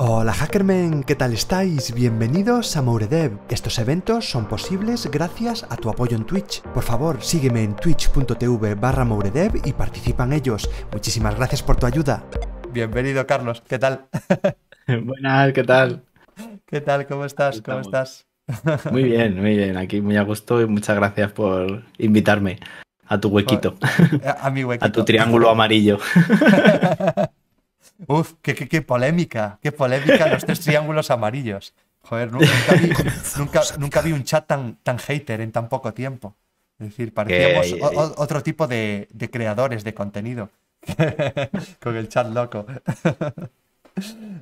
Hola Hackermen, ¿qué tal estáis? Bienvenidos a Mouredev. Estos eventos son posibles gracias a tu apoyo en Twitch. Por favor, sígueme en twitch.tv barra Mouredev y participan ellos. Muchísimas gracias por tu ayuda. Bienvenido Carlos, ¿qué tal? Buenas, ¿qué tal? ¿Qué tal? ¿Cómo estás? ¿Cómo estás? Muy bien, muy bien. Aquí muy a gusto y muchas gracias por invitarme a tu huequito. A, a mi huequito. A tu triángulo amarillo. Uf, qué, qué, qué polémica, qué polémica los tres triángulos amarillos. Joder, nunca, vi, nunca, vi un chat tan, tan hater en tan poco tiempo. Es decir, parecíamos otro tipo de, de, creadores de contenido con el chat loco.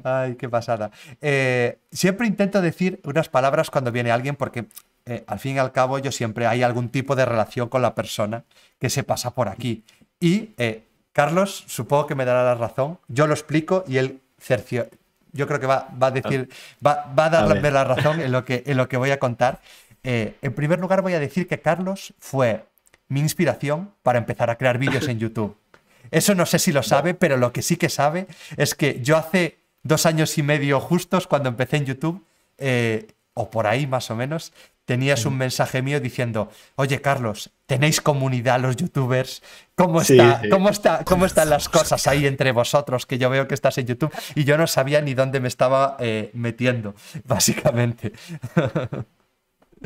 Ay, qué pasada. Eh, siempre intento decir unas palabras cuando viene alguien porque eh, al fin y al cabo yo siempre hay algún tipo de relación con la persona que se pasa por aquí. Y eh, Carlos, supongo que me dará la razón. Yo lo explico y él cercio. Yo creo que va, a decir, va, a darme la razón en lo que, en lo que voy a contar. Eh, en primer lugar, voy a decir que Carlos fue mi inspiración para empezar a crear vídeos en YouTube. Eso no sé si lo sabe, pero lo que sí que sabe es que yo hace dos años y medio justos, cuando empecé en YouTube, eh, o por ahí más o menos, tenías un mensaje mío diciendo, oye Carlos, ¿Tenéis comunidad los youtubers? ¿Cómo, está, ¿Cómo, está, ¿Cómo están las cosas ahí entre vosotros? Que yo veo que estás en YouTube y yo no sabía ni dónde me estaba eh, metiendo, básicamente.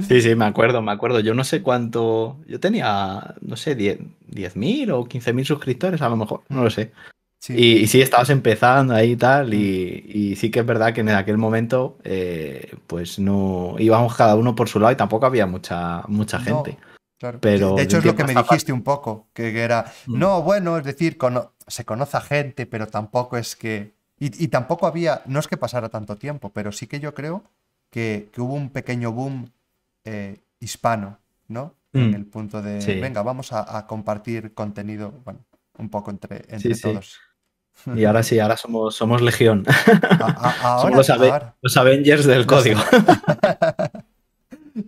Sí, sí, me acuerdo, me acuerdo. Yo no sé cuánto. Yo tenía, no sé, 10.000 o 15.000 suscriptores, a lo mejor, no lo sé. Y, sí, estabas empezando ahí y tal, mm. y, sí que es verdad que en aquel momento, eh, pues no íbamos cada uno por su lado y tampoco había mucha, mucha gente. Pero de hecho, es lo que me dijiste un poco, que era, mm. no, bueno, es decir, se conoce a gente, pero tampoco es que... Y, tampoco había, no es que pasara tanto tiempo, pero sí que yo creo que, hubo un pequeño boom eh, hispano, ¿no? En mm. el punto de, venga, vamos a, compartir contenido, bueno, un poco entre, todos. Y ahora sí, ahora somos, somos Legión. los, los, Avengers del código.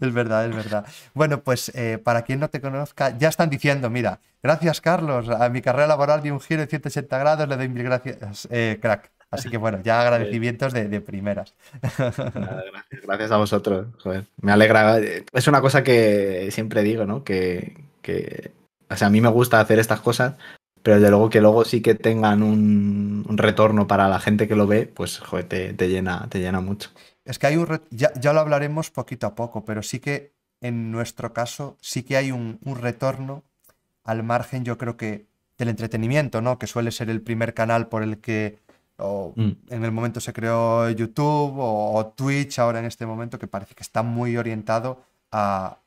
Es verdad, es verdad. Bueno, pues eh, para quien no te conozca, ya están diciendo, mira, gracias Carlos, a mi carrera laboral di un giro de 180 grados, le doy mil gracias, eh, crack. Así que bueno, ya agradecimientos de, primeras. gracias, a vosotros. Joder, me alegra. Eh, es una cosa que siempre digo, ¿no? Que, sea, a mí me gusta hacer estas cosas, pero de luego que luego sí que tengan un, retorno para la gente que lo ve, pues joder, te llena, te llena mucho. Es que hay un ya, ya, lo hablaremos poquito a poco, pero sí que en nuestro caso sí que hay un, retorno al margen, yo creo que del entretenimiento, ¿no? Que suele ser el primer canal por el que mm. en el momento se creó YouTube o, Twitch ahora en este momento que parece que está muy orientado a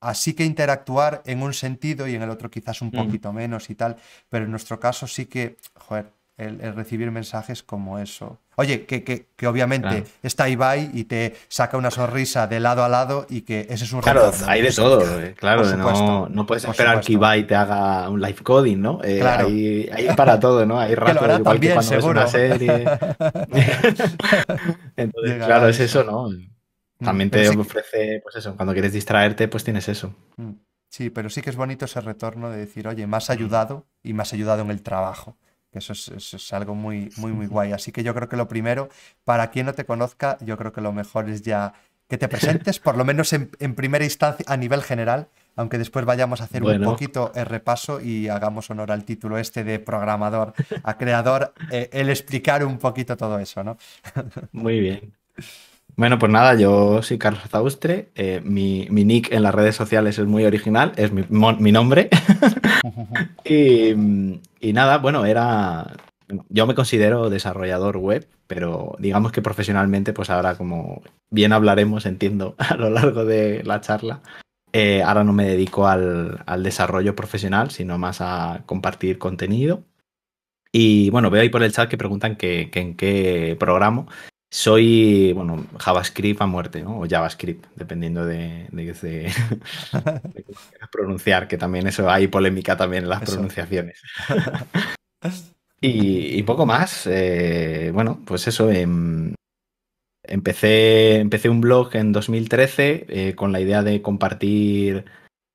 así que interactuar en un sentido y en el otro quizás un mm. poquito menos y tal, pero en nuestro caso sí que, joder, el, recibir mensajes como eso. Oye, que, obviamente está Ibai y te saca una sonrisa de lado a lado y que ese es un Claro, hay de todo, eh, claro, no, no, puedes esperar que Ibai te haga un live coding, ¿no? Eh, claro. hay, para todo, ¿no? Hay ratos igual que cuando seguro. una serie. Entonces, claro, es eso, ¿no? Mm, también te ofrece, pues eso, cuando quieres distraerte, pues tienes eso. Mm, sí, pero sí que es bonito ese retorno de decir, oye, más ayudado y más ayudado en el trabajo. Eso es, algo muy, muy, muy guay. Así que yo creo que lo primero, para quien no te conozca, yo creo que lo mejor es ya que te presentes, por lo menos en, primera instancia, a nivel general, aunque después vayamos a hacer un poquito el repaso y hagamos honor al título este de programador a creador, eh, el explicar un poquito todo eso, ¿no? Muy bien. Bueno, pues nada, yo soy Carlos Zaustre. Eh, mi, mi, nick en las redes sociales es muy original, es mi, mi nombre. y, mm, y nada, bueno, era. Yo me considero desarrollador web, pero digamos que profesionalmente, pues ahora, como bien hablaremos, entiendo, a lo largo de la charla, eh, ahora no me dedico al, desarrollo profesional, sino más a compartir contenido. Y bueno, veo ahí por el chat que preguntan en qué programa soy, bueno, JavaScript a muerte, ¿no? O JavaScript, dependiendo de, de, de cómo quieras pronunciar, que también eso hay polémica también en las pronunciaciones. y, poco más. Eh, bueno, pues eso. Em, empecé, empecé un blog en 2013 eh, con la idea de compartir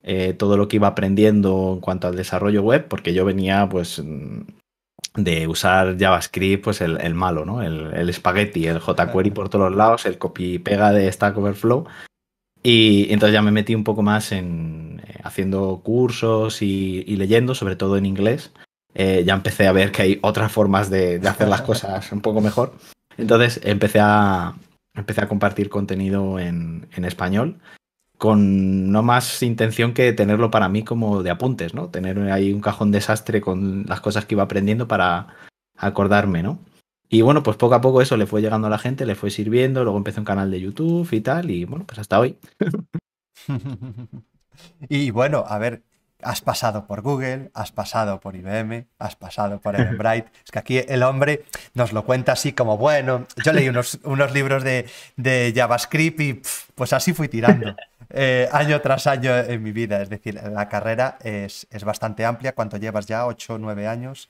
eh, todo lo que iba aprendiendo en cuanto al desarrollo web, porque yo venía, pues mm, de usar JavaScript, pues el, el malo, ¿no? El, el espagueti, el jQuery por todos lados, el copy pega de Stack Overflow. Y entonces ya me metí un poco más en eh, haciendo cursos y, leyendo, sobre todo en inglés. Eh, ya empecé a ver que hay otras formas de, hacer las cosas un poco mejor. Entonces empecé a, empecé a compartir contenido en, en español con no más intención que tenerlo para mí como de apuntes, ¿no? Tener ahí un cajón desastre con las cosas que iba aprendiendo para acordarme, ¿no? Y bueno, pues poco a poco eso le fue llegando a la gente, le fue sirviendo, luego empecé un canal de YouTube y tal, y bueno, pues hasta hoy. y bueno, a ver, has pasado por Google, has pasado por IBM, has pasado por Bright, Es que aquí el hombre nos lo cuenta así como, bueno, yo leí unos, unos libros de, JavaScript y pues así fui tirando. Eh, año tras año en mi vida. Es decir, la carrera es, bastante amplia. ¿Cuánto llevas ya? ¿8, 9 años?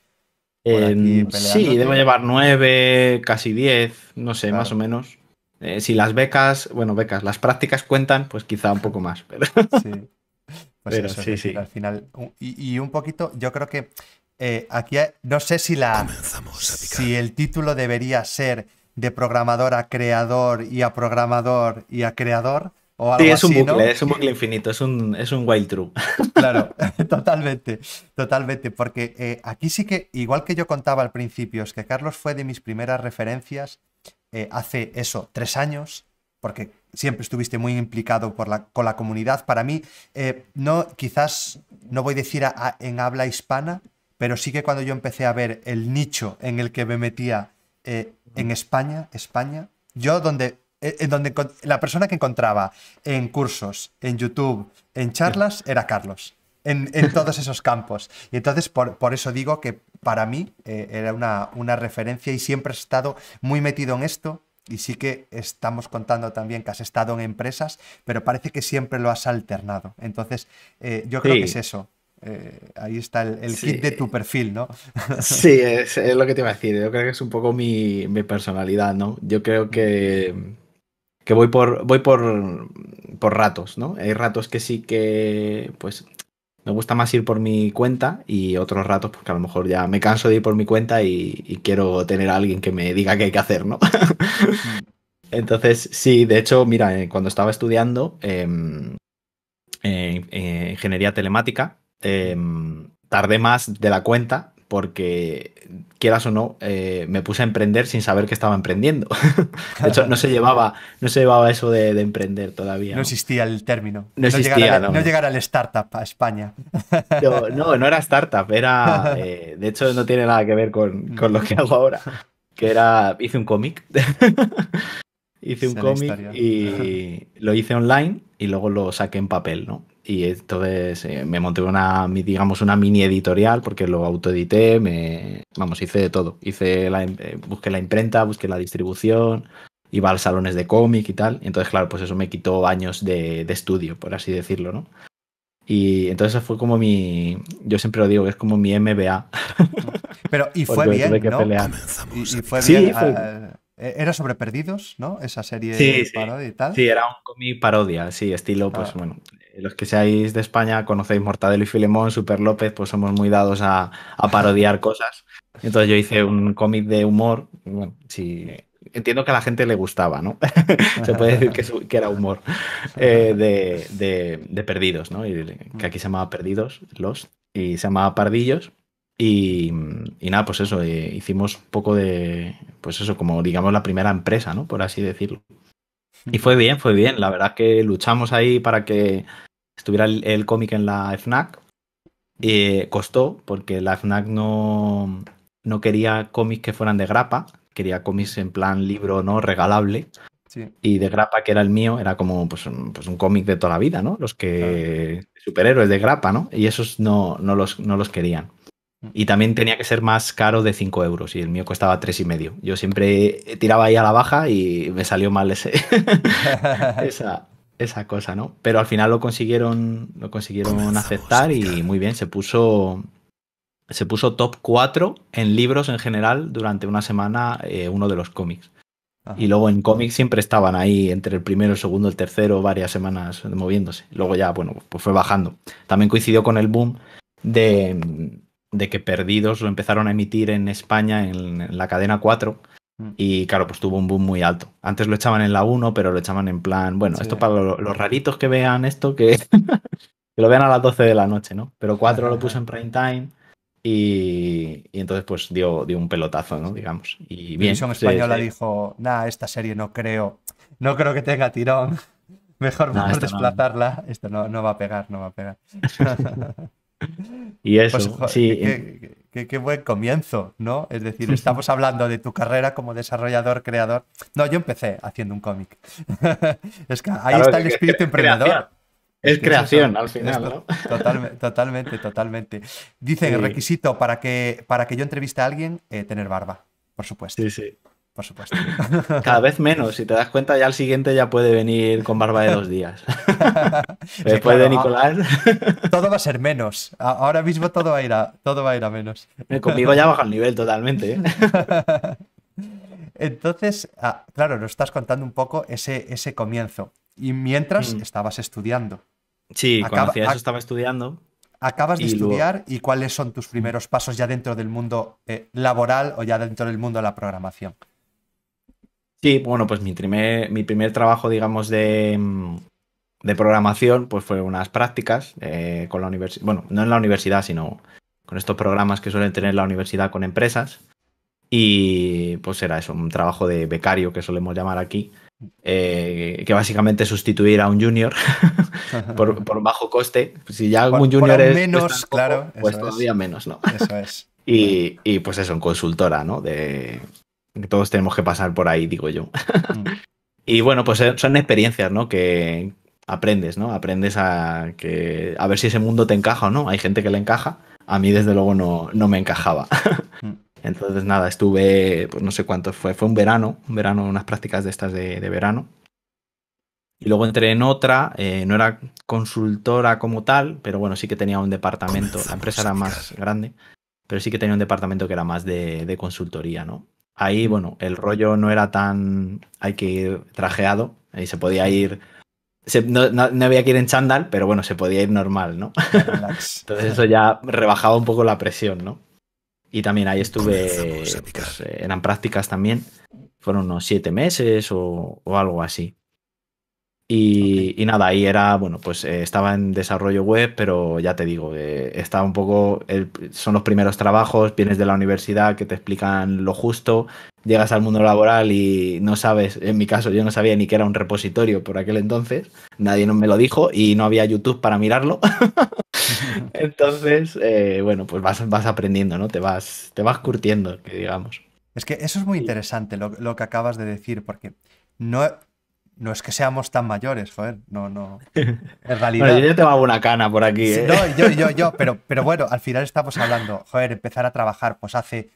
sí, debo llevar 9, casi 10, no sé, más o menos. Eh, si las becas, bueno, becas, las prácticas cuentan, pues quizá un poco más. Pero... Sí. Pues sí, sí. Al final, y, un poquito, yo creo que eh, aquí no sé si la si el título debería ser de programador a creador y a programador y a creador, sí, es un bucle, es un bucle infinito, es un, es un true. Claro, totalmente, totalmente, porque eh, aquí sí que, igual que yo contaba al principio, es que Carlos fue de mis primeras referencias eh, hace eso, tres años, porque siempre estuviste muy implicado por la, con la comunidad. Para mí, eh, no, quizás no voy a decir en habla hispana, pero sí que cuando yo empecé a ver el nicho en el que me metía en España, España, yo donde eh, en donde la persona que encontraba en cursos, en YouTube, en charlas, era Carlos. En, en todos esos campos. Y entonces, por, eso digo que para mí eh, era una, referencia y siempre he estado muy metido en esto. Y sí que estamos contando también que has estado en empresas, pero parece que siempre lo has alternado. Entonces, eh, yo creo que es eso. ahí está el, el de tu perfil, ¿no? Sí, es, lo que te iba a decir. Yo creo que es un poco mi, mi personalidad, ¿no? Yo creo que que voy por, voy por, por ratos, ¿no? Hay ratos que sí que, pues, me gusta más ir por mi cuenta y otros ratos porque pues, a lo mejor ya me canso de ir por mi cuenta y, quiero tener a alguien que me diga qué hay que hacer, ¿no? Entonces, sí, de hecho, mira, eh, cuando estaba estudiando em, eh, eh, ingeniería telemática, em, tardé más de la cuenta porque quieras o no, eh, me puse a emprender sin saber que estaba emprendiendo. de hecho, no se llevaba, no se llevaba eso de, emprender todavía. ¿no? existía el término. No, existía. No llegar, al, startup a España. no, no, era startup, era. Eh, de hecho, no tiene nada que ver con, con, lo que hago ahora. Que era. Hice un cómic. hice un cómic y lo hice online y luego lo saqué en papel, ¿no? Y entonces eh, me monté una, digamos, una mini editorial porque lo autoedité, me, vamos, hice de todo. Hice la, eh, busqué la imprenta, busqué la distribución, iba a los salones de cómic y tal. Entonces, claro, pues eso me quitó años de, de, estudio, por así decirlo, ¿no? Y entonces fue como mi, yo siempre lo digo, es como mi MBA. Pero, y fue bien, ¿no? Y, y, fue bien. Eh, era sobre Perdidos, ¿no? Esa serie sí, parodia sí. y tal. Sí, era un cómic parodia, sí, estilo, pues ah. bueno, los que seáis de España conocéis Mortadelo y Filemón, Super López, pues somos muy dados a, parodiar cosas. Entonces yo hice un cómic de humor, entiendo que a la gente le gustaba, ¿no? se puede decir que, era humor eh, de, Perdidos, ¿no? Y, que aquí se llamaba Perdidos, Los, y se llamaba Pardillos. Y, nada, pues eso, eh, hicimos poco de, pues eso, como digamos la primera empresa, ¿no? Por así decirlo. Y fue bien, fue bien. La verdad que luchamos ahí para que estuviera el, cómic en la FNAC. y costó, porque la FNAC no, no quería cómics que fueran de grapa, quería cómics en plan libro no regalable. Y de grapa, que era el mío, era como pues, un, pues, cómic de toda la vida, ¿no? Los que. superhéroes de grapa, ¿no? Y esos no, no, los, no los querían. Y también tenía que ser más caro de 5 euros y el mío costaba 3,5. Yo siempre tiraba ahí a la baja y me salió mal esa, esa, cosa, ¿no? Pero al final lo consiguieron, lo consiguieron aceptar y muy bien, se puso, se puso top 4 en libros en general durante una semana eh, uno de los cómics. Y luego en cómics siempre estaban ahí entre el primero, el segundo, el tercero, varias semanas moviéndose. Luego ya, bueno, pues fue bajando. También coincidió con el boom de de que Perdidos lo empezaron a emitir en España en, la cadena 4. Mm. Y claro, pues tuvo un boom muy alto. Antes lo echaban en la 1, pero lo echaban en plan, bueno, esto para los raritos que vean esto, que, lo vean a las 12 de la noche, ¿no? Pero 4 lo puso en prime time y, entonces pues dio, dio, un pelotazo, ¿no? Digamos. Y bien. Televisión pues, eh, Española dijo, nada, esta serie no creo, no creo que tenga tirón. Mejor desplazarla. Esto no, no va a pegar, no va a pegar. Y eso, pues, sí. Qué, buen comienzo, ¿no? Es decir, estamos hablando de tu carrera como desarrollador, creador. No, yo empecé haciendo un cómic. es que ahí está el espíritu emprendedor. Es, creación al final, ¿no? totalmente, totalmente. Dicen, requisito para que, para que yo entreviste a alguien, eh, tener barba, por supuesto. Sí, sí por supuesto. Cada vez menos, si te das cuenta, ya al siguiente ya puede venir con barba de dos días. Después de Nicolás. todo va a ser menos. Ahora mismo todo va a ir a, todo va a, ir a menos. Eh, conmigo ya baja el nivel totalmente. ¿eh? Entonces, ah, claro, nos estás contando un poco ese, ese comienzo. Y mientras mm. estabas estudiando. Sí, cuando eso estaba estudiando. Acabas de estudiar y cuáles son tus primeros pasos ya dentro del mundo eh, laboral o ya dentro del mundo de la programación. Sí, bueno, pues mi primer, mi primer trabajo, digamos, de, mm, programación, pues fue unas prácticas eh, con la universidad, bueno, no en la universidad, sino con estos programas que suelen tener la universidad con empresas. Y pues era eso, un trabajo de becario que solemos llamar aquí, eh, que básicamente sustituir a un junior por, bajo coste. Si ya un junior es. Menos, claro. Pues todavía menos, ¿no? Eso es. Y, pues eso, en consultora, ¿no? De, todos tenemos que pasar por ahí, digo yo. Mm. y bueno, pues eh, son experiencias, ¿no? Que aprendes, ¿no? Aprendes a que a ver si ese mundo te encaja o no. Hay gente que le encaja. A mí, desde luego, no, no me encajaba. Mm. Entonces, nada, estuve, pues no sé cuánto fue, fue un verano, un verano, unas prácticas de estas de, verano. Y luego entré en otra, eh, no era consultora como tal, pero bueno, sí que tenía un departamento, la empresa era más grande, pero sí que tenía un departamento que era más de consultoría, ¿no? Ahí, bueno, el rollo no era tan. Hay que ir trajeado. Ahí se podía ir. no, había que ir en chándal, pero bueno, se podía ir normal, ¿no? Entonces eso ya rebajaba un poco la presión, ¿no? Y también ahí estuve. Pues, eh, eran prácticas también. Fueron unos siete meses o, o algo así. Y, y, nada, ahí era, bueno, pues eh, estaba en desarrollo web, pero ya te digo, eh, está un poco, son los primeros trabajos, vienes de la universidad que te explican lo justo, llegas al mundo laboral y no sabes, en mi caso yo no sabía ni que era un repositorio por aquel entonces, nadie me lo dijo y no había YouTube para mirarlo. entonces, eh, bueno, pues vas, aprendiendo, ¿no? Te vas, te vas curtiendo, que digamos. Es que eso es muy interesante lo, lo que acabas de decir, porque no no es que seamos tan mayores, joder, no, no. En realidad. Pero yo te hago una cana por aquí. ¿eh? No, yo, yo, yo, pero, pero bueno, al final estamos hablando, joder, empezar a trabajar, pues hace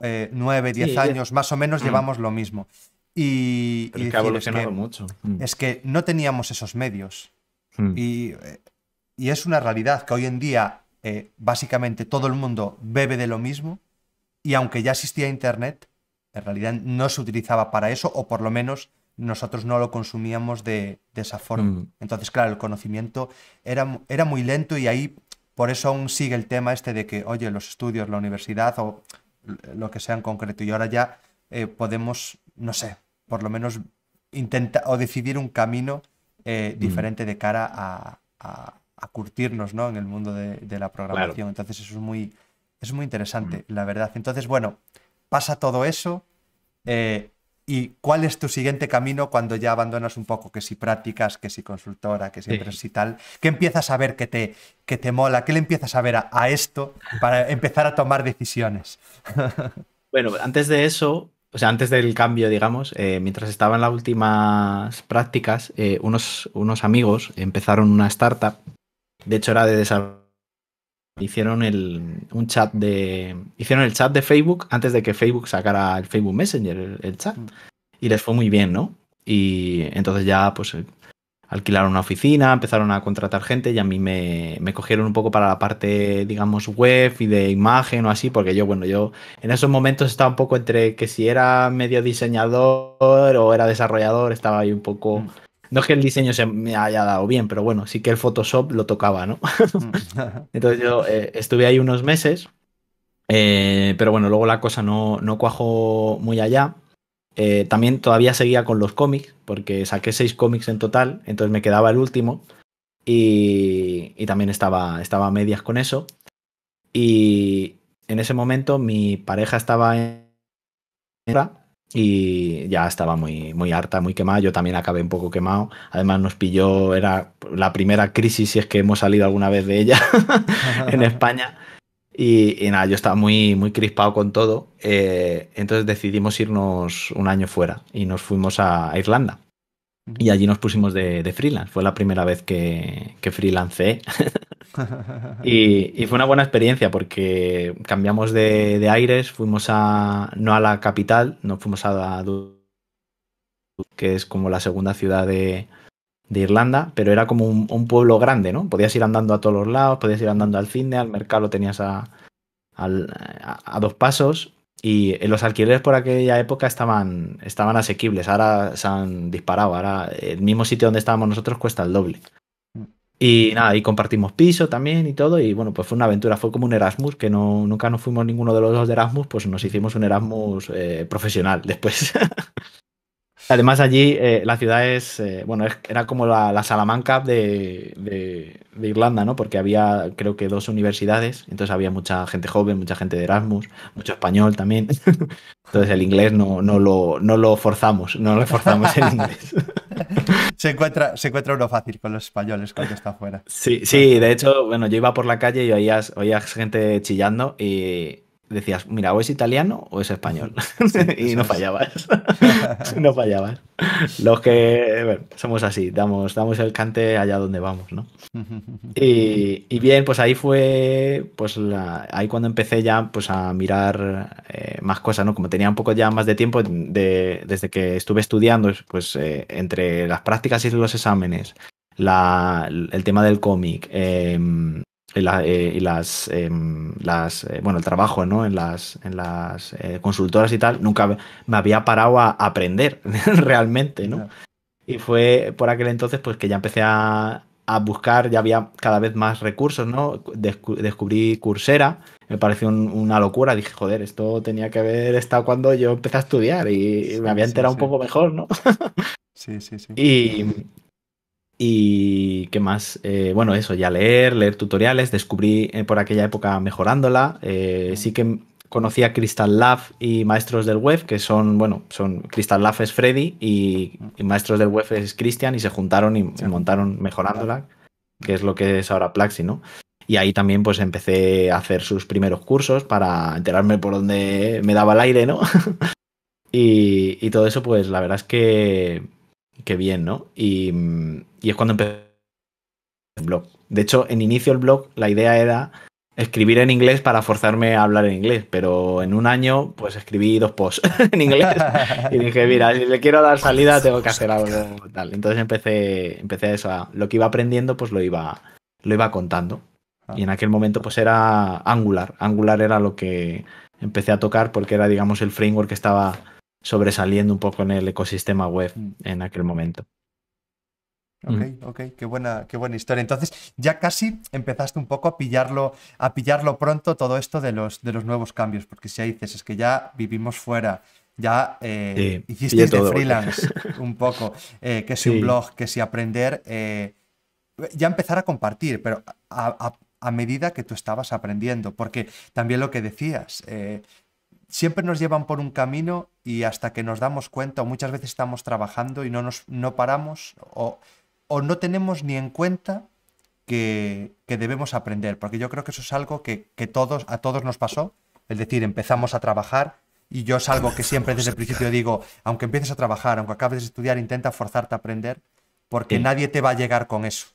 eh, nueve, diez años, más o menos mm. llevamos lo mismo. Y, es que mucho. Mm. Es que no teníamos esos medios. Mm. Y, es una realidad que hoy en día, eh, básicamente, todo el mundo bebe de lo mismo. Y aunque ya existía Internet, en realidad no se utilizaba para eso, o por lo menos nosotros no lo consumíamos de, esa forma. Mm. Entonces, claro, el conocimiento era, era muy lento y ahí por eso aún sigue el tema este de que, oye, los estudios, la universidad o lo que sea en concreto, y ahora ya eh, podemos, no sé, por lo menos intentar o decidir un camino eh, mm. diferente de cara a, a, curtirnos ¿no? en el mundo de, la programación. Entonces, eso es muy, es muy interesante, mm. la verdad. Entonces, bueno, pasa todo eso. Eh, ¿Y cuál es tu siguiente camino cuando ya abandonas un poco que si prácticas, que si consultora, que si y tal? ¿Qué empiezas a ver que te, que te mola? ¿Qué le empiezas a ver a, esto para empezar a tomar decisiones? bueno, antes de eso, o sea, antes del cambio, digamos, eh, mientras estaba en las últimas prácticas, eh, unos, unos amigos empezaron una startup. De hecho, era de desarrollo hicieron el, un chat de, hicieron el chat de Facebook antes de que Facebook sacara el Facebook Messenger, el, chat. Mm. Y les fue muy bien, ¿no? Y entonces ya, pues, eh, alquilaron una oficina, empezaron a contratar gente y a mí me, me, cogieron un poco para la parte, digamos, web y de imagen o así, porque yo, bueno, yo en esos momentos estaba un poco entre que si era medio diseñador o era desarrollador, estaba ahí un poco mm. No es que el diseño se me haya dado bien, pero bueno, sí que el Photoshop lo tocaba, ¿no? Mm. Entonces yo eh, estuve ahí unos meses, eh, pero bueno, luego la cosa no, no cuajó muy allá. Eh, también todavía seguía con los cómics, porque saqué seis cómics en total, entonces me quedaba el último. Y, y también estaba, estaba a medias con eso. Y en ese momento mi pareja estaba en y ya estaba muy, muy harta, muy quemada. Yo también acabé un poco quemado. Además nos pilló, era la primera crisis, si es que hemos salido alguna vez de ella en España. Y, nada, yo estaba muy, muy crispado con todo. Eh, entonces decidimos irnos un año fuera y nos fuimos a, Irlanda. Y allí nos pusimos de, freelance. Fue la primera vez que, que freelancé. Y, fue una buena experiencia porque cambiamos de, aires, fuimos a, no a la capital, no fuimos a que es como la segunda ciudad de, Irlanda, pero era como un, pueblo grande, ¿no? Podías ir andando a todos los lados, podías ir andando al cine, al mercado lo tenías a, a dos pasos y los alquileres por aquella época estaban, estaban asequibles, ahora se han disparado, ahora el mismo sitio donde estábamos nosotros cuesta el doble. Y nada, y compartimos piso también y todo. Y bueno, pues fue una aventura, fue como un Erasmus, que no, nunca nos fuimos ninguno de los dos de Erasmus, pues nos hicimos un Erasmus eh, profesional después. Además allí eh, la ciudad es, eh, bueno, era como la, Salamanca de, Irlanda, ¿no? Porque había creo que dos universidades, entonces había mucha gente joven, mucha gente de Erasmus, mucho español también. Entonces el inglés no, no, lo, no lo forzamos, no lo forzamos Se encuentra, se encuentra uno fácil con los españoles cuando está afuera. Sí, sí, de hecho, bueno, yo iba por la calle y oías, oías gente chillando y decías, mira, o es italiano o es español. y no fallabas. no fallabas. Los que, somos así, damos, damos el cante allá donde vamos, ¿no? Y, bien, pues ahí fue, pues ahí cuando empecé ya pues a mirar eh, más cosas, ¿no? Como tenía un poco ya más de tiempo de, desde que estuve estudiando, pues eh, entre las prácticas y los exámenes, la, el tema del cómic, em, eh, y, las, em, las eh, bueno, el trabajo ¿no? en las, en las eh, consultoras y tal, nunca me había parado a aprender realmente, ¿no? Y fue por aquel entonces pues que ya empecé a, a buscar, ya había cada vez más recursos, ¿no? descubrí Coursera, me pareció una locura, dije, joder, esto tenía que haber estado cuando yo empecé a estudiar y, me había enterado un poco mejor, ¿no? sí, sí, sí. Y, y qué más, eh, bueno, eso, ya leer, leer tutoriales, descubrí eh, por aquella época mejorándola. Eh, sí que conocía Crystal Love y Maestros del Web, que son, bueno, son Crystal Love es Freddy y, Maestros del Web es Christian y se juntaron y, montaron mejorándola, que es lo que es ahora Plaxi, ¿no? Y ahí también pues empecé a hacer sus primeros cursos para enterarme por dónde me daba el aire, ¿no? y, y todo eso, pues la verdad es que Qué bien, ¿no? Y, es cuando empecé el blog. De hecho, en inicio el blog la idea era escribir en inglés para forzarme a hablar en inglés, pero en un año pues escribí dos posts en inglés y dije, mira, si le quiero dar salida tengo que hacer algo Entonces empecé, empecé a eso, lo que iba aprendiendo pues lo iba, lo iba contando. Ah. Y en aquel momento pues era Angular. Angular era lo que empecé a tocar porque era digamos el framework que estaba sobresaliendo un poco en el ecosistema web mm. en aquel momento. Ok, mm. ok, qué buena, qué buena historia. Entonces, ya casi empezaste un poco a pillarlo, a pillarlo pronto todo esto de los, de los nuevos cambios, porque si dices, es que ya vivimos fuera, ya eh, hiciste de este freelance un poco, eh, que si un blog, que si aprender, eh, ya empezar a compartir, pero a, medida que tú estabas aprendiendo, porque también lo que decías, siempre nos llevan por un camino y hasta que nos damos cuenta, o muchas veces estamos trabajando y no nos no paramos, o, no tenemos ni en cuenta que, que, debemos aprender. Porque yo creo que eso es algo que, todos, a todos nos pasó. Es decir, empezamos a trabajar y yo es algo que siempre desde el principio digo, aunque empieces a trabajar, aunque acabes de estudiar, intenta forzarte a aprender, porque nadie te va a llegar con eso.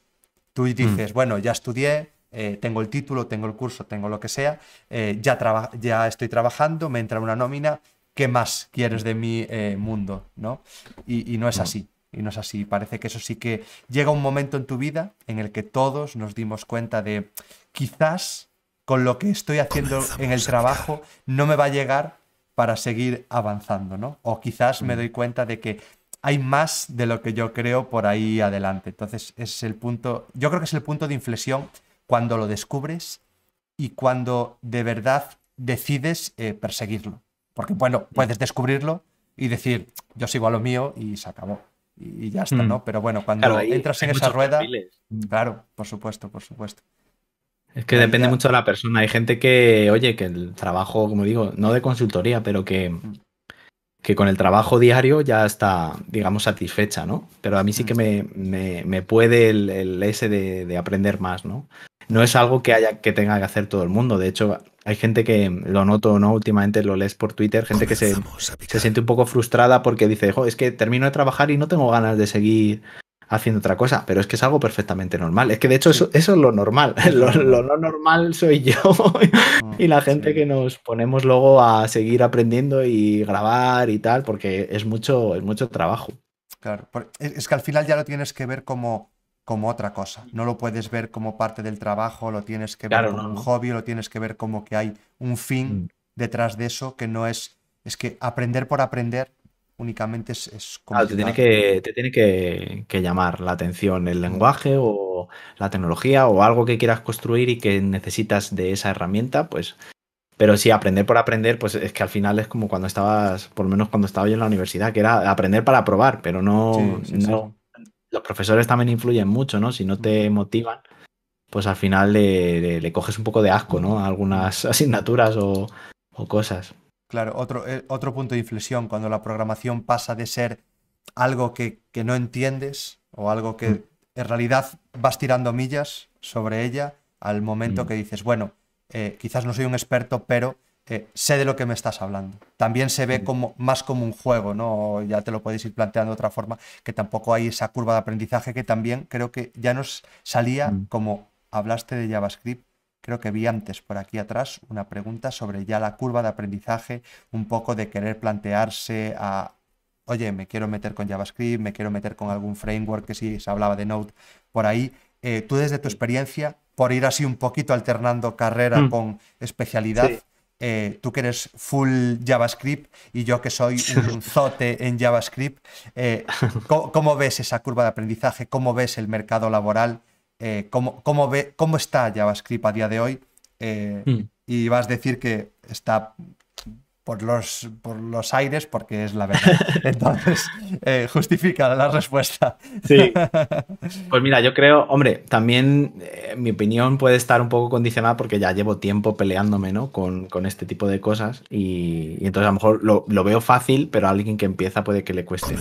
Tú mm. dices, bueno, ya estudié, eh, tengo el título, tengo el curso, tengo lo que sea, eh, ya, ya estoy trabajando, me entra una nómina, ¿qué más quieres de mi eh, mundo? ¿no? Y, no es así. Y no es así. Parece que eso sí que llega un momento en tu vida en el que todos nos dimos cuenta de quizás con lo que estoy haciendo en el trabajo no me va a llegar para seguir avanzando, ¿no? O quizás me mm. doy cuenta de que hay más de lo que yo creo por ahí adelante. Entonces, es el punto, yo creo que es el punto de inflexión cuando lo descubres y cuando de verdad decides eh, perseguirlo. Porque, bueno, puedes descubrirlo y decir, yo sigo a lo mío y se acabó. Y, ya está, hmm. ¿no? Pero bueno, cuando entras en esa rueda. Mm, claro, por supuesto, por supuesto. Es que depende mucho de la persona. Hay gente que, oye, que el trabajo, como digo, no de consultoría, pero que, mm. que con el trabajo diario ya está, digamos, satisfecha, ¿no? Pero a mí sí mm. que me, puede el, ese de, aprender más, ¿no? no es algo que haya que tenga que hacer todo el mundo. De hecho, hay gente que lo noto, ¿no? Últimamente lo lees por Twitter, gente que se, se, siente un poco frustrada porque dice, es que termino de trabajar y no tengo ganas de seguir haciendo otra cosa, pero es que es algo perfectamente normal. Es que de hecho eso, es lo normal. Lo, lo, no normal soy yo y la gente que nos ponemos luego a seguir aprendiendo y grabar y tal, porque es mucho, es mucho trabajo. Claro, es que al final ya lo tienes que ver como como otra cosa. No lo puedes ver como parte del trabajo, lo tienes que ver como un hobby, lo tienes que ver como que hay un fin mm. detrás de eso que no es. Es que aprender por aprender únicamente es, como. te tiene, que, te tiene que, llamar la atención el lenguaje o la tecnología o algo que quieras construir y que necesitas de esa herramienta, pues. Pero sí, aprender por aprender, pues es que al final es como cuando estabas, por lo menos cuando estaba yo en la universidad, que era aprender para probar, pero no, no los profesores también influyen mucho, ¿no? Si no te motivan, pues al final le, coges un poco de asco, ¿no? algunas asignaturas o, cosas. Claro, otro, eh, otro punto de inflexión, cuando la programación pasa de ser algo que, no entiendes o algo que mm. en realidad vas tirando millas sobre ella al momento mm. que dices, bueno, eh, quizás no soy un experto, pero eh, sé de lo que me estás hablando. También se ve como, más como un juego, ¿no? Ya te lo podéis ir planteando de otra forma, que tampoco hay esa curva de aprendizaje que también creo que ya nos salía, mm. como hablaste de JavaScript, creo que vi antes por aquí atrás una pregunta sobre ya la curva de aprendizaje, un poco de querer plantearse a, oye, me quiero meter con JavaScript, me quiero meter con algún framework, que sí, se hablaba de Node por ahí. Eh, tú desde tu experiencia, por ir así un poquito alternando carrera mm. con especialidad, eh, tú que eres full JavaScript y yo que soy un zote en JavaScript, eh, ¿cómo, ves esa curva de aprendizaje? ¿Cómo ves el mercado laboral? Eh, ¿cómo, ¿Cómo está JavaScript a día de hoy? Hmm. Y vas a decir que está por los, por los aires porque es la verdad. Entonces, eh, justifica la respuesta. Sí. Pues mira, yo creo, hombre, también eh, mi opinión puede estar un poco condicionada porque ya llevo tiempo peleándome ¿no? con, este tipo de cosas y, entonces a lo mejor lo, veo fácil, pero a alguien que empieza puede que le cueste.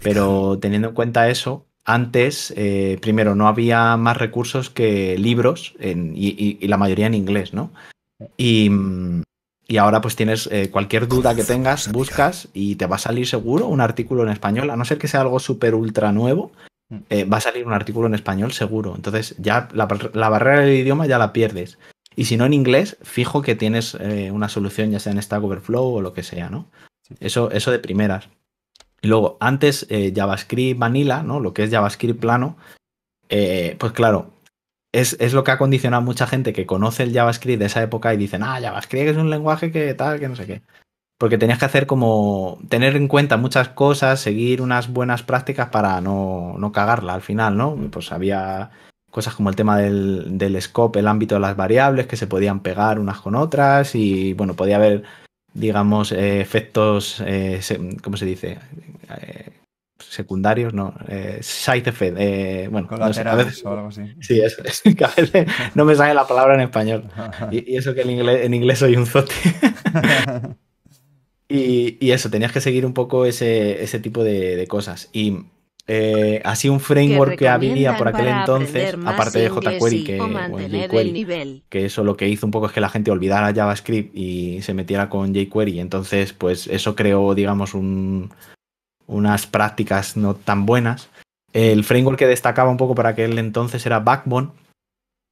pero teniendo en cuenta eso, antes, eh, primero, no había más recursos que libros y, y la mayoría en inglés, ¿no? Y, mm, y ahora pues tienes eh, cualquier duda que tengas, buscas y te va a salir seguro un artículo en español, a no ser que sea algo súper ultra nuevo, mm. eh, va a salir un artículo en español seguro. Entonces ya la, barrera del idioma ya la pierdes. Y si no en inglés, fijo que tienes eh, una solución, ya sea en Stack Overflow o lo que sea, ¿no? Eso, eso de primeras. Y luego, antes JavaScript Vanilla, ¿no? Lo que es JavaScript plano, pues claro, es, lo que ha condicionado a mucha gente que conoce el JavaScript de esa época y dicen, ah, JavaScript es un lenguaje que tal, que no sé qué. Porque tenías que hacer como tener en cuenta muchas cosas, seguir unas buenas prácticas para no, cagarla al final, ¿no? Pues había cosas como el tema del, scope, el ámbito de las variables que se podían pegar unas con otras y bueno, podía haber digamos, eh, efectos, eh, ¿cómo se dice? Eh, secundarios, no, eh, eh bueno, no no me sale la palabra en español. Y, eso que en inglés, soy un zote. y, eso, tenías que seguir un poco ese, tipo de, cosas. Y eh, así un framework que había por aquel entonces, aparte de jQuery, que, jQuery que eso lo que hizo un poco es que la gente olvidara JavaScript y se metiera con jQuery. Entonces, pues eso creó, digamos, un unas prácticas no tan buenas. El framework que destacaba un poco para aquel entonces era Backbone.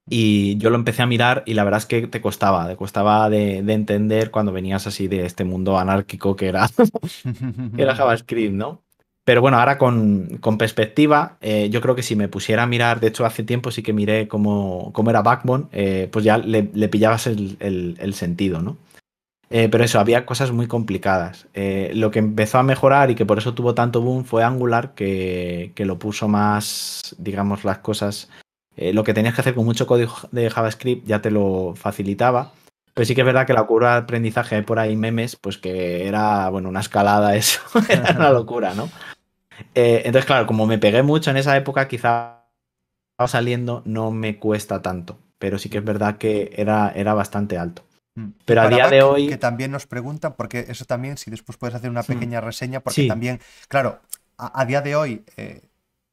Y yo lo empecé a mirar y la verdad es que te costaba, te costaba de, entender cuando venías así de este mundo anárquico que era, que era JavaScript, ¿no? Pero bueno, ahora con, con perspectiva, eh, yo creo que si me pusiera a mirar, de hecho hace tiempo sí que miré cómo, cómo era Backbone, eh, pues ya le, pillabas el, el, sentido, ¿no? Eh, pero eso, había cosas muy complicadas. Eh, lo que empezó a mejorar y que por eso tuvo tanto boom fue Angular, que, lo puso más, digamos, las cosas. Eh, lo que tenías que hacer con mucho código de JavaScript ya te lo facilitaba. Pero sí que es verdad que la curva de aprendizaje por ahí memes, pues que era, bueno, una escalada eso, era una locura, ¿no? entonces, claro, como me pegué mucho en esa época, quizá saliendo no me cuesta tanto, pero sí que es verdad que era, era bastante alto. Mm. Pero a día de hoy. Que también nos preguntan, porque eso también, si después puedes hacer una pequeña reseña, porque también, claro, a, día de hoy. Eh,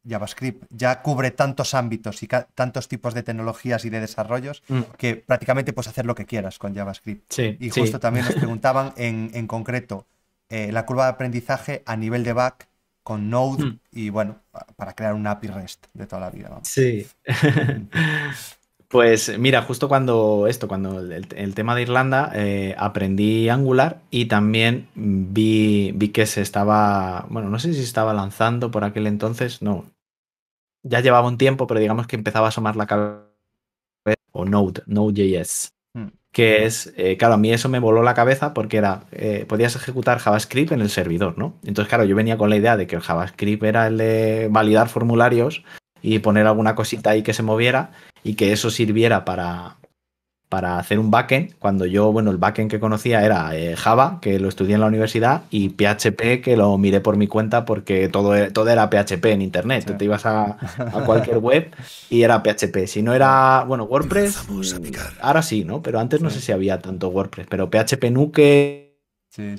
JavaScript ya cubre tantos ámbitos y tantos tipos de tecnologías y de desarrollos mm. que prácticamente puedes hacer lo que quieras con JavaScript. y justo también nos preguntaban en, concreto eh, la curva de aprendizaje a nivel de back con Node mm. y bueno, para crear un API REST de toda la vida. Vamos. Sí. Pues mira, justo cuando esto, cuando el, tema de Irlanda, eh, aprendí Angular y también vi, que se estaba, bueno, no sé si estaba lanzando por aquel entonces, no, ya llevaba un tiempo, pero digamos que empezaba a asomar la cabeza, o Node, Node.js, hmm. que es, eh, claro, a mí eso me voló la cabeza porque era, eh, podías ejecutar JavaScript en el servidor, ¿no? Entonces, claro, yo venía con la idea de que el JavaScript era el de validar formularios y poner alguna cosita ahí que se moviera y que eso sirviera para, para hacer un backend. Cuando yo, bueno, el backend que conocía era eh, Java, que lo estudié en la universidad, y PHP, que lo miré por mi cuenta porque todo, e, todo era PHP en internet. Te ibas a, cualquier web y era PHP. Si no era, bueno, WordPress, ahora sí, ¿no? Pero antes no sé si había tanto WordPress, pero PHP Nuke Sí,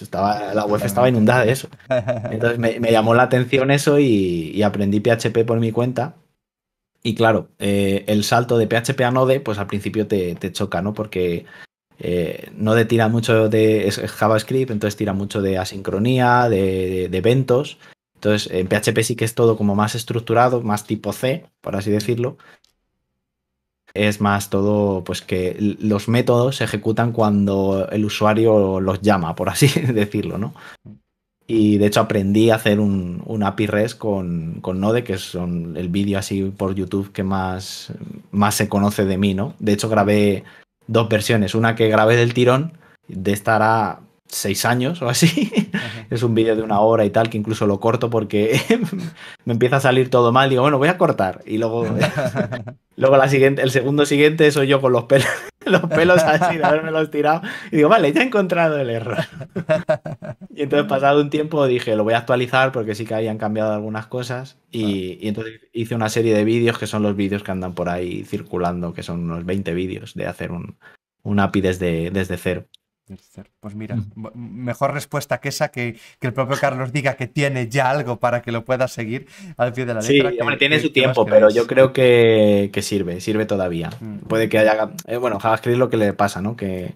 Estaba, la web estaba inundada de eso. Entonces me, llamó la atención eso y, aprendí PHP por mi cuenta. Y claro, eh, el salto de PHP a Node, pues al principio te, choca, ¿no? Porque eh, Node tira mucho de JavaScript, entonces tira mucho de asincronía, de, eventos. Entonces en PHP sí que es todo como más estructurado, más tipo C, por así decirlo es más todo pues que los métodos se ejecutan cuando el usuario los llama, por así decirlo, ¿no? Y de hecho aprendí a hacer un, API REST con, Node, que es el vídeo así por YouTube que más, más se conoce de mí, ¿no? De hecho grabé dos versiones, una que grabé del tirón, de esta seis años o así. Es un vídeo de una hora y tal, que incluso lo corto porque me empieza a salir todo mal. Digo, bueno, voy a cortar. Y luego, luego la siguiente, el segundo siguiente soy yo con los pelos, los pelos así, de haberme los tirado. Y digo, vale, ya he encontrado el error. y entonces, pasado un tiempo, dije, lo voy a actualizar porque sí que habían cambiado algunas cosas. Y, entonces hice una serie de vídeos que son los vídeos que andan por ahí circulando, que son unos 20 vídeos de hacer un, API desde, desde cero. Pues mira, mm. mejor respuesta que esa que, el propio Carlos diga que tiene ya algo para que lo pueda seguir al pie de la letra. Sí, tiene su tiempo, pero yo creo que, sirve, sirve todavía. Mm. Puede que haya. Eh, bueno, JavaScript es lo que le pasa, ¿no? Que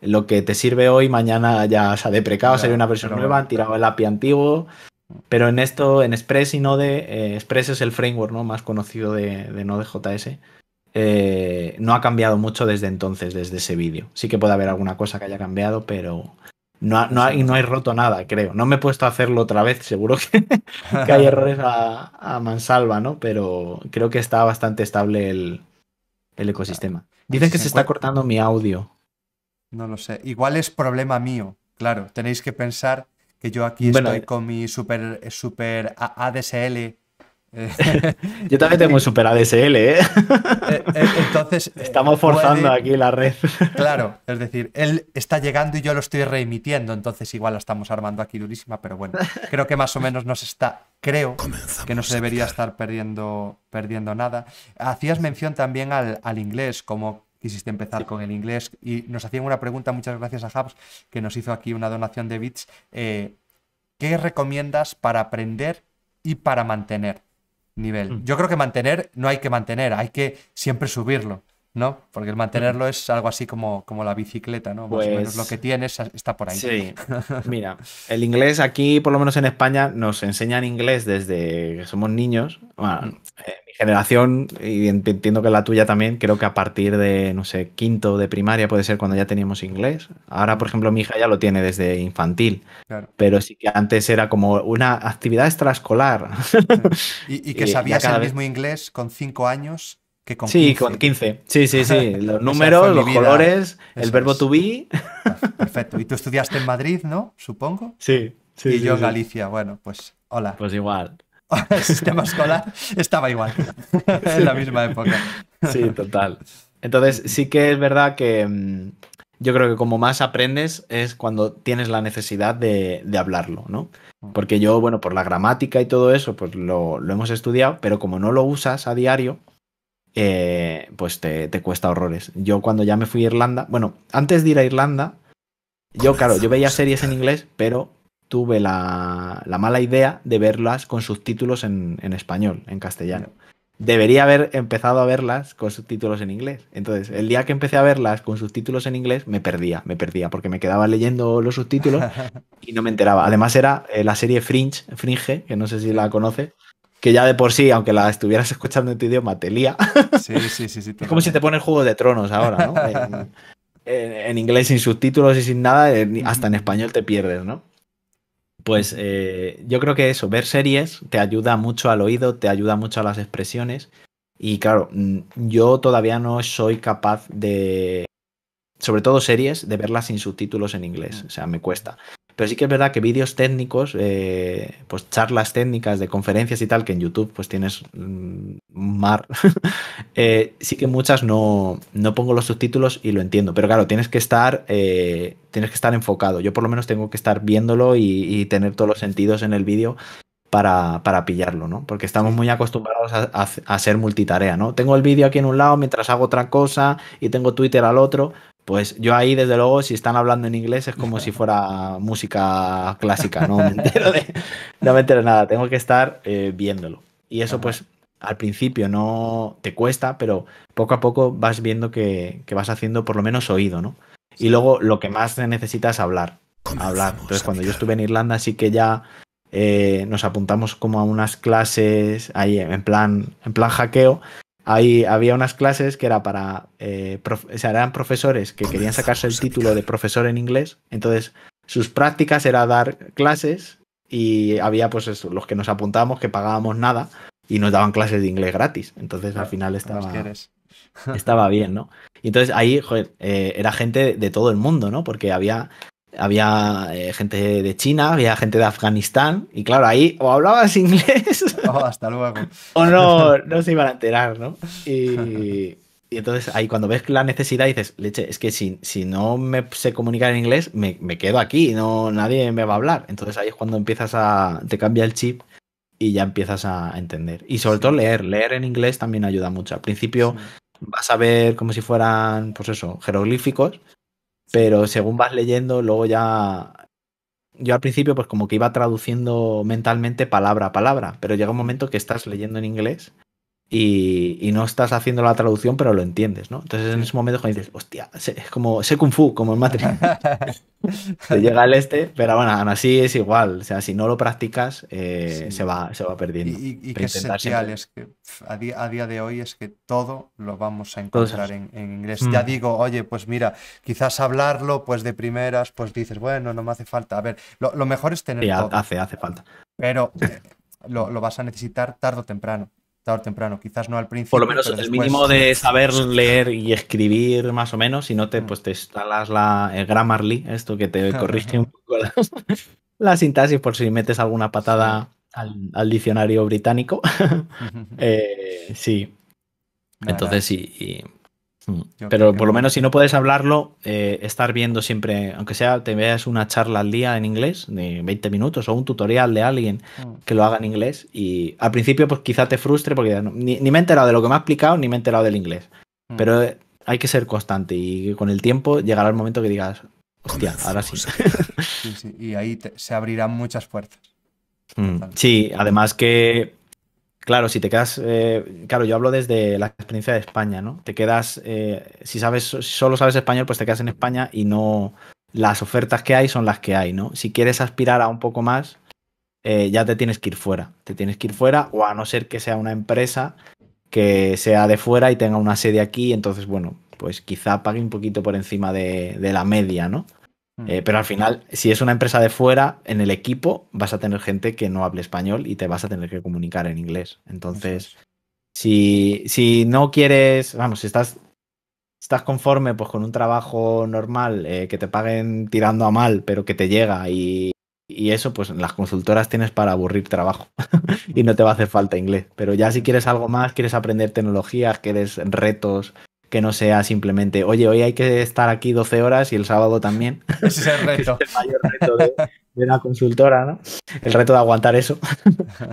lo que te sirve hoy, mañana ya se ha deprecado, claro, sería una versión nueva, han tirado el API antiguo. Mm. Pero en esto, en Express y Node, eh, Express es el framework ¿no? más conocido de, de Node.js. Eh, no ha cambiado mucho desde entonces, desde ese vídeo. Sí que puede haber alguna cosa que haya cambiado, pero no, no, no hay roto nada, creo. No me he puesto a hacerlo otra vez, seguro que, hay errores a, mansalva, ¿no? Pero creo que está bastante estable el, ecosistema. Dicen que se está cortando mi audio. No lo sé. Igual es problema mío. Claro, tenéis que pensar que yo aquí estoy con mi super ADSL yo también tengo un super ADSL, ¿eh? eh, eh, Entonces. Estamos forzando aquí la red. Claro, es decir, él está llegando y yo lo estoy reemitiendo, entonces igual la estamos armando aquí durísima, pero bueno, creo que más o menos nos está. Creo que no se debería estar perdiendo, perdiendo nada. Hacías mención también al, inglés, como quisiste empezar con el inglés, y nos hacían una pregunta, muchas gracias a Hubs, que nos hizo aquí una donación de bits. ¿Qué recomiendas para aprender y para mantener? nivel. Mm. Yo creo que mantener no hay que mantener, hay que siempre subirlo. ¿no? Porque el mantenerlo es algo así como, como la bicicleta, ¿no? menos pues lo que tienes está por ahí. Sí, mira, el inglés aquí, por lo menos en España, nos enseñan inglés desde que somos niños. Mm. Eh, mi generación, y entiendo que la tuya también, creo que a partir de, no sé, quinto de primaria puede ser cuando ya teníamos inglés. Ahora, por ejemplo, mi hija ya lo tiene desde infantil, pero sí que antes era como una actividad extraescolar. y que sabías el mismo inglés con cinco años sí, con 15. Sí, sí, sí. Los números, los colores, el verbo to be. Perfecto. Y tú estudiaste en Madrid, ¿no? Supongo. Sí, sí. Y yo en Galicia. Bueno, pues hola. Pues igual. El sistema escolar estaba igual. en la misma época. Sí, total. Entonces, sí que es verdad que mm, yo creo que como más aprendes es cuando tienes la necesidad de, hablarlo, ¿no? Mm. Porque yo, bueno, por la gramática y todo eso, pues lo hemos estudiado, pero como no lo usas a diario, eh, pues te, cuesta horrores. Yo cuando ya me fui a Irlanda, bueno, antes de ir a Irlanda, yo claro, yo veía series en inglés, pero tuve la, mala idea de verlas con subtítulos en, español, en castellano. Debería haber empezado a verlas con subtítulos en inglés. Entonces, el día que empecé a verlas con subtítulos en inglés, me perdía, me perdía, porque me quedaba leyendo los subtítulos y no me enteraba. Además, era eh, la serie Fringe, Fringe, que no sé si la conoce que ya de por sí, aunque la estuvieras escuchando en tu idioma, te lía. Sí, sí, sí. sí es como si te pones Juego de Tronos ahora, ¿no? En, inglés sin subtítulos y sin nada, eh, hasta en español te pierdes, ¿no? Pues eh, yo creo que eso, ver series te ayuda mucho al oído, te ayuda mucho a las expresiones. Y claro, mm, yo todavía no soy capaz de, sobre todo series, de verlas sin subtítulos en inglés. O sea, me cuesta. Pero sí que es verdad que vídeos técnicos, eh, pues charlas técnicas de conferencias y tal, que en YouTube pues tienes mm, mar, eh, sí que muchas no, pongo los subtítulos y lo entiendo. Pero claro, tienes que estar, eh, tienes que estar enfocado. Yo por lo menos tengo que estar viéndolo y, tener todos los sentidos en el vídeo para, pillarlo, ¿no? Porque estamos muy acostumbrados a, a ser multitarea, ¿no? Tengo el vídeo aquí en un lado mientras hago otra cosa y tengo Twitter al otro, pues yo ahí, desde luego, si están hablando en inglés es como si fuera música clásica, no me entero de, nada, tengo que estar eh, viéndolo. Y eso pues al principio no te cuesta, pero poco a poco vas viendo que, vas haciendo por lo menos oído, ¿no? Y luego lo que más necesitas es hablar. hablar. Entonces cuando yo estuve en Irlanda sí que ya eh, nos apuntamos como a unas clases ahí en plan, en plan hackeo Ahí había unas clases que era para, eh, eran profesores que querían sacarse el título de profesor en inglés, entonces sus prácticas era dar clases y había pues los que nos apuntábamos que pagábamos nada y nos daban clases de inglés gratis, entonces al final estaba, estaba bien, ¿no? Y entonces ahí, joder, eh, era gente de todo el mundo, ¿no? Porque había había eh, gente de China, había gente de Afganistán, y claro, ahí o hablabas inglés oh, hasta luego. o no, no se iban a enterar, ¿no? Y, entonces ahí cuando ves la necesidad dices, leche, es que si, no me sé comunicar en inglés, me, quedo aquí, no, nadie me va a hablar. Entonces ahí es cuando empiezas a, te cambia el chip y ya empiezas a entender. Y sobre todo leer, leer en inglés también ayuda mucho. Al principio vas a ver como si fueran, pues eso, jeroglíficos pero según vas leyendo, luego ya... Yo al principio pues como que iba traduciendo mentalmente palabra a palabra, pero llega un momento que estás leyendo en inglés y, no estás haciendo la traducción, pero lo entiendes, ¿no? Entonces en ese momento dices, hostia, es como sé Kung Fu, como en Matrix. Te llega al este, pero bueno, aún así es igual. O sea, si no lo practicas, eh, se, va, se va perdiendo. Y, que esencial es que a día, de hoy es que todo lo vamos a encontrar en, inglés. Ya mm. digo, oye, pues mira, quizás hablarlo, pues de primeras, pues dices, bueno, no me hace falta. A ver, lo, mejor es tener. hace, hace falta. Pero eh, lo vas a necesitar tarde o temprano temprano. Quizás no al principio. Por lo menos el mínimo de saber leer y escribir más o menos, si no te, mm. pues te instalas la, el Grammarly, esto que te corrige un poco la, sintaxis por si metes alguna patada al, diccionario británico. Eh, sí. Entonces, sí Mm. Pero por lo menos si no puedes hablarlo, eh, estar viendo siempre, aunque sea te veas una charla al día en inglés de 20 minutos o un tutorial de alguien mm. que lo haga en inglés y al principio pues quizá te frustre porque ni, me he enterado de lo que me ha explicado ni me he enterado del inglés. Mm. Pero eh, hay que ser constante y con el tiempo llegará el momento que digas, hostia, ahora sí. Y ahí se abrirán muchas puertas. sí, además que Claro, si te quedas, eh, claro, yo hablo desde la experiencia de España, ¿no? Te quedas, eh, si sabes, solo sabes español, pues te quedas en España y no las ofertas que hay son las que hay, ¿no? Si quieres aspirar a un poco más, eh, ya te tienes que ir fuera, te tienes que ir fuera o a no ser que sea una empresa que sea de fuera y tenga una sede aquí, entonces, bueno, pues quizá pague un poquito por encima de la media, ¿no? Mm. Eh, pero al final, si es una empresa de fuera, en el equipo vas a tener gente que no hable español y te vas a tener que comunicar en inglés. Entonces, si, si no quieres, vamos, si estás, estás conforme pues, con un trabajo normal, eh, que te paguen tirando a mal, pero que te llega y, y eso, pues en las consultoras tienes para aburrir trabajo y mm. no te va a hacer falta inglés. Pero ya si quieres algo más, quieres aprender tecnologías, quieres retos, que no sea simplemente, oye, hoy hay que estar aquí 12 horas y el sábado también. Ese es el reto. el mayor reto de, una consultora, ¿no? El reto de aguantar eso.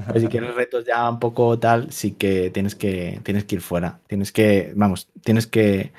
Pero si quieres retos ya un poco tal, sí que tienes que, tienes que ir fuera. Tienes que, vamos, tienes que,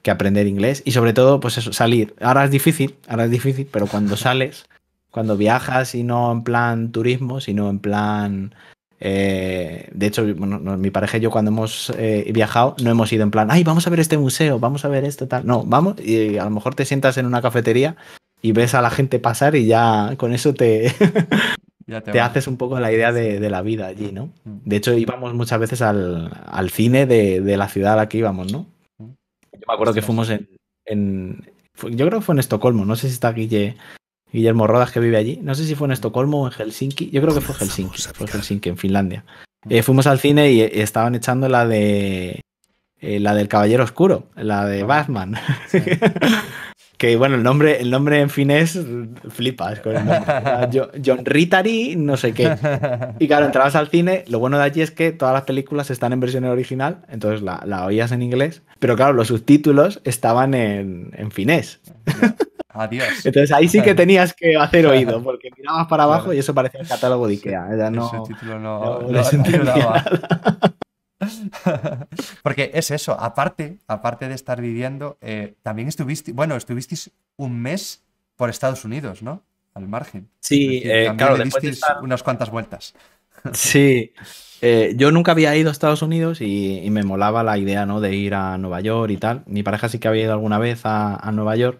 que aprender inglés y sobre todo, pues eso, salir. Ahora es difícil, ahora es difícil, pero cuando sales, cuando viajas y no en plan turismo, sino en plan eh, de hecho, mi pareja y yo cuando hemos eh, viajado no hemos ido en plan, ay, vamos a ver este museo, vamos a ver esto, tal. No, vamos y a lo mejor te sientas en una cafetería y ves a la gente pasar y ya con eso te, te, haces un poco la idea de, la vida allí, ¿no? Mm. De hecho, íbamos muchas veces al, cine de, la ciudad a la que íbamos, ¿no? Mm. Yo me acuerdo que fuimos en, en, Yo creo que fue en Estocolmo, no sé si está Guille Guillermo Rodas, que vive allí. No sé si fue en Estocolmo o en Helsinki. Yo creo que fue Helsinki. Fue Helsinki, en Finlandia. Eh, fuimos al cine y, eh, estaban echando la de. Eh, la del Caballero Oscuro, la de ah. Batman. que bueno, el nombre, el nombre en finés flipas con el nombre. John Ritari, no sé qué. Y claro, entrabas al cine, lo bueno de allí es que todas las películas están en versión original, entonces la, la oías en inglés, pero claro, los subtítulos estaban en, en finés. Adiós. Entonces ahí sí que tenías que hacer oído, porque mirabas para abajo y eso parecía el catálogo de Ikea. ese título no, lo no Porque es eso, aparte, aparte de estar viviendo, eh, también estuviste, bueno, estuvisteis un mes por Estados Unidos, ¿no? Al margen. Sí, eh, claro, unas cuantas vueltas. Sí, eh, yo nunca había ido a Estados Unidos y, me molaba la idea ¿no? de ir a Nueva York y tal. Mi pareja sí que había ido alguna vez a Nueva York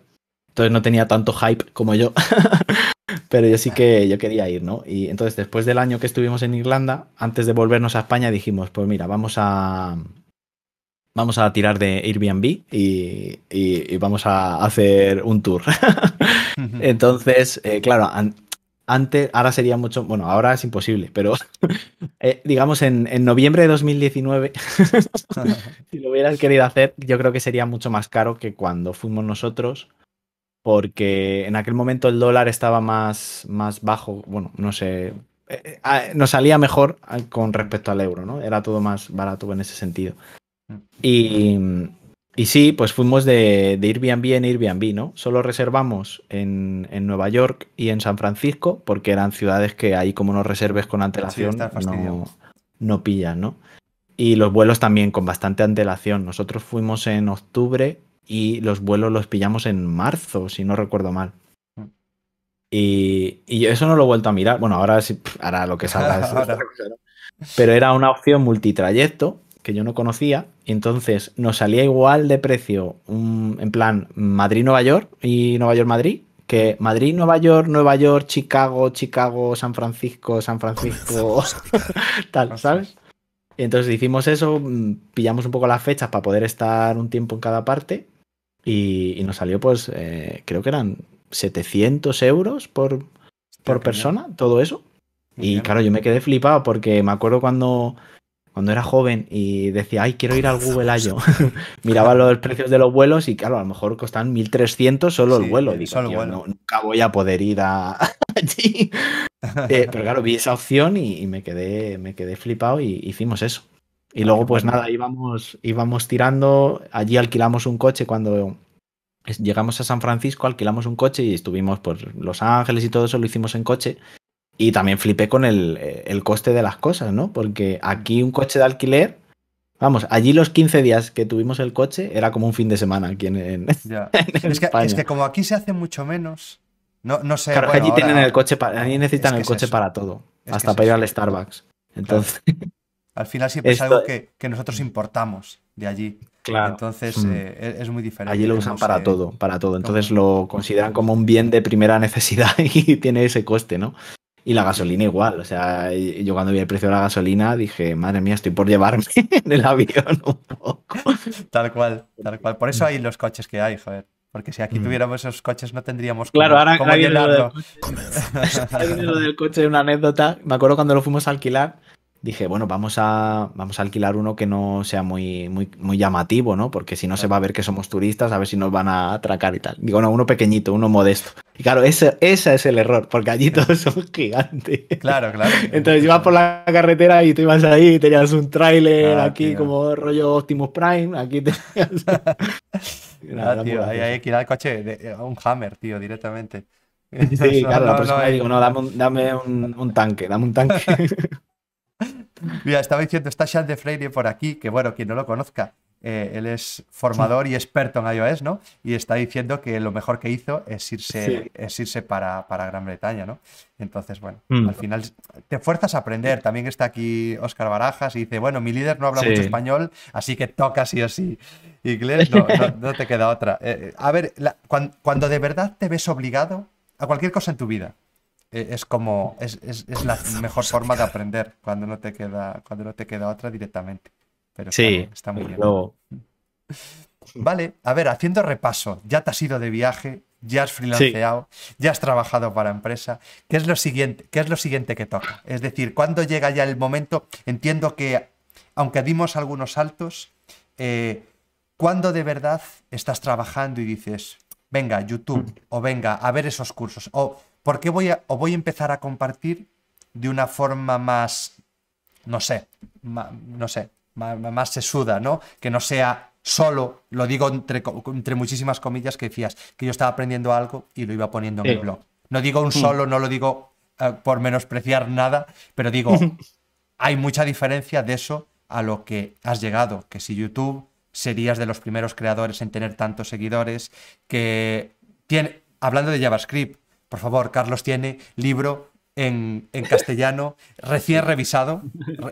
entonces no tenía tanto hype como yo. Pero yo sí que yo quería ir, ¿no? Y entonces después del año que estuvimos en Irlanda, antes de volvernos a España, dijimos, pues mira, vamos a, vamos a tirar de Airbnb y, y, vamos a hacer un tour. Entonces, eh, claro, antes, ahora sería mucho, bueno, ahora es imposible, pero eh, digamos en, en, noviembre de 2019, si lo hubieras querido hacer, yo creo que sería mucho más caro que cuando fuimos nosotros, porque en aquel momento el dólar estaba más, más bajo, bueno, no sé, eh, eh, nos salía mejor con respecto al euro, ¿no? Era todo más barato en ese sentido. Y, sí, pues fuimos de, Airbnb en Airbnb, ¿no? Solo reservamos en, Nueva York y en San Francisco, porque eran ciudades que ahí como no reserves con antelación, no, pillan, ¿no? Y los vuelos también con bastante antelación. Nosotros fuimos en octubre y los vuelos los pillamos en marzo, si no recuerdo mal. Y, eso no lo he vuelto a mirar. Bueno, ahora sí, ahora lo que salga Pero era una opción multitrayecto que yo no conocía. Y entonces nos salía igual de precio, en plan Madrid-Nueva York y Nueva York-Madrid, que Madrid, Nueva York, Nueva York, Chicago, Chicago, San Francisco, San Francisco, tal, ¿sabes? entonces hicimos eso, mm, pillamos un poco las fechas para poder estar un tiempo en cada parte y, nos salió, pues, eh, creo que eran 700 euros por, por persona, todo eso. y claro, yo me quedé flipado porque me acuerdo cuando, cuando era joven y decía, ay, quiero ir al Google Ayo. Miraba los precios de los vuelos y claro, a lo mejor costan 1.300 solo el vuelo. Digo, solo No, nunca voy a poder ir allí. Eh, pero claro, vi esa opción y, y, me, quedé, me quedé flipado y hicimos eso. Y luego, pues nada, íbamos, íbamos tirando. Allí alquilamos un coche cuando llegamos a San Francisco, alquilamos un coche y estuvimos, por pues, Los Ángeles y todo eso lo hicimos en coche. Y también flipé con el, el coste de las cosas, ¿no? Porque aquí un coche de alquiler, vamos, allí los 15 días que tuvimos el coche era como un fin de semana aquí en, es, que, es que como aquí se hace mucho menos, no, no sé. Claro, bueno, allí tienen el coche allí necesitan el coche para todo, hasta para ir al Starbucks. Entonces. Al final siempre es algo que, nosotros importamos de allí. Claro. Entonces mm. eh, es, muy diferente. Allí lo usan para todo, para todo. Entonces lo consideran como un bien de primera necesidad y tiene ese coste, ¿no? Y la gasolina igual, o sea, yo cuando vi el precio de la gasolina dije, madre mía, estoy por llevarme en el avión un poco. Tal cual, tal cual. Por eso hay los coches que hay, joder. Porque si aquí mm. tuviéramos esos coches no tendríamos Claro, ahora, cómo viene lo del coche. ahora del coche, una anécdota. Me acuerdo cuando lo fuimos a alquilar, dije, bueno, vamos a, vamos a alquilar uno que no sea muy, muy, llamativo, ¿no? Porque si no se va a ver que somos turistas, a ver si nos van a atracar y tal. Digo, no, uno pequeñito, uno modesto. Y claro, ese, es el error, porque allí todos son gigantes. Claro, claro. Entonces ibas por la carretera y tú ibas ahí, tenías un tráiler ah, aquí como rollo Optimus Prime, aquí tenías... Ah, tío, ahí hay que ir al coche, eh, un Hammer, tío, directamente. Sí, claro, la persona digo, no, dame, un tanque, dame un tanque. Mira, estaba diciendo, está Sean de Freire por aquí, que bueno, quien no lo conozca, eh, él es formador y experto en iOS, ¿no? Y está diciendo que lo mejor que hizo es irse, es irse para, para, Gran Bretaña, ¿no? Entonces, bueno, mm. al final te fuerzas a aprender. También está aquí Oscar Barajas y dice, bueno, mi líder no habla mucho español, así que toca sí o sí inglés, no, te queda otra. Eh, eh, a ver, cuando de verdad te ves obligado a cualquier cosa en tu vida, e-, es como es, la mejor forma de aprender cuando no te queda cuando no te queda otra directamente pero sí está, muy bien vale a ver haciendo repaso ya te has ido de viaje ya has freelanceado ya has trabajado para empresa qué es lo siguiente qué es lo siguiente que toca es decir cuando llega ya el momento entiendo que aunque dimos algunos saltos eh, cuando de verdad estás trabajando y dices venga YouTube mm. o venga a ver esos cursos o ¿Por voy o voy a empezar a compartir de una forma más, no sé, más, no sé, más, sesuda, ¿no? Que no sea solo, lo digo entre, entre muchísimas comillas que decías, que yo estaba aprendiendo algo y lo iba poniendo en mi blog. No digo un solo, no lo digo eh, por menospreciar nada, pero digo, hay mucha diferencia de eso a lo que has llegado, que si YouTube serías de los primeros creadores en tener tantos seguidores, que hablando de JavaScript, por favor, Carlos tiene libro en, castellano, recién revisado.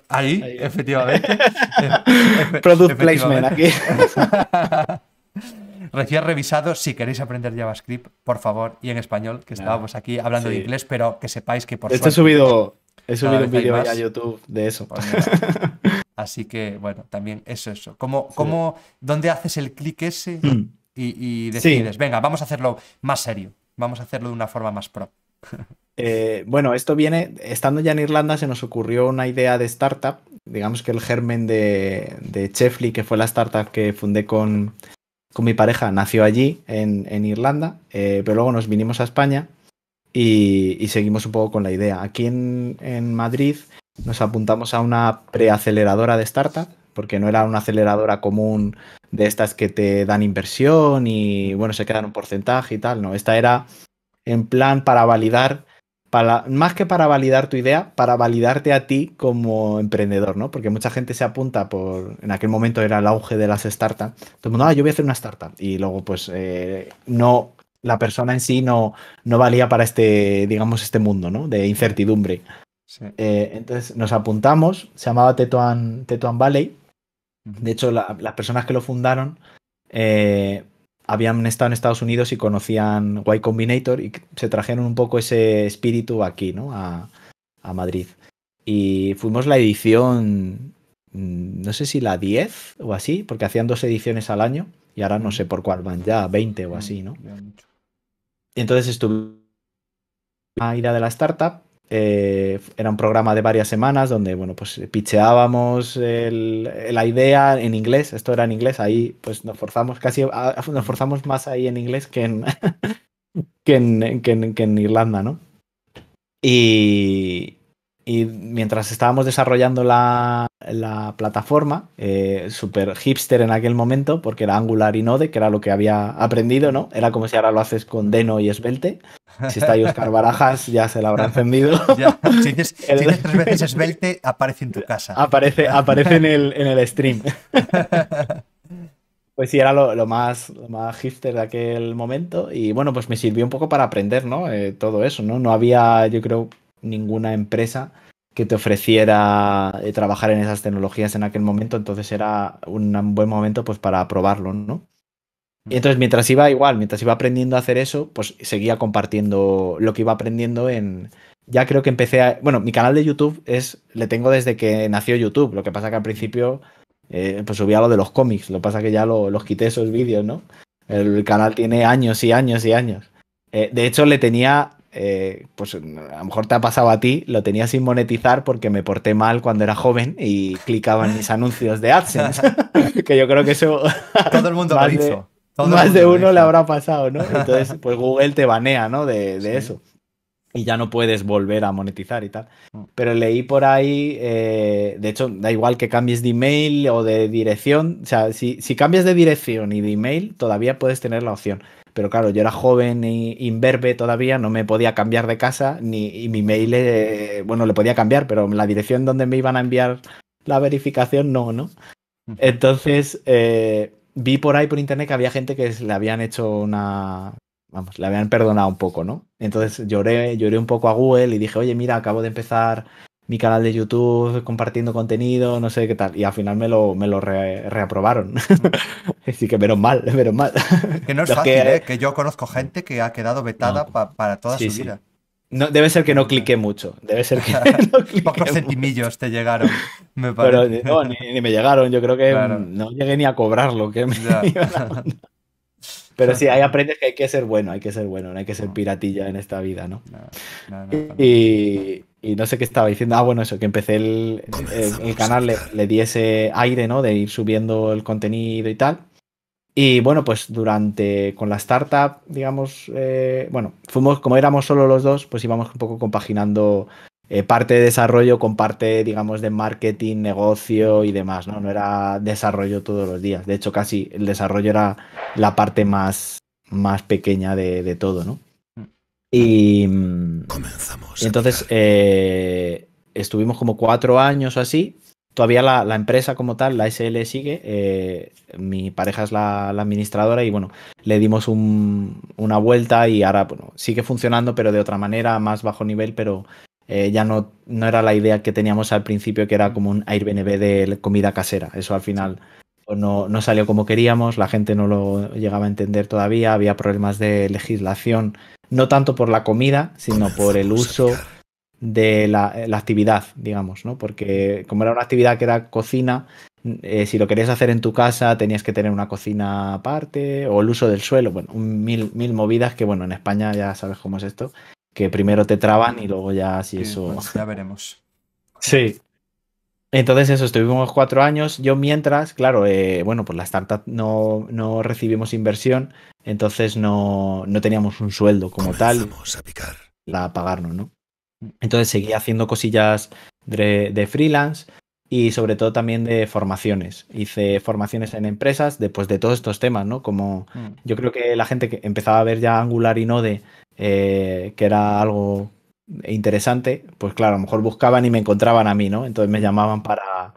ahí, efectivamente. Product placement aquí. recién revisado, si queréis aprender JavaScript, por favor, y en español, que estábamos aquí hablando de inglés, pero que sepáis que por Este suerte, subido, he subido un vídeo a YouTube de eso. Pues Así que, bueno, también eso, eso. ¿Cómo, ¿Dónde haces el clic ese mm. y, y decides, venga, vamos a hacerlo más serio? vamos a hacerlo de una forma más pro. Eh, bueno, esto viene, estando ya en Irlanda, se nos ocurrió una idea de startup, digamos que el germen de, de Chefly, que fue la startup que fundé con, con mi pareja, nació allí, en, Irlanda, eh, pero luego nos vinimos a España y, seguimos un poco con la idea. Aquí en, en Madrid nos apuntamos a una preaceleradora de startup porque no era una aceleradora común de estas que te dan inversión y bueno, se quedan un porcentaje y tal, no, esta era en plan para validar, para, más que para validar tu idea, para validarte a ti como emprendedor, ¿no? Porque mucha gente se apunta por, en aquel momento era el auge de las startups, todo el mundo, ah, yo voy a hacer una startup y luego pues eh, no, la persona en sí no, no valía para este, digamos, este mundo, ¿no? De incertidumbre. Eh, entonces nos apuntamos, se llamaba Tetuan, Tetuan Valley, de hecho, las personas que lo fundaron eh, habían estado en Estados Unidos y conocían Y Combinator y se trajeron un poco ese espíritu aquí, ¿no? A, Madrid. Y fuimos la edición, mm, no sé si la 10 o así, porque hacían dos ediciones al año y ahora no sé por cuál van ya, 20 o así, ¿no? Y entonces estuvimos la ida de la startup eh, era un programa de varias semanas donde, bueno, pues picheábamos la idea en inglés, esto era en inglés, ahí pues nos forzamos, casi nos forzamos más ahí en inglés que en, que en Irlanda, ¿no? Y, y mientras estábamos desarrollando la, plataforma, eh, súper hipster en aquel momento, porque era Angular y Node, que era lo que había aprendido, ¿no? Era como si ahora lo haces con Deno y Svelte. Si está ahí Oscar Barajas, ya se la habrá encendido. Pues si, dices, tres veces Svelte, aparece en tu casa. Aparece, aparece en, el, stream. Pues sí, era lo, más, más hipster de aquel momento. Y bueno, pues me sirvió un poco para aprender, ¿no? Eh, todo eso, ¿no? No había, yo creo, ninguna empresa que te ofreciera eh, trabajar en esas tecnologías en aquel momento, entonces era un buen momento pues para probarlo, ¿no? Mm. Y entonces mientras iba igual, mientras iba aprendiendo a hacer eso, pues seguía compartiendo lo que iba aprendiendo en... Ya creo que empecé a... Bueno, mi canal de YouTube es... Le tengo desde que nació YouTube, lo que pasa que al principio eh, pues subía lo de los cómics, lo que pasa que ya lo, los quité esos vídeos, ¿no? El, canal tiene años y años y años. Eh, de hecho, le tenía eh, pues a lo mejor te ha pasado a ti, lo tenía sin monetizar porque me porté mal cuando era joven y clicaba en mis anuncios de AdSense. que yo creo que eso. Todo el mundo lo ha dicho. más de uno le habrá pasado, ¿no? Entonces, pues Google te banea, ¿no? De, de eso. Y ya no puedes volver a monetizar y tal. Mm. Pero leí por ahí, eh, de hecho, da igual que cambies de email o de dirección. O sea, si, si cambias de dirección y de email, todavía puedes tener la opción pero claro, yo era joven e imberbe todavía, no me podía cambiar de casa, ni y mi mail, eh, bueno, le podía cambiar, pero la dirección donde me iban a enviar la verificación, no, ¿no? Entonces, eh, vi por ahí por internet que había gente que le habían hecho una, vamos, le habían perdonado un poco, ¿no? Entonces lloré, lloré un poco a Google y dije, oye, mira, acabo de empezar mi canal de YouTube compartiendo contenido, no sé qué tal. Y al final me lo, me lo reaprobaron. Así que menos mal, menos mal. Que no es fácil, que, eh, que, yo conozco gente que ha quedado vetada para toda su vida. No, debe ser que no cliqué mucho. Debe ser que. Pocos centimillos te llegaron, me parece. Pero, no, ni, me llegaron. Yo creo que no llegué ni a cobrarlo. Que Pero sí, ahí aprendes que hay que ser bueno, hay que ser bueno, no hay que ser piratilla en esta vida, ¿no? y, no sé qué estaba diciendo. Ah, bueno, eso, que empecé el, canal, le, le, di ese aire, ¿no? De ir subiendo el contenido y tal. Y bueno, pues durante, con la startup, digamos, eh, bueno, fuimos, como éramos solo los dos, pues íbamos un poco compaginando eh, parte de desarrollo con parte, digamos, de marketing, negocio y demás, ¿no? No era desarrollo todos los días. De hecho, casi el desarrollo era la parte más, más pequeña de, todo, ¿no? Y. Mm, Comenzamos. entonces eh, estuvimos como cuatro años o así. Todavía la, empresa como tal, la SL sigue. Eh, mi pareja es la, administradora y bueno, le dimos una vuelta y ahora bueno, sigue funcionando, pero de otra manera, más bajo nivel, pero eh, ya no, era la idea que teníamos al principio, que era como un Airbnb de comida casera. Eso al final no, salió como queríamos, la gente no lo llegaba a entender todavía, había problemas de legislación, no tanto por la comida, sino por el uso de la, actividad, digamos, ¿no? Porque como era una actividad que era cocina, eh, si lo querías hacer en tu casa tenías que tener una cocina aparte o el uso del suelo, bueno, mil, mil movidas que, bueno, en España ya sabes cómo es esto, que primero te traban y luego ya si eso... ya veremos. Sí. Entonces eso, estuvimos cuatro años. Yo mientras, claro, eh, bueno, pues la startup no, recibimos inversión, entonces no, teníamos un sueldo como tal. A La pagarnos, ¿no? Entonces seguía haciendo cosillas de freelance y sobre todo también de formaciones. Hice formaciones en empresas después de todos estos temas, ¿no? Como mm. yo creo que la gente que empezaba a ver ya Angular y Node, eh, que era algo interesante, pues claro, a lo mejor buscaban y me encontraban a mí, ¿no? Entonces me llamaban para,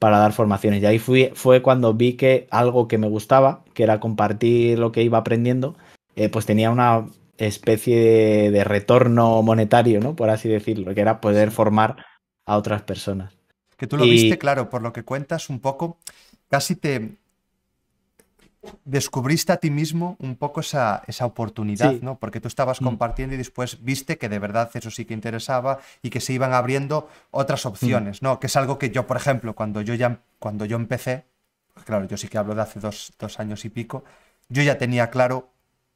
para dar formaciones. Y ahí fui, fue cuando vi que algo que me gustaba, que era compartir lo que iba aprendiendo, eh, pues tenía una especie de, de retorno monetario, ¿no? Por así decirlo, que era poder formar a otras personas. Que tú lo viste, claro, por lo que cuentas un poco, casi te descubriste a ti mismo un poco esa, esa oportunidad, ¿no? Porque tú estabas mm. compartiendo y después viste que de verdad eso sí que interesaba y que se iban abriendo otras mm. opciones, ¿no? Que es algo que yo, por ejemplo, cuando yo ya cuando yo empecé, pues claro, yo sí que hablo de hace dos, años y pico, yo ya tenía claro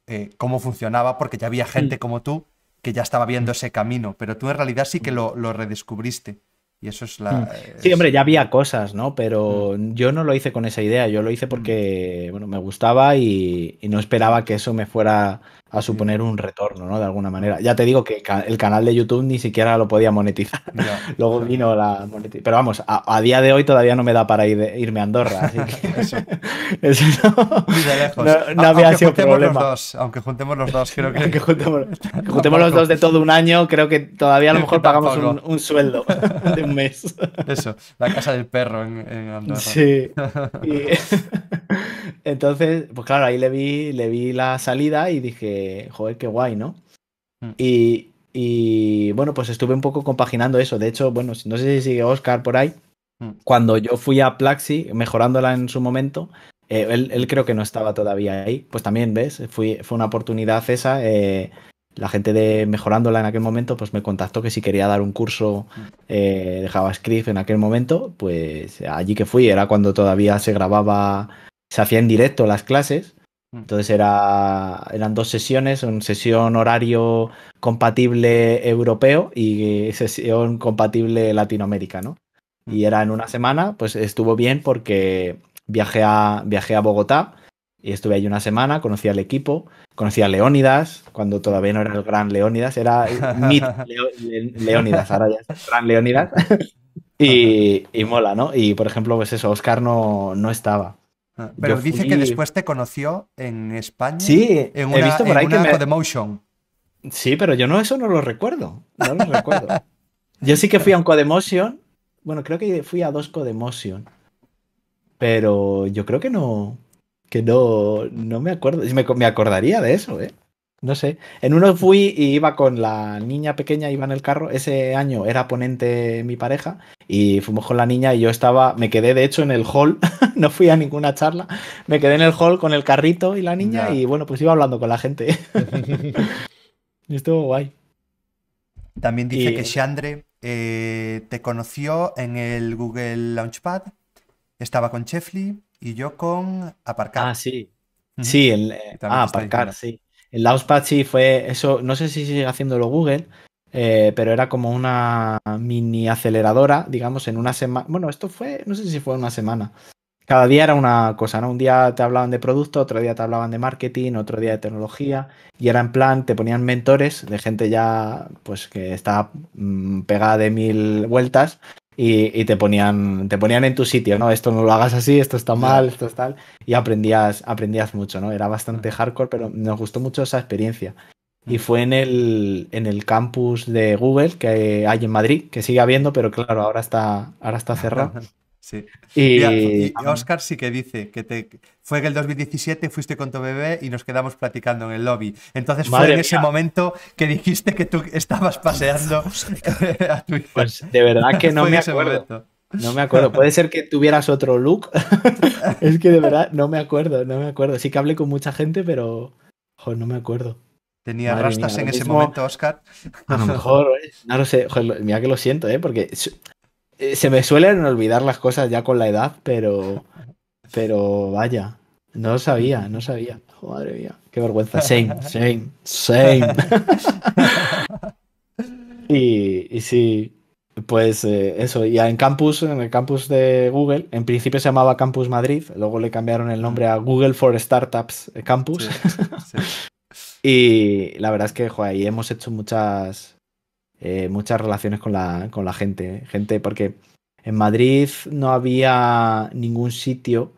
eh, cómo funcionaba porque ya había mm. gente como tú que ya estaba viendo ese camino, pero tú en realidad sí que lo, lo redescubriste. Y eso es la. Mm. Eh, sí, hombre, ya había cosas, ¿no? Pero mm. yo no lo hice con esa idea. Yo lo hice porque, mm. bueno, me gustaba y, no esperaba que eso me fuera a suponer un retorno, ¿no? De alguna manera. Ya te digo que el canal de YouTube ni siquiera lo podía monetizar. Luego vino la monetización. Pero vamos, a, día de hoy todavía no me da para irme a Andorra, así que eso. lejos. no, había sido problema. aunque juntemos los dos, creo que... aunque juntemos, los dos de todo un año, creo que todavía a lo eh, mejor pagamos un, sueldo de un mes. Eso, la casa del perro en, Andorra. Sí. Entonces, pues claro, ahí le vi, le vi la salida y dije eh, joder, qué guay, ¿no? Mm. Y, bueno, pues estuve un poco compaginando eso. De hecho, bueno, no sé si sigue Oscar por ahí. Mm. Cuando yo fui a Plaxi, mejorándola en su momento, eh, él, creo que no estaba todavía ahí. Pues también, ¿ves? fue una oportunidad esa. Eh, la gente de mejorándola en aquel momento, pues me contactó que si quería dar un curso mm. de JavaScript en aquel momento, pues allí que fui, era cuando todavía se grababa, se hacía en directo las clases. Mm. Entonces era, eran dos sesiones, una sesión horario compatible europeo y sesión compatible Latinoamérica, ¿no? Mm. Y era en una semana, pues estuvo bien porque viajé a, viajé a Bogotá y estuve ahí una semana, conocí al equipo, conocí a Leónidas, cuando todavía no era el gran Leónidas, era Mid Leónidas, ahora ya gran Leónidas. y, mola, ¿no? Y por ejemplo, pues eso, Oscar no, no estaba. Ah, pero dice que después te conoció en España. Sí, en una, he visto por ahí Sí, pero yo no eso no lo recuerdo. No lo recuerdo. Yo sí que fui a un Codemotion. Bueno, creo que fui a dos Codemotion. Pero yo creo que no. Que no. No me acuerdo. Me, me acordaría de eso, ¿eh? No sé. En uno fui y iba con la niña pequeña, iba en el carro. Ese año era ponente mi pareja y fuimos con la niña y yo estaba, me quedé de hecho en el hall, no fui a ninguna charla, me quedé en el hall con el carrito y la niña y bueno, pues iba hablando con la gente. y estuvo guay. También dice que Shandre eh, te conoció en el Google Launchpad, estaba con Chefly y yo con Aparcar. Ah, sí. Sí, el, eh, ah, Aparcar, sí. El Laos Patchy fue eso, no sé si sigue haciéndolo Google, eh, pero era como una mini aceleradora, digamos, en una semana. Bueno, esto fue, no sé si fue una semana. Cada día era una cosa, ¿no? Un día te hablaban de producto, otro día te hablaban de marketing, otro día de tecnología, y era en plan, te ponían mentores de gente ya, pues que está mm, pegada de mil vueltas, y, te, ponían, te ponían en tu sitio, ¿no? Esto no lo hagas así, esto está mal, esto es tal. Y aprendías, aprendías mucho, ¿no? Era bastante hardcore, pero nos gustó mucho esa experiencia. Y fue en el, en el campus de Google que hay en Madrid, que sigue habiendo, pero claro, ahora está, ahora está cerrado. Sí. Y, Oscar sí que dice que te, fue en el 2017, fuiste con tu bebé y nos quedamos platicando en el lobby. Entonces fue en ese momento que dijiste que tú estabas paseando a tu Pues de verdad que no me acuerdo. No me acuerdo. Puede ser que tuvieras otro look. es que de verdad no me acuerdo, no me acuerdo. Sí que hablé con mucha gente, pero no me acuerdo. Tenía rastas en ese momento, Oscar. A lo mejor, ¿eh? no lo sé, mira que lo siento, ¿eh? porque eh, se me suelen olvidar las cosas ya con la edad, pero. Pero vaya. No sabía, no sabía. Madre mía, qué vergüenza. Shame, shame, shame. y, y sí, pues eh, eso. ya en campus, en el campus de Google, en principio se llamaba Campus Madrid, luego le cambiaron el nombre a Google for Startups eh, Campus. y la verdad es que, joder, ahí hemos hecho muchas, eh, muchas relaciones con la, con la gente. Gente, porque en Madrid no había ningún sitio.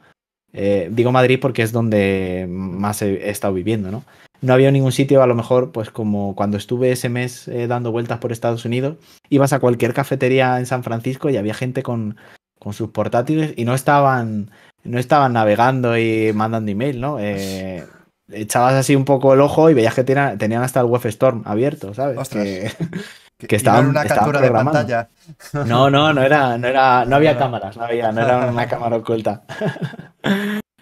Eh, digo Madrid porque es donde más he, estado viviendo, ¿no? No había ningún sitio, a lo mejor, pues como cuando estuve ese mes eh, dando vueltas por Estados Unidos, ibas a cualquier cafetería en San Francisco y había gente con, con sus portátiles y no estaban, no estaban navegando y mandando email, ¿no? echabas así un poco el ojo y veías que tenían, tenían hasta el web Storm abierto, ¿sabes? Ostras que una captura de pantalla. No, no, no era, no era, no había cámaras, no había, era una cámara oculta.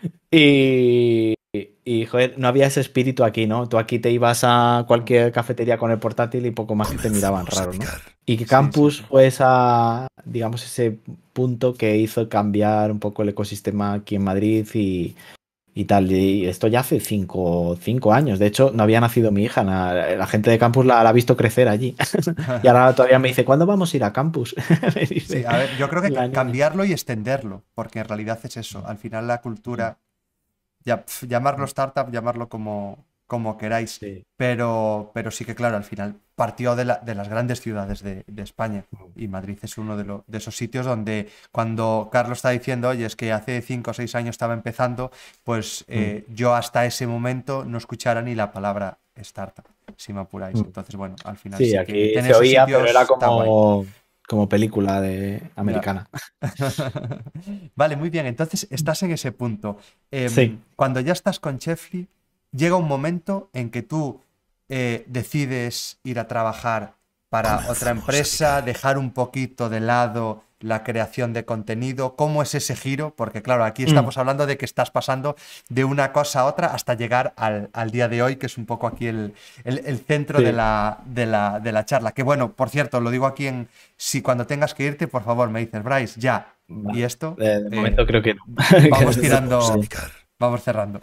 Y, joder, no había ese espíritu aquí, ¿no? Tú aquí te ibas a cualquier cafetería con el portátil y poco más que te miraban raro, ¿no? Y Campus fue digamos, ese punto que hizo cambiar un poco el ecosistema aquí en Madrid y, y tal. Y esto ya hace cinco, años. De hecho, no había nacido mi hija. La, gente de campus la, ha visto crecer allí. y ahora todavía me dice, ¿cuándo vamos a ir a campus? a ver, yo creo que cambiarlo y extenderlo, porque en realidad es eso. Al final la cultura, llamarlo startup, llamarlo como, como queráis, Pero, pero sí que claro, al final partió de, las grandes ciudades de, España mm. y Madrid es uno de, esos sitios donde cuando Carlos está diciendo, oye, es que hace cinco o seis años estaba empezando, pues eh, mm. yo hasta ese momento no escuchara ni la palabra startup, si me apuráis. Mm. Entonces, bueno, al final... Sí, que era como película de americana. vale, muy bien. Entonces estás en ese punto. Em, cuando ya estás con Chefly llega un momento en que tú eh, decides ir a trabajar para otra empresa, dejar un poquito de lado la creación de contenido, cómo es ese giro, porque claro, aquí mm. estamos hablando de que estás pasando de una cosa a otra hasta llegar al, día de hoy, que es un poco aquí el, el, centro de, la, de, la, de, la, charla. Que bueno, por cierto, lo digo aquí en, si cuando tengas que irte, por favor, me dices, Bryce, ya. ¿Y esto? De, momento eh, creo que no. Vamos tirando... Vamos cerrando.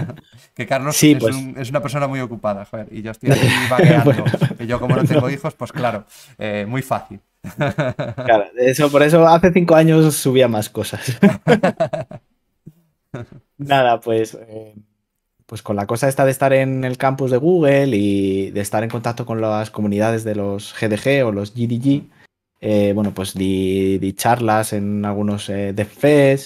que Carlos pues. es, una persona muy ocupada, y yo estoy yo, como no tengo hijos, pues claro, eh, muy fácil. claro, eso, por eso hace cinco años subía más cosas. Nada, pues. Eh, pues con la cosa esta de estar en el campus de Google y de estar en contacto con las comunidades de los GDG o los GDG, eh, bueno, pues di, charlas en algunos de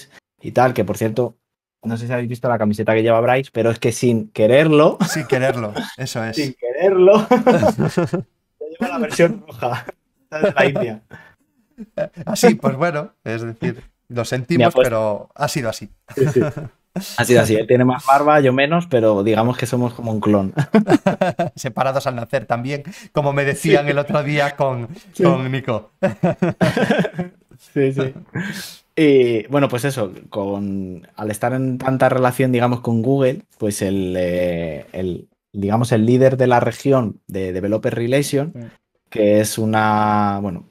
y tal, que por cierto, no sé si habéis visto la camiseta que lleva Bryce, pero es que sin quererlo. Sin quererlo, eso es. Sin quererlo. lleva la versión roja. Esta es la India. Eh, así, pues bueno, es decir, lo sentimos, pero ha sido así. Ha sido así, él ¿eh? tiene más barba, yo menos, pero digamos que somos como un clon. Separados al nacer también, como me decían el otro día con, con Nico. Sí, sí. Y bueno, pues eso, con, al estar en tanta relación, digamos, con Google, pues el, eh, digamos, el líder de la región de Developer Relation, que es una, bueno,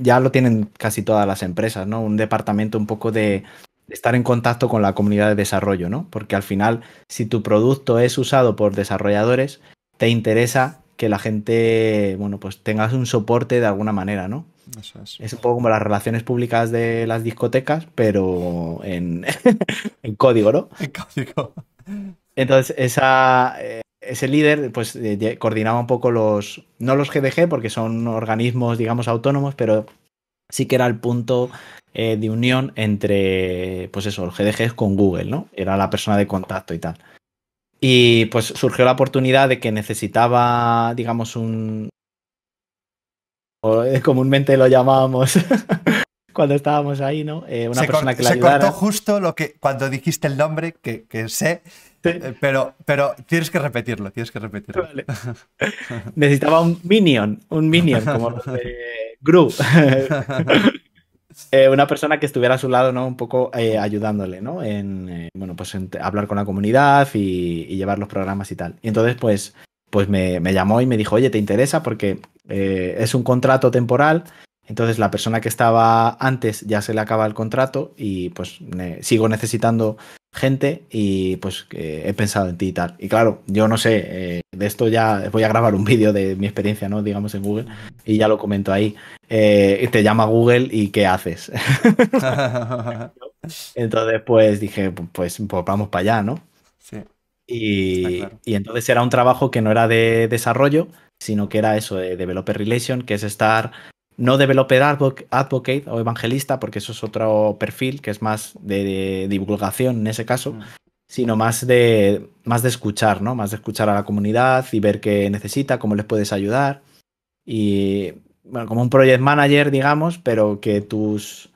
ya lo tienen casi todas las empresas, ¿no? Un departamento un poco de estar en contacto con la comunidad de desarrollo, ¿no? Porque al final, si tu producto es usado por desarrolladores, te interesa que la gente, bueno, pues tengas un soporte de alguna manera, ¿no? es. un poco como las relaciones públicas de las discotecas, pero en, en código, ¿no? En código. Entonces, esa, eh, ese líder pues eh, coordinaba un poco los, no los GDG, porque son organismos, digamos, autónomos, pero sí que era el punto eh, de unión entre, pues eso, los GDG con Google, ¿no? Era la persona de contacto y tal. Y pues surgió la oportunidad de que necesitaba, digamos, un, comúnmente lo llamábamos cuando estábamos ahí, ¿no? Eh, una persona que Se cortó justo lo que, cuando dijiste el nombre, que, sé, eh, pero, pero tienes que repetirlo, tienes que repetirlo. Necesitaba un minion, un minion, como los de Gru. Eh, una persona que estuviera a su lado, ¿no? Un poco ayudándole, ¿no? En, bueno, pues en hablar con la comunidad y, llevar los programas y tal. Y entonces, pues, pues me, llamó y me dijo, oye, ¿te interesa? Porque eh, es un contrato temporal. Entonces la persona que estaba antes ya se le acaba el contrato y pues sigo necesitando gente y pues he pensado en ti y tal. Y claro, yo no sé, eh, de esto ya voy a grabar un vídeo de mi experiencia, ¿no? Digamos en Google y ya lo comento ahí. Eh, te llama Google y ¿qué haces? Entonces pues dije, pues, pues vamos para allá, ¿no? Y, entonces era un trabajo que no era de desarrollo, sino que era eso, de developer relation, que es estar no developer advocate o evangelista, porque eso es otro perfil que es más de, divulgación en ese caso, mm. sino más de, más de escuchar, ¿no? Más de escuchar a la comunidad y ver qué necesita, cómo les puedes ayudar. Y bueno, como un project manager, digamos, pero que tus,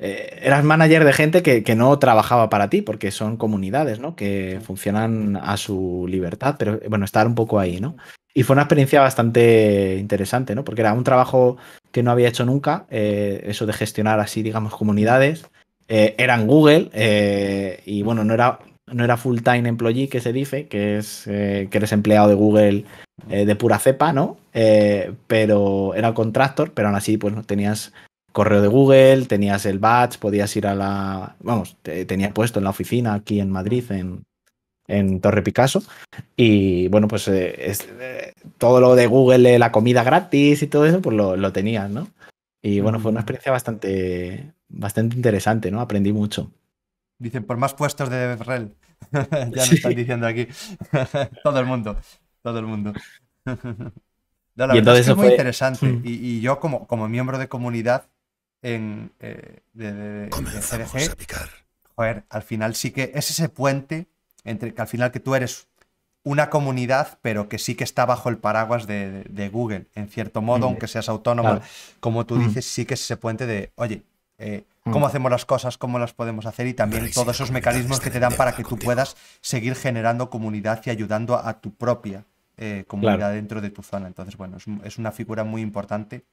eh, eras manager de gente que, que, no trabajaba para ti, porque son comunidades, ¿no? Que funcionan a su libertad, pero bueno, estar un poco ahí, ¿no? Y fue una experiencia bastante interesante, ¿no? Porque era un trabajo que no había hecho nunca, eh, eso de gestionar así, digamos, comunidades. Eh, eran Google y bueno, no era, no era full-time employee que se dice, que es que eres empleado de Google de pura cepa, ¿no? pero era contractor, pero aún así, pues no tenías correo de Google, tenías el badge, podías ir a la. Vamos, tenías tenía puesto en la oficina aquí en Madrid, en, Torre Picasso. Y bueno, pues eh, eh, todo lo de Google, la comida gratis y todo eso, pues lo, tenías, ¿no? Y bueno, fue una experiencia bastante, bastante interesante, ¿no? Aprendí mucho. Dicen, por más puestos de Rel. ya lo están diciendo aquí. todo el mundo. Todo el mundo. y es, muy interesante. Hmm. Y, yo, como, como miembro de comunidad, en, eh, de, a picar. Joder, al final sí que es ese puente entre que al final que tú eres una comunidad, pero que sí que está bajo el paraguas de, Google, en cierto modo, mm. aunque seas autónoma, como tú mm. dices, sí que es ese puente de, oye, eh, mm. cómo hacemos las cosas, cómo las podemos hacer y también todos esos mecanismos que te dan para que tú puedas seguir generando comunidad y ayudando a tu propia eh, comunidad dentro de tu zona. Entonces, bueno, es, una figura muy importante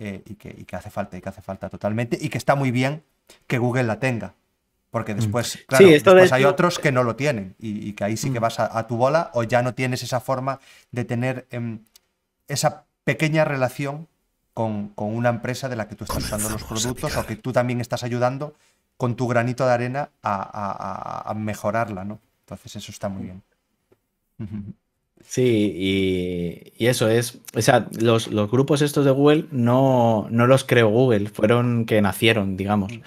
eh, y, que, hace falta, y que hace falta totalmente, y que está muy bien que Google la tenga. Porque mm. después, claro, hay otros que no lo tienen y, que ahí sí que mm. vas a, tu bola o ya no tienes esa forma de tener em, esa pequeña relación con, una empresa de la que tú estás usando los productos o que tú también estás ayudando con tu granito de arena a, a mejorarla, ¿no? Entonces eso está muy mm. bien. Sí, y, eso es. O sea, los, grupos estos de Google no, no, los creó Google, fueron que nacieron, digamos. Mm.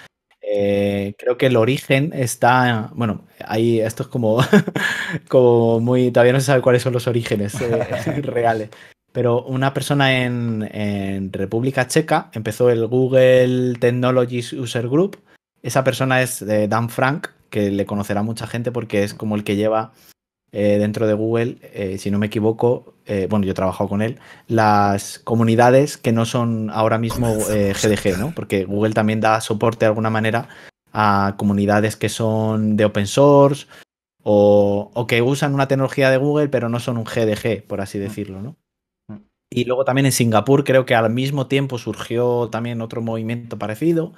Eh, creo que el origen está. Bueno, ahí esto es como, como muy. Todavía no se sabe cuáles son los orígenes eh, reales. Pero una persona en, en, República Checa empezó el Google Technologies User Group. Esa persona es eh, Dan Frank, que le conocerá mucha gente porque es como el que lleva eh, dentro de Google, eh, si no me equivoco, eh, bueno, yo he trabajado con él, las comunidades que no son ahora mismo GDG, ¿no? Porque Google también da soporte de alguna manera a comunidades que son de open source o, que usan una tecnología de Google, pero no son un GDG, por así mm. decirlo, ¿no? Mm. Y luego también en Singapur creo que al mismo tiempo surgió también otro movimiento parecido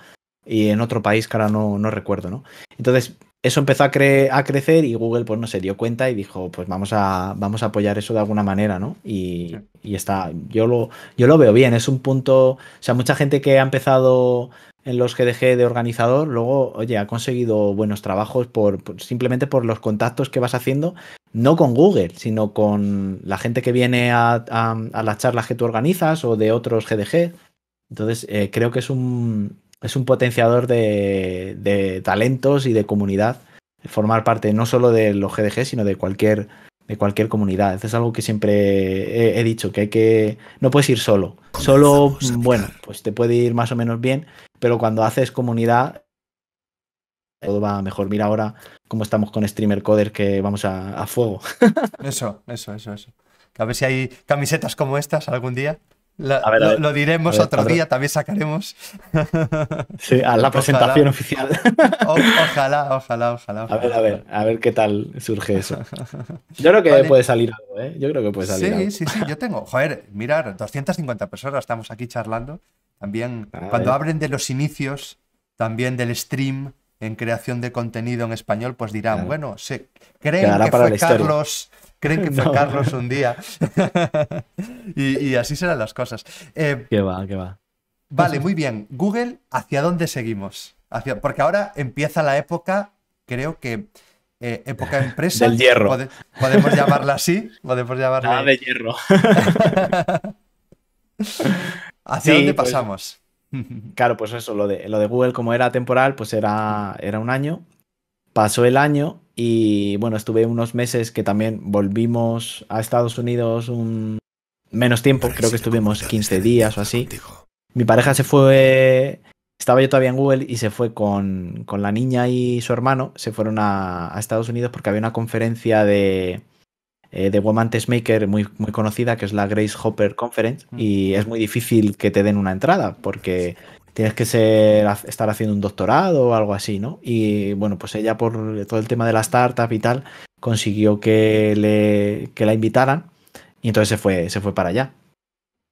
y en otro país que ahora no, no recuerdo, ¿no? Entonces, eso empezó a, crecer y Google pues no se dio cuenta y dijo, pues vamos a, vamos a apoyar eso de alguna manera, ¿no? Y, está, yo lo, yo lo veo bien, es un punto, o sea, mucha gente que ha empezado en los GDG de organizador, luego, oye, ha conseguido buenos trabajos por, simplemente por los contactos que vas haciendo, no con Google, sino con la gente que viene a, a, las charlas que tú organizas o de otros GDG. Entonces, eh, creo que es un, es un potenciador de, talentos y de comunidad. Formar parte no solo de los GDG, sino de cualquier, de cualquier comunidad. es algo que siempre he, dicho, que hay que. No puedes ir solo. Solo, mm, bueno, pues te puede ir más o menos bien, pero cuando haces comunidad, todo va mejor. Mira ahora cómo estamos con Streamer Coder, que vamos a, fuego. eso, eso, eso, eso. A ver si hay camisetas como estas algún día. Lo, diremos otro día, también sacaremos. Sí, a la presentación oficial. ojalá, ojalá, ojalá, A ver, a ver, a ver qué tal surge eso. Yo creo que puede salir algo, ¿eh? Yo creo que puede salir algo. Sí, sí, sí, yo tengo. Joder, mirar, 250 personas estamos aquí charlando. También, ah, cuando hablen de los inicios, también del stream en creación de contenido en español, pues dirán, bueno, se creen que fue Carlos creen que fue Carlos un día. y, así serán las cosas. Eh, que va, que va. Vale, muy bien. Google, ¿hacia dónde seguimos? Hacia, porque ahora empieza la época, creo que eh, época empresa. el hierro. podemos llamarla así. Podemos llamarla. Ah, de hierro. ¿Hacia dónde pues, pasamos? claro, pues eso, lo de, lo de Google, como era temporal, pues era, era un año. Pasó el año y bueno, estuve unos meses que también volvimos a Estados Unidos un menos tiempo, creo que estuvimos 15 días o así. Mi pareja se fue, estaba yo todavía en Google y se fue con, con la niña y su hermano, se fueron a, Estados Unidos porque había una conferencia de, eh, de Woman Testmaker muy, muy conocida, que es la Grace Hopper Conference, mm. y es muy difícil que te den una entrada porque tienes que ser, estar haciendo un doctorado o algo así, ¿no? Y bueno, pues ella por todo el tema de la startup y tal, consiguió que, le, la invitaran y entonces se fue, se fue para allá.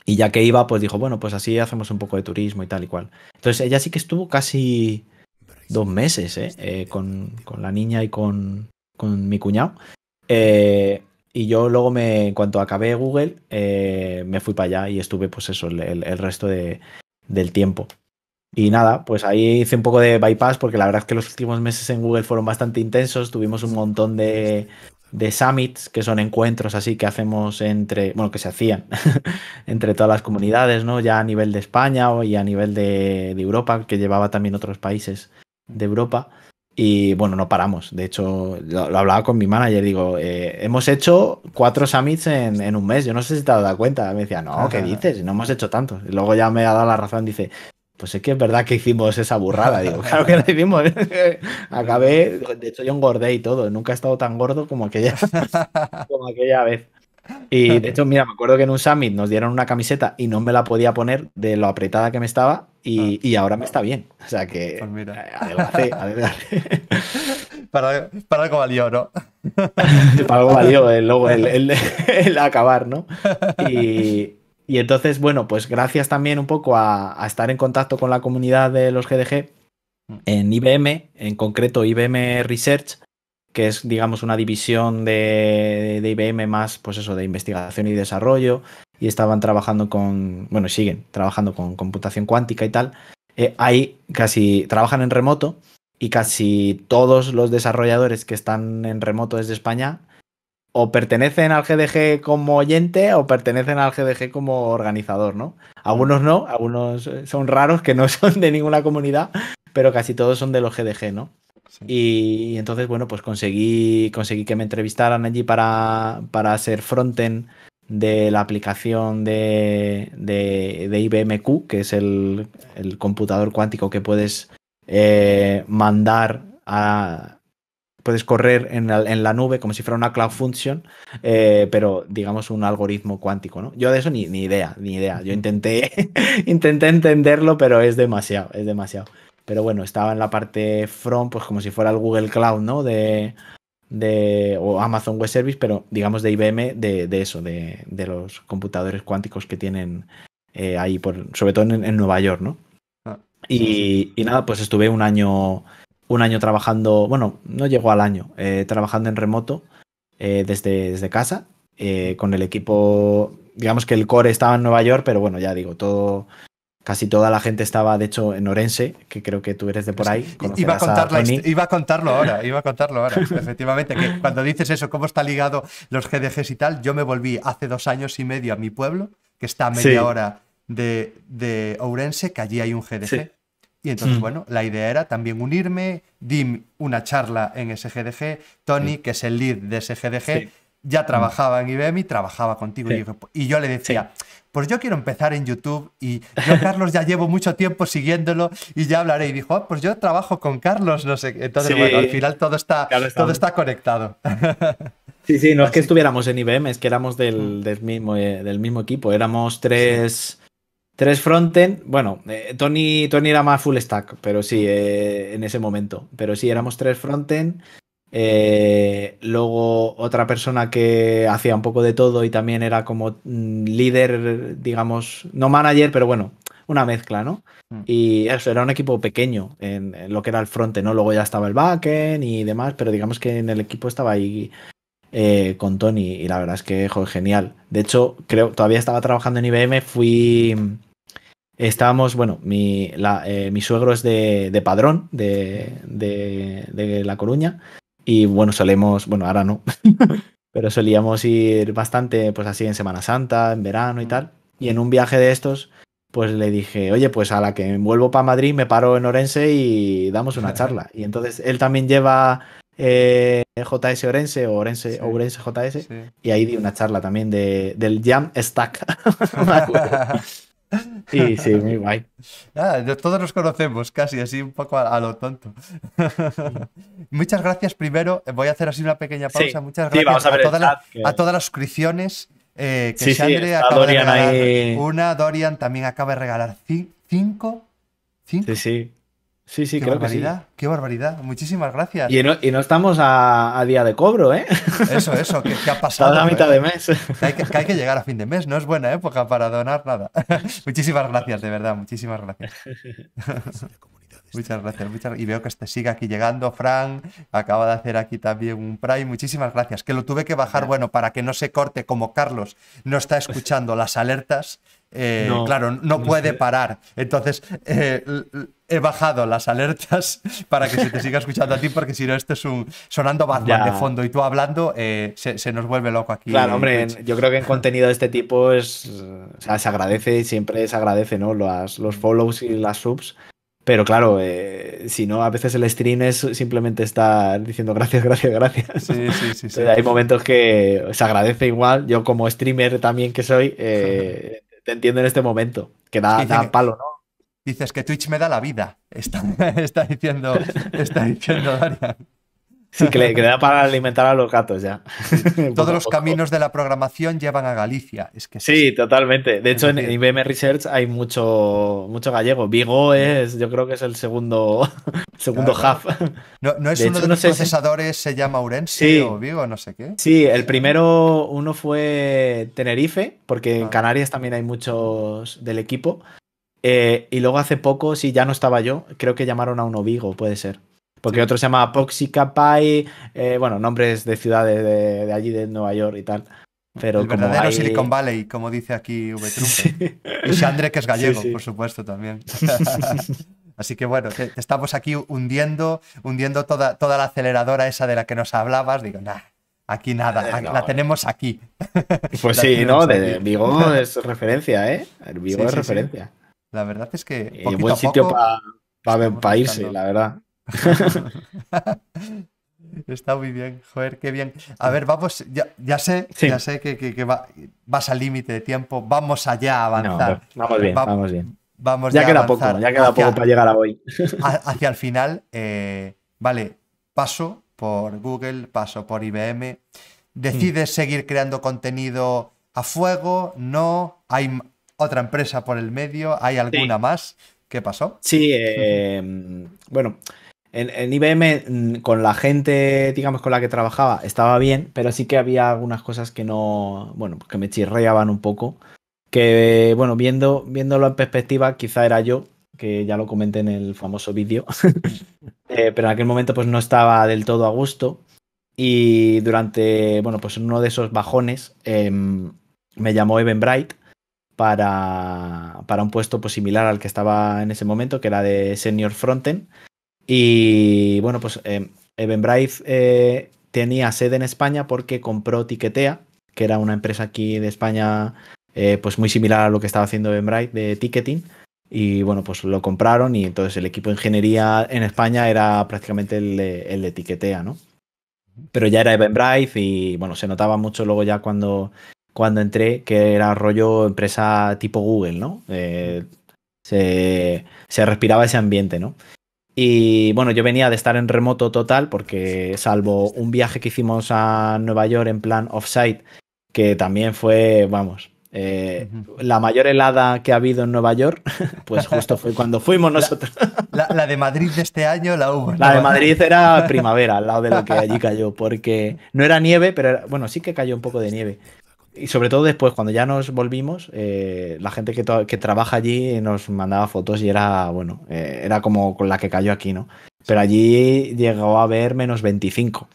Y ya que iba, pues dijo, bueno, pues así hacemos un poco de turismo y tal y cual. Entonces ella sí que estuvo casi dos meses ¿eh? Eh, con, la niña y con, mi cuñado. Eh, y yo luego, me, en cuanto acabé Google, me fui para allá y estuve pues eso, el, resto del tiempo. Y nada, pues ahí hice un poco de bypass porque la verdad es que los últimos meses en Google fueron bastante intensos. Tuvimos un montón de, summits, que son encuentros así que hacemos entre, bueno, que se hacían entre todas las comunidades, ¿no? Ya a nivel de España y a nivel de, Europa, que llevaba también otros países de Europa. Y bueno, no paramos. De hecho, lo, hablaba con mi manager. Digo, eh, hemos hecho cuatro summits en, en, un mes. Yo no sé si te has dado cuenta. Me decía, no, ¿qué dices? No hemos hecho tantos. Y luego ya me ha dado la razón. Dice, pues es que es verdad que hicimos esa burrada. Digo, claro que la hicimos. Acabé, de hecho yo engordé y todo. Nunca he estado tan gordo como aquella, como aquella vez. Y de hecho, mira, me acuerdo que en un summit nos dieron una camiseta y no me la podía poner de lo apretada que me estaba y, ah. y ahora me está bien. O sea que pues mira. Eh, adelgacé, Para, para, algo valió, ¿no? para algo valió el, el acabar, ¿no? Y, y entonces, bueno, pues gracias también un poco a, estar en contacto con la comunidad de los GDG en IBM, en concreto IBM Research, que es, digamos, una división de, IBM más, pues eso, de investigación y desarrollo, y estaban trabajando con, bueno, siguen trabajando con computación cuántica y tal. Eh, ahí casi trabajan en remoto y casi todos los desarrolladores que están en remoto desde España o pertenecen al GDG como oyente o pertenecen al GDG como organizador, ¿no? Algunos no, algunos eh, son raros que no son de ninguna comunidad, pero casi todos son de los GDG, ¿no? Y, entonces, bueno, pues conseguí, conseguí que me entrevistaran allí para, para ser frontend de la aplicación de, de, IBMQ, que es el, computador cuántico que puedes eh, mandar a, puedes correr en la, nube como si fuera una cloud function, eh, pero digamos un algoritmo cuántico, ¿no? Yo de eso ni, ni idea, ni idea. Yo intenté, intenté entenderlo, pero es demasiado, es demasiado. Pero bueno, estaba en la parte front, pues como si fuera el Google Cloud, ¿no? De, o Amazon Web Service, pero digamos de IBM, de, eso, de, los computadores cuánticos que tienen eh, ahí, por, sobre todo en, Nueva York, ¿no? Ah, y, y nada, pues estuve un año un año trabajando, bueno, no llegó al año, eh, trabajando en remoto eh, desde, desde, casa, eh, con el equipo, digamos que el core estaba en Nueva York, pero bueno, ya digo, todo, casi toda la gente estaba, de hecho, en Orense, que creo que tú eres de por ahí. Iba a, contarlo ahora, iba a contarlo ahora, efectivamente, que cuando dices eso, cómo está ligado los GDGs y tal, yo me volví hace dos años y medio a mi pueblo, que está a media hora de, de, Ourense, que allí hay un GDG. Y entonces, mm. bueno, la idea era también unirme, dim una charla en SGDG, Tony, que es el lead de SGDG, ya mm. trabajaba en IBM y trabajaba contigo. Y, yo, le decía, pues yo quiero empezar en YouTube y yo, Carlos, ya llevo mucho tiempo siguiéndolo y ya hablaré. Y dijo, ah, pues yo trabajo con Carlos, no sé. Entonces, bueno, al final todo está, todo está conectado. Sí, sí, no es que estuviéramos en IBM, es que éramos del, mm. mismo, eh, del mismo equipo, éramos tres Tres fronten bueno, eh, Tony, Tony era más full stack, pero sí, eh, en ese momento. Pero sí, éramos tres fronten eh, luego otra persona que hacía un poco de todo y también era como mm, líder, digamos, no manager, pero bueno, una mezcla, ¿no? Mm. Y eso, era un equipo pequeño en, lo que era el fronten, ¿no? Luego ya estaba el backend y demás, pero digamos que en el equipo estaba ahí con Tony y la verdad es que, joder, genial. De hecho, creo, todavía estaba trabajando en IBM, fui Estábamos, bueno, eh, mi, suegro es de, Padrón, de, La Coruña, y bueno, solemos, bueno, ahora no, pero solíamos ir bastante, pues así, en Semana Santa, en verano y mm. tal. Y en un viaje de estos, pues le dije, oye, pues a la que vuelvo para Madrid, me paro en Orense y damos una charla. Y entonces él también lleva eh, JS Orense o Orense, Orense JS. Y ahí di una charla también de, del Jam Stack. Sí, sí, muy guay. todos nos conocemos casi, así un poco a, lo tonto. Muchas gracias primero. Eh, voy a hacer así una pequeña pausa. Muchas gracias a, todas las suscripciones eh, que sí, a Dorian Una, Dorian también acaba de regalar cinco. ¿Cinco? Sí, sí. Sí, sí, Qué creo barbaridad. Qué barbaridad. Muchísimas gracias. Y no, estamos a, día de cobro, ¿eh? Eso, eso, que, ha pasado. Está a la mitad de mes. hay que, llegar a fin de mes, no es buena época para donar nada. muchísimas gracias, de verdad, muchísimas gracias. muchas gracias, muchas Y veo que este sigue aquí llegando, Frank, Acaba de hacer aquí también un Prime. Muchísimas gracias. Que lo tuve que bajar, bueno, para que no se corte, como Carlos no está escuchando las alertas eh, claro, no, puede parar. Entonces, eh, he bajado las alertas para que se te siga escuchando a ti, porque si no, esto es un sonando Batman de fondo y tú hablando, eh, se, nos vuelve loco aquí. Claro, hombre, yo creo que en contenido de este tipo es, se agradece, y siempre se agradece, ¿no? los follows y las subs. Pero claro, si no, a veces el stream es simplemente estar diciendo gracias, gracias, gracias. Sí, sí, sí. Hay momentos que se agradece igual. Yo como streamer también que soy, te entiendo en este momento, que da, palo, ¿no? Dices que Twitch me da la vida, está, está diciendo, está diciendo Darian. Sí, que le, da para alimentar a los gatos ya. Todos los caminos de la programación llevan a Galicia. Es que sí, totalmente. De hecho, en, IBM Research hay mucho, mucho gallego. Vigo es, yo creo que es el segundo, segundo hub. No, es uno de los procesadores, se llama Urense o Vigo, no sé qué. Sí, el primero, uno fue Tenerife, porque en ah. Canarias también hay muchos del equipo. Eh, y luego hace poco, si sí, ya no estaba yo, creo que llamaron a uno Vigo, puede ser. Porque otro se llama Poxica eh, bueno, nombres de ciudades de, allí, de Nueva York y tal. Pero el verdadero Silicon Valley, como dice aquí V. Y Sandre, que es gallego, por supuesto, también. Así que bueno, estamos aquí hundiendo, hundiendo toda, toda, la aceleradora esa de la que nos hablabas. Digo, nah, aquí nada, eh, la eh". tenemos aquí. Pues sí, ¿no? De, Vigo es referencia, ¿eh? El Vigo es referencia. La verdad es que. Poquito buen sitio para irse, la verdad. Está muy bien, joder, qué bien. A ver, vamos, ya, sé, ya sé que, vas al límite de tiempo, vamos allá a avanzar. vamos bien, vamos bien. ya, queda poco, ya para llegar a hoy. hacia el final, eh, vale, paso por Google, paso por IBM. ¿Decides mm. seguir creando contenido a fuego? ¿No? ¿Hay otra empresa por el medio? ¿Hay alguna más? ¿Qué pasó? Sí, eh, bueno, en, IBM mm, con la gente, digamos, con la que trabajaba estaba bien, pero sí que había algunas cosas que no, bueno, pues que me chirreaban un poco. Que, bueno, viendo, viéndolo en perspectiva, quizá era yo, que ya lo comenté en el famoso vídeo, eh, pero en aquel momento pues no estaba del todo a gusto. Y durante, bueno, pues uno de esos bajones em, me llamó Evan Bright para, para un puesto pues, similar al que estaba en ese momento, que era de Senior Frontend. Y bueno, pues em, eh, Eventbrite tenía sede en España porque compró Tiquetea, que era una empresa aquí de España eh, pues muy similar a lo que estaba haciendo Eventbrite de ticketing. Y bueno, pues lo compraron y entonces el equipo de ingeniería en España era prácticamente el de, Tiquetea, ¿no? Pero ya era Eventbrite y bueno, se notaba mucho luego ya cuando, cuando entré que era rollo empresa tipo Google, ¿no? Eh, se respiraba ese ambiente, ¿no? Y bueno, yo venía de estar en remoto total porque salvo un viaje que hicimos a Nueva York en plan offsite, que también fue, vamos, eh, la mayor helada que ha habido en Nueva York, pues justo fue cuando fuimos nosotros. La, de Madrid de este año la hubo. La de Madrid era primavera, al lado de lo que allí cayó, porque no era nieve, pero bueno, sí que cayó un poco de nieve, y sobre todo después, cuando ya nos volvimos, eh, la gente que, trabaja allí nos mandaba fotos y era, bueno, eh, era como con la que cayó aquí, ¿no? Pero allí llegó a haber menos 25.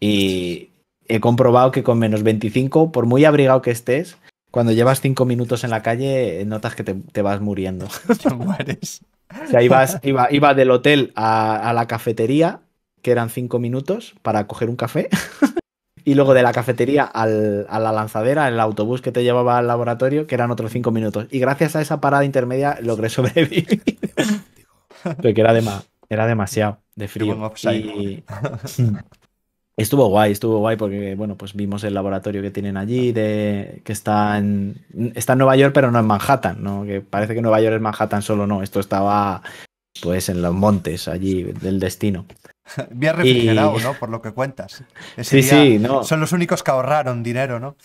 Y he comprobado que con menos 25, por muy abrigado que estés, cuando llevas cinco minutos en la calle, notas que te, vas muriendo. Te mueres. o iba, del hotel a, a la cafetería, que eran cinco minutos, para coger un café. Y luego de la cafetería a la lanzadera, el autobús que te llevaba al laboratorio, que eran otros cinco minutos. Y gracias a esa parada intermedia logré sobrevivir. Porque era, era demasiado de frío. Pues estuvo guay, estuvo guay porque, bueno, pues vimos el laboratorio que tienen allí, de, que está en, está en Nueva York, pero no en Manhattan, ¿no? Que parece que Nueva York es Manhattan, solo no. Esto estaba, pues, en los montes, allí, del destino. Bien refrigerado, ¿no? Por lo que cuentas. sí, sí, no. Son los únicos que ahorraron dinero, ¿no?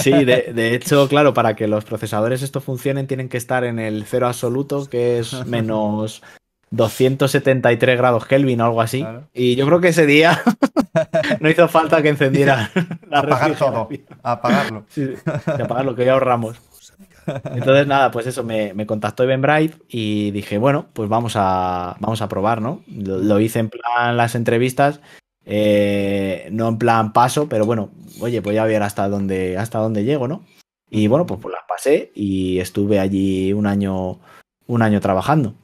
Sí, de, hecho, claro, para que los procesadores esto funcionen tienen que estar en el cero absoluto, que es menos 273 grados Kelvin o algo así. Y yo creo que ese día no hizo falta que encendiera la Apagar todo, apagarlo. Sí, apagarlo, que ya ahorramos. Entonces, nada, pues eso, me, contactó ben Bright y dije, bueno, pues vamos a, vamos a probar, ¿no? Lo, hice en plan las entrevistas, eh, no en plan paso, pero bueno, oye, pues ya ver hasta dónde, hasta dónde llego, ¿no? Y bueno, pues, pues las pasé y estuve allí un año, un año trabajando.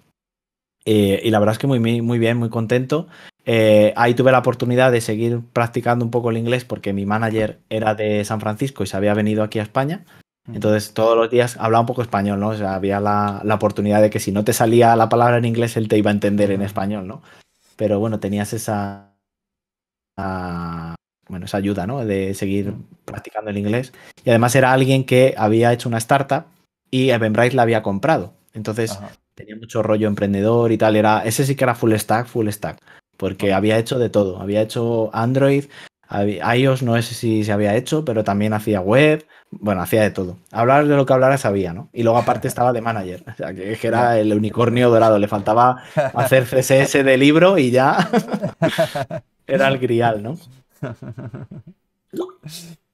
Eh, y la verdad es que muy, muy bien, muy contento. Eh, ahí tuve la oportunidad de seguir practicando un poco el inglés porque mi manager era de San Francisco y se había venido aquí a España. Entonces todos los días hablaba un poco español, ¿no? O sea, había la, oportunidad de que si no te salía la palabra en inglés, él te iba a entender en español, ¿no? Pero bueno, tenías esa, ah, bueno, esa ayuda, ¿no? De seguir practicando el inglés. Y además era alguien que había hecho una startup y Eventbrite la había comprado. Entonces tenía mucho rollo emprendedor y tal. Era, ese sí que era full stack, full stack. Porque había hecho de todo. Había hecho Android, iOS no sé si se había hecho, pero también hacía web, bueno, hacía de todo. Hablar de lo que hablara sabía, ¿no? Y luego aparte estaba de manager, o sea, que era el unicornio dorado, le faltaba hacer CSS de libro y ya era el grial, ¿no?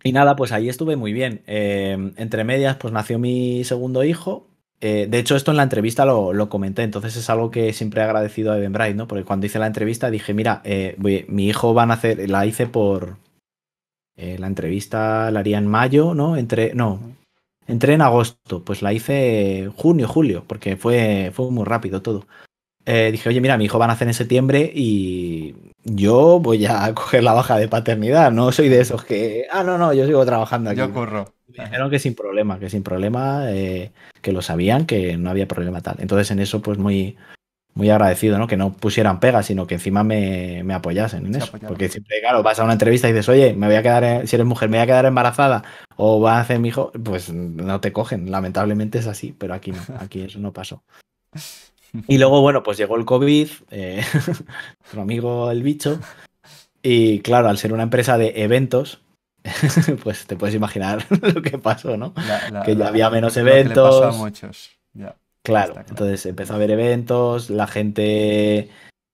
Y nada, pues ahí estuve muy bien. Eh, entre medias, pues nació mi segundo hijo eh, de hecho, esto en la entrevista lo, comenté, entonces es algo que siempre he agradecido a Evan Bright, ¿no? Porque cuando hice la entrevista dije, mira, eh, mi hijo va a hacer, la hice por. Eh, la entrevista la haría en mayo, ¿no? Entre, no, entré en agosto, pues la hice junio, julio, porque fue, fue muy rápido todo. dije, oye, mira, mi hijo va a nacer en septiembre y yo voy a coger la baja de paternidad, no soy de esos que, ah, no, no, yo sigo trabajando aquí. Yo corro dijeron que sin problema, que sin problema, eh, que lo sabían, que no había problema tal. Entonces en eso pues muy, muy agradecido, ¿no? Que no pusieran pegas, sino que encima me, apoyasen en eso. Porque siempre, claro, vas a una entrevista y dices, oye, me voy a quedar, si eres mujer, me voy a quedar embarazada o vas a hacer mi hijo, pues no te cogen. Lamentablemente es así, pero aquí no, aquí eso no pasó. Y luego, bueno, pues llegó el COVID, eh, nuestro amigo el bicho, y claro, al ser una empresa de eventos, pues te puedes imaginar lo que pasó, ¿no? que ya había menos eventos. muchos. claro, entonces empezó a haber eventos, la gente,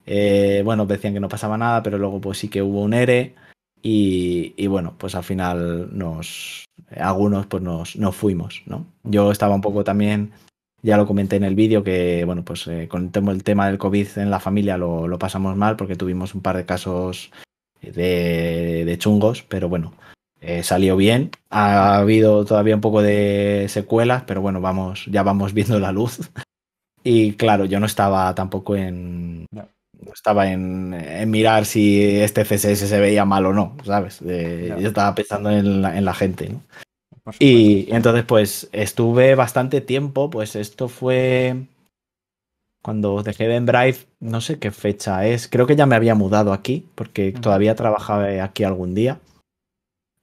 eh, bueno, decían que no pasaba nada, pero luego pues sí que hubo un ERE y, bueno, pues al final nos, algunos pues nos, fuimos, ¿no? Yo estaba un poco también, ya lo comenté en el vídeo, que bueno, pues eh, con el tema del COVID en la familia lo, pasamos mal porque tuvimos un par de casos de chungos, pero bueno, eh, salió bien. Ha habido todavía un poco de secuelas, pero bueno, vamos, ya vamos viendo la luz. Y claro, yo no estaba tampoco en. No. Estaba en, mirar si este CSS se veía mal o no, ¿sabes? Yo estaba pensando en la, gente, Y entonces, pues, estuve bastante tiempo, pues esto fue cuando dejé de Drive, no sé qué fecha es, creo que ya me había mudado aquí, porque todavía trabajaba aquí algún día.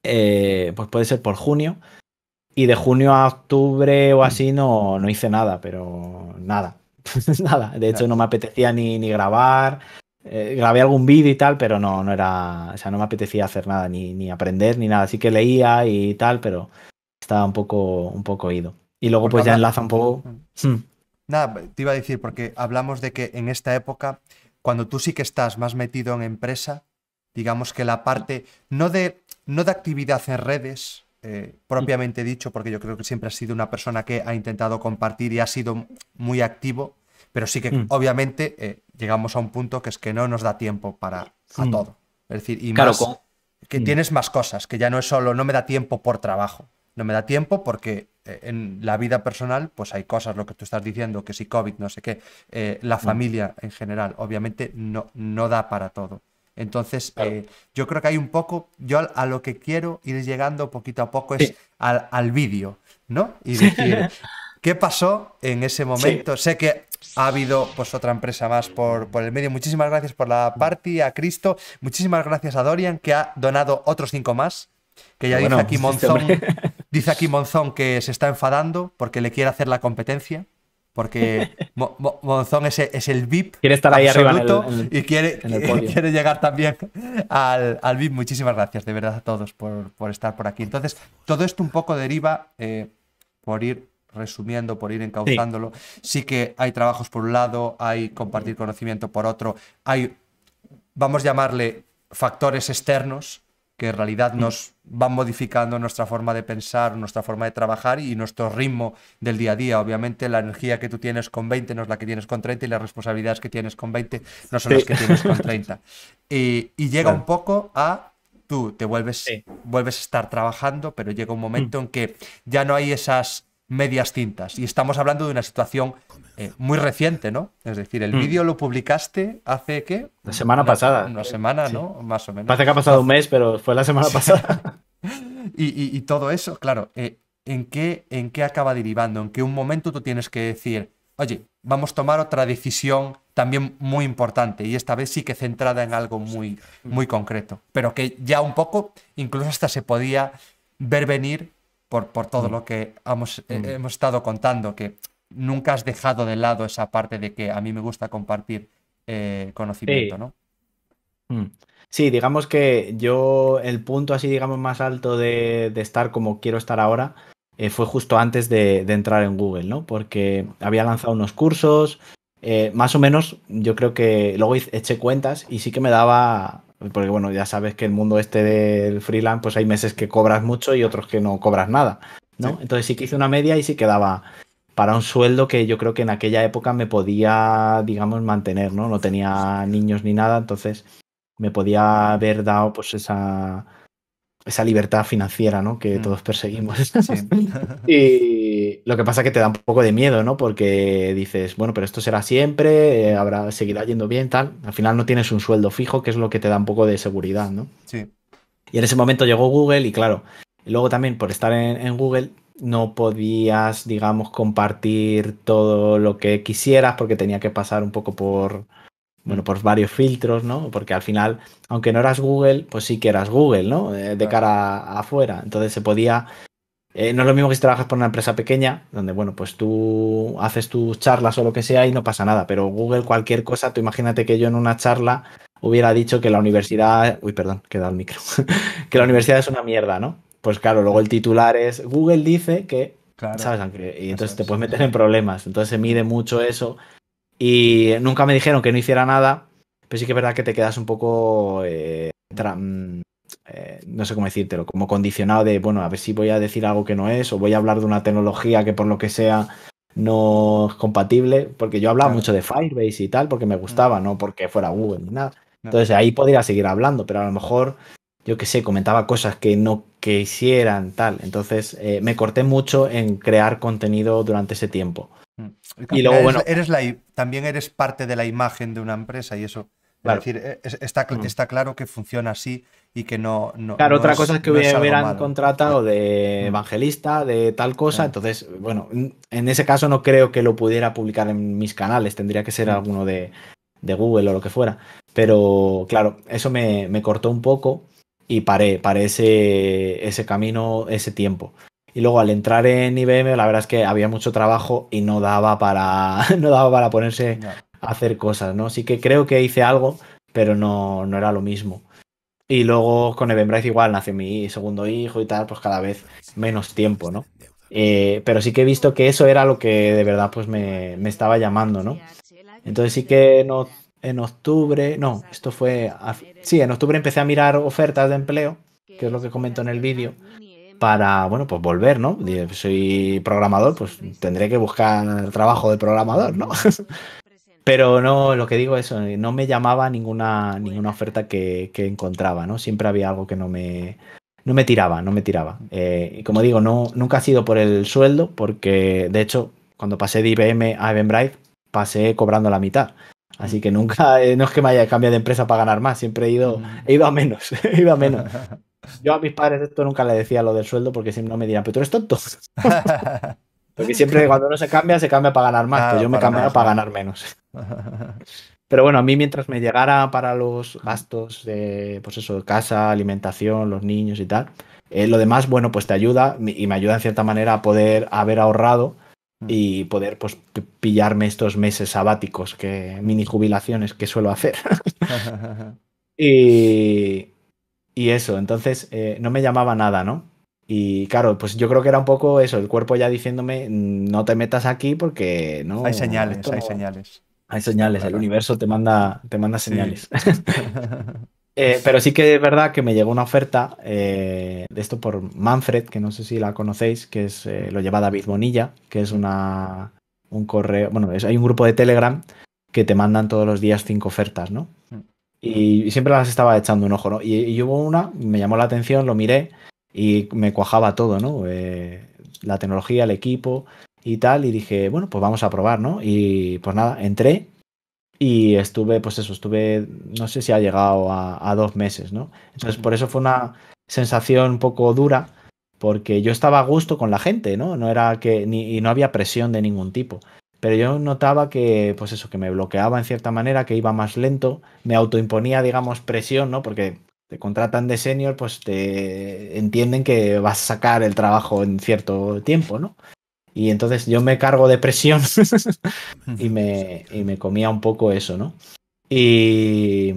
Eh, pues puede ser por junio. Y de junio a octubre o así no, no hice nada, pero nada. nada. De hecho, no me apetecía ni, ni grabar. Eh, grabé algún vídeo y tal, pero no, no era. O sea, no me apetecía hacer nada, ni, aprender, ni nada. así que leía y tal, pero estaba un poco, un poco ido. Y luego, pues ya enlaza un poco. Mm. Mm. Nada, te iba a decir, porque hablamos de que en esta época, cuando tú sí que estás más metido en empresa, digamos que la parte, no de, no de actividad en redes, eh, propiamente dicho, porque yo creo que siempre ha sido una persona que ha intentado compartir y ha sido muy activo, pero sí que mm. obviamente eh, llegamos a un punto que es que no nos da tiempo para mm. todo. Es decir, y más, que mm. tienes más cosas, que ya no es solo, no me da tiempo por trabajo, no me da tiempo porque eh, en la vida personal, pues hay cosas, lo que tú estás diciendo, que si COVID, no sé qué, la familia en general, obviamente no, no da para todo. Entonces, eh, yo creo que hay un poco, yo a, lo que quiero ir llegando poquito a poco es al, vídeo, ¿no? Y decir, ¿qué pasó en ese momento? Sé que ha habido pues otra empresa más por, el medio. Muchísimas gracias por la party, a Cristo. Muchísimas gracias a Dorian, que ha donado otros cinco más. Que ya dice aquí Monzón. Dice aquí Monzón que se está enfadando porque le quiere hacer la competencia porque Monzón es, e, el VIP. Quiere estar ahí arriba y quiere, llegar también al, VIP. Muchísimas gracias de verdad a todos por, estar por aquí. Entonces, todo esto un poco deriva eh, por ir resumiendo, por ir encauzándolo. sí que hay trabajos por un lado, hay compartir conocimiento por otro, hay, vamos a llamarle, factores externos que en realidad nos van modificando nuestra forma de pensar, nuestra forma de trabajar y nuestro ritmo del día a día. Obviamente la energía que tú tienes con 20 no es la que tienes con 30 y las responsabilidades que tienes con 20 no son las que tienes con 30. Y, llega un poco a tú te vuelves, vuelves a estar trabajando, pero llega un momento mm. en que ya no hay esas medias tintas. Y estamos hablando de una situación eh, muy reciente, ¿no? Es decir, el mm. vídeo lo publicaste hace qué? La semana pasada. Una semana, ¿no? Más o menos. Parece que ha pasado un mes, pero fue la semana pasada. y, todo eso, claro, eh, ¿en, qué, ¿en qué acaba derivando? ¿En qué un momento tú tienes que decir, oye, vamos a tomar otra decisión también muy importante y esta vez sí que centrada en algo muy, muy concreto, pero que ya un poco, incluso hasta se podía ver venir por, todo mm. lo que hemos, eh, mm. hemos estado contando, que nunca has dejado de lado esa parte de que a mí me gusta compartir eh, conocimiento, ¿no? Mm. Sí, digamos que yo el punto así, digamos, más alto de, de estar como quiero estar ahora eh, fue justo antes de, entrar en Google, ¿no? Porque había lanzado unos cursos, más o menos, yo creo que luego eché cuentas y sí que me daba porque bueno, ya sabes que el mundo este del freelance, pues hay meses que cobras mucho y otros que no cobras nada, ¿no? Entonces sí que hice una media y sí quedaba para un sueldo que yo creo que en aquella época me podía, digamos, mantener, ¿no? No tenía niños ni nada, entonces me podía haber dado pues esa esa libertad financiera ¿no? que mm. todos perseguimos. y lo que pasa es que te da un poco de miedo, ¿no? Porque dices, bueno, pero esto será siempre, eh, habrá, seguirá yendo bien, tal. Al final no tienes un sueldo fijo, que es lo que te da un poco de seguridad, ¿no? Sí. Y en ese momento llegó Google y claro, luego también por estar en Google no podías, digamos, compartir todo lo que quisieras porque tenía que pasar un poco por, bueno, por varios filtros, ¿no? Porque al final, aunque no eras Google, pues sí que eras Google, ¿no? Eh, de cara afuera. Entonces se podía. Eh, no es lo mismo que si trabajas por una empresa pequeña, donde, bueno, pues tú haces tus charlas o lo que sea y no pasa nada. Pero Google, cualquier cosa, tú imagínate que yo en una charla hubiera dicho que la universidad. Uy, perdón, queda el micro. que la universidad es una mierda, ¿no? Pues claro, luego el titular es. Google dice que. Y entonces te puedes meter en problemas. Entonces se mide mucho eso y nunca me dijeron que no hiciera nada, pero sí que es verdad que te quedas un poco, eh, mm, eh, no sé cómo decírtelo, como condicionado de, bueno, a ver si voy a decir algo que no es, o voy a hablar de una tecnología que por lo que sea no es compatible, porque yo hablaba mucho de Firebase y tal, porque me gustaba, no porque fuera Google ni nada. Entonces ahí podría seguir hablando, pero a lo mejor, yo qué sé, comentaba cosas que no quisieran, tal. Entonces eh, me corté mucho en crear contenido durante ese tiempo. Mm. Y luego, bueno. la, también eres parte de la imagen de una empresa y eso. decir, e, está, mm. está claro que funciona así y que no. no claro, otra cosa es que hubiera hubieran contratado de mm. evangelista, de tal cosa. Entonces, bueno, en ese caso no creo que lo pudiera publicar en mis canales. Tendría que ser alguno de, de Google o lo que fuera. Pero claro, eso me, cortó un poco y paré, paré ese, ese camino, ese tiempo. Y luego al entrar en IBM, la verdad es que había mucho trabajo y no daba para, no daba para ponerse a hacer cosas, ¿no? Sí que creo que hice algo, pero no, no era lo mismo. Y luego con Eventbrite igual, nace mi segundo hijo y tal, pues cada vez menos tiempo, ¿no? Eh, pero sí que he visto que eso era lo que de verdad pues me, estaba llamando, ¿no? Entonces sí que en, octubre, no, esto fue, sí, en octubre empecé a mirar ofertas de empleo, que es lo que comento en el vídeo, para, bueno, pues volver, ¿no? Soy programador, pues tendré que buscar trabajo de programador, ¿no? Pero no, lo que digo es, no me llamaba ninguna, ninguna oferta que, encontraba, ¿no? Siempre había algo que no me, me tiraba, no me tiraba. Eh, y como digo, no, nunca ha sido por el sueldo, porque de hecho, cuando pasé de IBM a Eventbrite, pasé cobrando la mitad. Así que nunca, eh, no es que me haya cambiado de empresa para ganar más, siempre he ido, he ido a menos, he ido a menos. Yo a mis padres esto nunca le decía lo del sueldo porque si no me dirían, pero tú eres tonto. porque siempre cuando uno se cambia, se cambia para ganar más, yo me cambiaba para ganar menos. Pero bueno, a mí mientras me llegara para los gastos de, pues eso, casa, alimentación, los niños y tal, eh, lo demás, bueno, pues te ayuda y me ayuda en cierta manera a poder haber ahorrado mm. y poder pues pillarme estos meses sabáticos, que mini jubilaciones que suelo hacer. y, y eso, entonces eh, no me llamaba nada, ¿no? Y claro, pues yo creo que era un poco eso, el cuerpo ya diciéndome, mm, no te metas aquí porque no. Hay señales, hay señales. Hay señales, el universo te manda, te manda señales. Eh, pero sí que es verdad que me llegó una oferta eh, de esto por Manfred, que no sé si la conocéis, que es lo lleva David Bonilla, que es una un correo, bueno, hay un grupo de Telegram que te mandan todos los días cinco ofertas, ¿no? Mm. Y, siempre las estaba echando un ojo, ¿no? Y, hubo una, me llamó la atención, lo miré y me cuajaba todo, ¿no? Eh, la tecnología, el equipo y tal. Y dije, bueno, pues vamos a probar, ¿no? Y pues nada, entré y estuve, pues eso, estuve, no sé si ha llegado a, dos meses, ¿no? Entonces, por eso fue una sensación un poco dura, porque yo estaba a gusto con la gente, ¿no? No era que, ni, y no había presión de ningún tipo pero yo notaba que, pues eso, que me bloqueaba en cierta manera, que iba más lento, me autoimponía, digamos, presión, ¿no? Porque te contratan de senior, pues te entienden que vas a sacar el trabajo en cierto tiempo, ¿no? Y entonces yo me cargo de presión y, me, me comía un poco eso, ¿no? Y,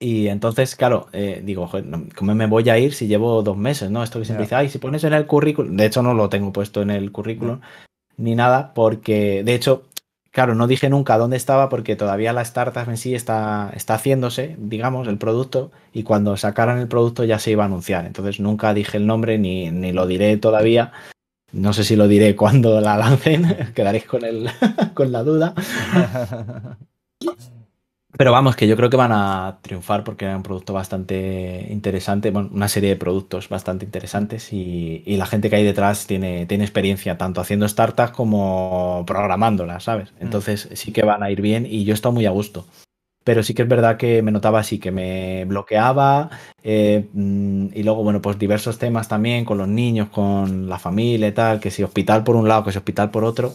y entonces, claro, eh, digo, ¿cómo me voy a ir si llevo dos meses? ¿no? Esto que siempre dice, ay, si pones en el currículum, de hecho no lo tengo puesto en el currículum, mm ni nada, porque de hecho, claro, no dije nunca dónde estaba porque todavía la startup en sí está, está haciéndose, digamos, el producto, y cuando sacaran el producto ya se iba a anunciar. Entonces nunca dije el nombre ni, ni lo diré todavía. No sé si lo diré cuando la lancen, quedaréis con, el, con la duda. Pero vamos, que yo creo que van a triunfar porque es un producto bastante interesante, una serie de productos bastante interesantes y, la gente que hay detrás tiene, tiene experiencia tanto haciendo startups como programándolas, ¿sabes? Mm. Entonces sí que van a ir bien y yo he muy a gusto. Pero sí que es verdad que me notaba así, que me bloqueaba eh, mm, y luego, bueno, pues diversos temas también con los niños, con la familia y tal, que si hospital por un lado, que si hospital por otro,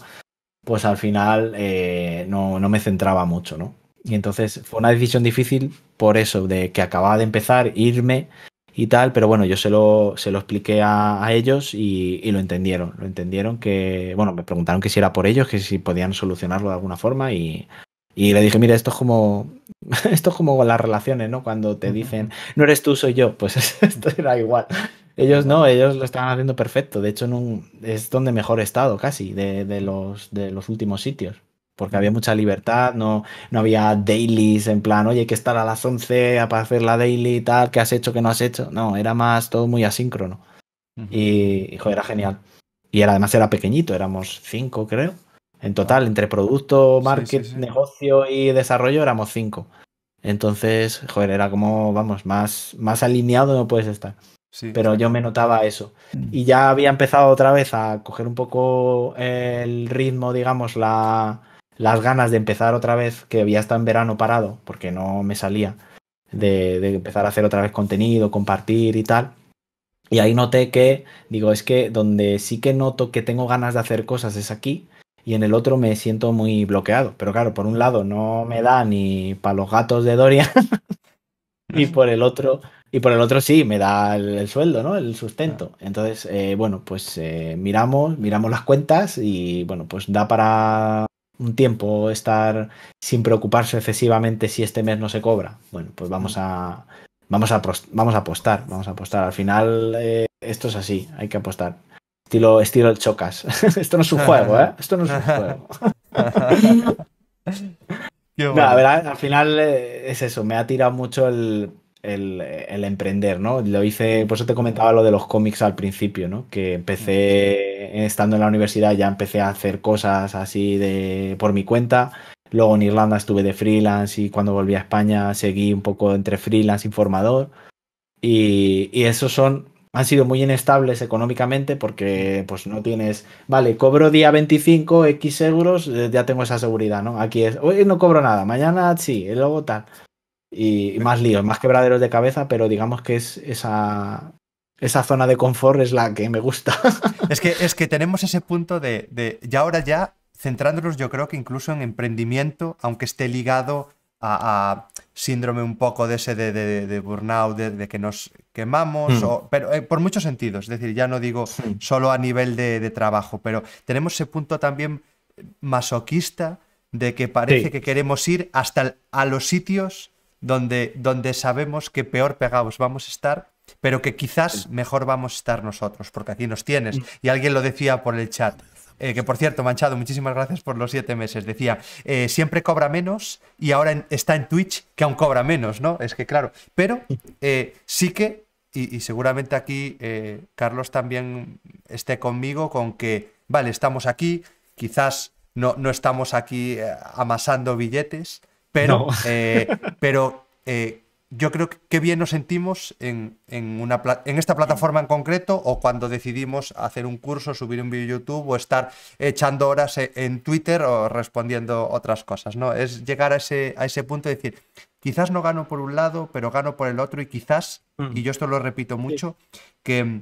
pues al final eh, no me centraba mucho, ¿no? Y entonces fue una decisión difícil por eso, de que acababa de empezar, irme y tal, pero bueno, yo se lo, se lo expliqué a, ellos y, lo entendieron. Lo entendieron que, bueno, me preguntaron que si era por ellos, que si podían solucionarlo de alguna forma y, le dije, mira, esto es como esto es como las relaciones, ¿no? Cuando te dicen, no eres tú, soy yo, pues esto era igual. Ellos no, ellos lo estaban haciendo perfecto. De hecho, en un, es donde mejor he estado casi de, de los, de los últimos sitios porque había mucha libertad, no, no había dailies en plan, oye, hay que estar a las 11 para hacer la daily y tal, ¿qué has hecho, qué no has hecho? No, era más todo muy asíncrono. y, joder, era genial. Y además era pequeñito, éramos cinco, creo. En total, entre producto, marketing, negocio y desarrollo éramos cinco. Entonces, joder, era como, vamos, más, más alineado no puedes estar. pero yo me notaba eso. Mm. Y ya había empezado otra vez a coger un poco el ritmo, digamos, la, las ganas de empezar otra vez, que había estado en verano parado, porque no me salía, de, empezar a hacer otra vez contenido, compartir y tal. Y ahí noté que, digo, es que donde sí que noto que tengo ganas de hacer cosas es aquí y en el otro me siento muy bloqueado. Pero claro, por un lado no me da ni para los gatos de Doria y por el otro y por el otro sí me da el, sueldo, ¿no? El sustento. Entonces, eh, bueno, pues eh, miramos, miramos las cuentas y bueno, pues da para un tiempo estar sin preocuparse excesivamente si este mes no se cobra. Bueno, pues vamos a, vamos a, vamos a apostar, vamos a apostar. Al final eh, esto es así, hay que apostar. Estilo, estilo chocas. esto no es un juego, ¿eh? Esto no es un juego. al final eh, es eso, me ha tirado mucho el, el, emprender, ¿no? Lo hice, por eso te comentaba lo de los cómics al principio, ¿no? Que empecé, estando en la universidad, ya empecé a hacer cosas así de por mi cuenta. Luego en Irlanda estuve de freelance y cuando volví a España seguí un poco entre freelance informador. Y, y esos son, han sido muy inestables económicamente porque pues no tienes, vale, cobro día 25 X euros, eh, ya tengo esa seguridad, ¿no? Aquí es, hoy no cobro nada, mañana sí, luego tal y, más líos, más quebraderos de cabeza, pero digamos que es esa, esa zona de confort es la que me gusta. Es que, es que tenemos ese punto de, de, ya ahora ya, centrándonos yo creo que incluso en emprendimiento, aunque esté ligado a, síndrome un poco de ese de, burnout, de, que nos quemamos, hmm. pero eh, por muchos sentidos, es decir, ya no digo hmm. solo a nivel de, trabajo, pero tenemos ese punto también masoquista de que parece que queremos ir hasta a los sitios donde, donde sabemos que peor pegados vamos a estar, pero que quizás mejor vamos a estar nosotros, porque aquí nos tienes. Mm. Y alguien lo decía por el chat. Eh, que por cierto, Manchado, muchísimas gracias por los siete meses. Decía, eh, siempre cobra menos y ahora está en Twitch que aún cobra menos, ¿no? Es que claro, pero eh, sí que, y, y seguramente aquí Carlos también esté conmigo con que, vale, estamos aquí, quizás no, no estamos aquí amasando billetes, pero, eh, pero eh, yo creo que qué bien nos sentimos en, una en esta plataforma en concreto o cuando decidimos hacer un curso, subir un vídeo YouTube o estar echando horas e, en Twitter o respondiendo otras cosas, ¿no? Es llegar a ese, a ese punto de decir, quizás no gano por un lado, pero gano por el otro y quizás, y mm. yo esto lo repito mucho, que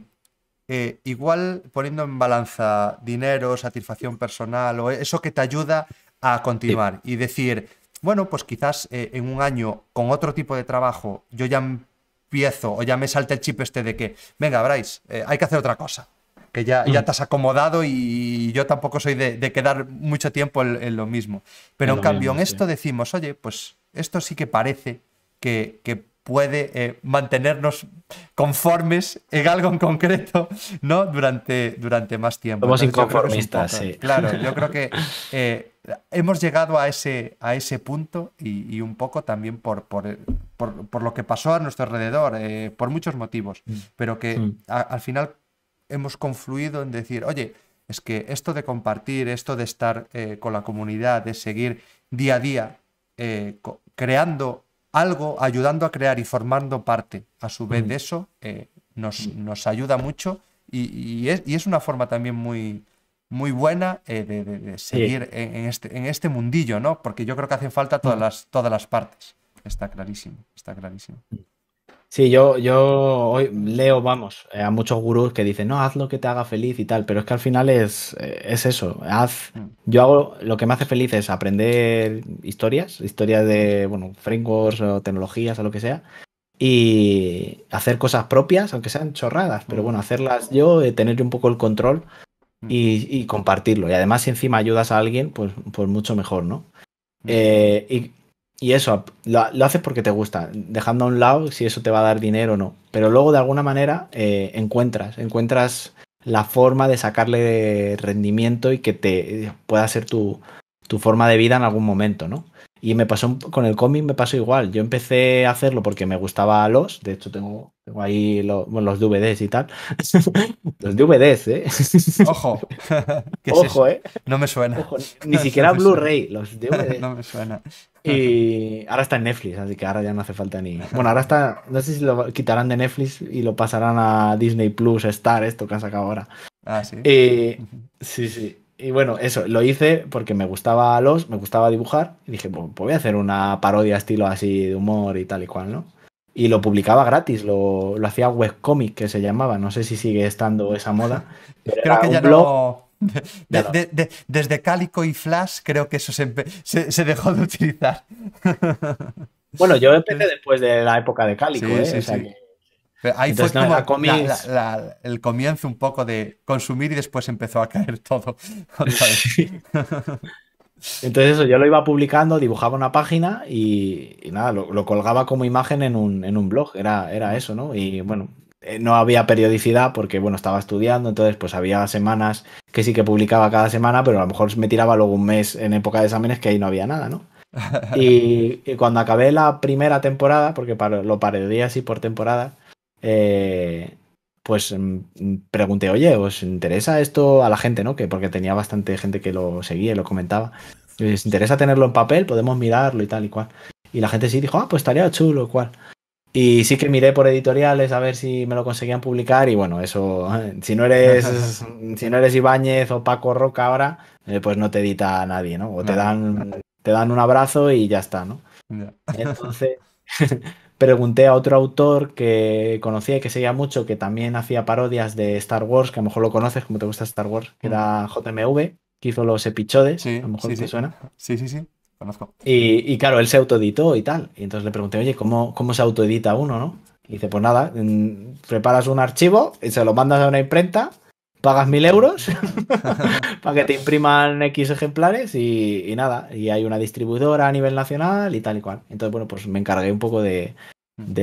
eh, igual poniendo en balanza dinero, satisfacción personal o eso que te ayuda a continuar y decir bueno, pues quizás eh, en un año con otro tipo de trabajo yo ya empiezo o ya me salta el chip este de que, venga, Bryce, eh, hay que hacer otra cosa. Que ya, ya mm. te has acomodado y yo tampoco soy de, quedar mucho tiempo en, lo mismo. Pero en, cambio, en esto decimos, oye, pues esto sí que parece que, puede eh, mantenernos conformes en algo en concreto, ¿no? Durante, durante más tiempo. Somos inconformistas, sí. Claro, yo creo que hemos llegado a ese, a ese punto y, un poco también por, por, lo que pasó a nuestro alrededor, eh, por muchos motivos, mm. pero que al final hemos confluido en decir, oye, es que esto de compartir, esto de estar eh, con la comunidad, de seguir día a día eh, creando algo, ayudando a crear y formando parte a su vez mm. de eso, nos, mm. nos ayuda mucho y, es, y es una forma también muy muy buena eh, de, seguir en, este, en este mundillo, ¿no? Porque yo creo que hacen falta todas mm. las, todas las partes. Está clarísimo, está clarísimo. Mm. Sí, yo, yo hoy leo, vamos, eh, a muchos gurús que dicen, no, haz lo que te haga feliz y tal, pero es que al final es, eh, es eso. Haz, mm. yo hago lo que me hace feliz es aprender historias, historias de, bueno, frameworks o tecnologías o lo que sea, y hacer cosas propias, aunque sean chorradas, pero bueno, hacerlas yo, tener un poco el control y, compartirlo. Y además, si encima ayudas a alguien, pues, pues mucho mejor, ¿no? Eh, y, eso, lo, haces porque te gusta, dejando a un lado si eso te va a dar dinero o no. Pero luego, de alguna manera, eh, encuentras, encuentras la forma de sacarle rendimiento y que te pueda ser tu forma de vida en algún momento, ¿no? Y me pasó con el cómic, me pasó igual. Yo empecé a hacerlo porque me gustaba los, de hecho tengo, ahí los, los DVDs y tal. los DVDs, ¿eh? Ojo. Ojo, ¿eh? No me suena. ni siquiera Blu-ray, los DVDs. no me suena. Y ahora está en Netflix, así que ahora ya no hace falta ni. Bueno, ahora está. No sé si lo quitarán de Netflix y lo pasarán a Disney Plus, Star, esto que han sacado ahora. Ah, sí. Eh, sí, sí y bueno, eso, lo hice porque me gustaba los, me gustaba dibujar. Y dije, pues voy a hacer una parodia estilo así de humor y tal y cual, ¿no? Y lo publicaba gratis, lo, lo hacía webcomic que se llamaba. No sé si sigue estando esa moda. Creo que ya no. desde Calico y Flash creo que eso se, se, dejó de utilizar. Bueno, yo empecé después de la época de Calico, ¿eh? ahí fue el comienzo un poco de consumir y después empezó a caer todo. Entonces eso, yo lo iba publicando, dibujaba una página y, nada, lo, colgaba como imagen en un, blog, era, era eso, ¿no? Y bueno, eh, no había periodicidad porque, bueno, estaba estudiando, entonces pues había semanas que sí que publicaba cada semana, pero a lo mejor me tiraba luego un mes en época de exámenes que ahí no había nada, ¿no? Y, cuando acabé la primera temporada, porque para, lo parodié así por temporada, eh, pues mm, pregunté, oye, ¿os interesa esto a la gente, no? Que porque tenía bastante gente que lo seguía y lo comentaba. ¿Les interesa tenerlo en papel? Podemos mirarlo y tal y cual. Y la gente sí dijo, ah, pues estaría chulo, cual. Y sí que miré por editoriales a ver si me lo conseguían publicar y bueno, eso, si no eres, si no eres Ibáñez o Paco Roca ahora, eh, pues no te edita a nadie, ¿no? O te dan, te dan un abrazo y ya está, ¿no? Entonces, pregunté a otro autor que conocía y que seguía mucho, que también hacía parodias de Star Wars, que a lo mejor lo conoces, como te gusta Star Wars, que era mm. JMV, que hizo los epichodes, sí, a lo mejor sí, te sí. suena. Sí, sí, sí, conozco. Y, claro, él se autoeditó y tal. Y entonces le pregunté, oye, ¿cómo, cómo se autoedita uno, no? Y dice, pues nada, mm, preparas un archivo y se lo mandas a una imprenta pagas mil euros para que te impriman X ejemplares y, nada, y hay una distribuidora a nivel nacional y tal y cual. Entonces, bueno, pues me encargué un poco de,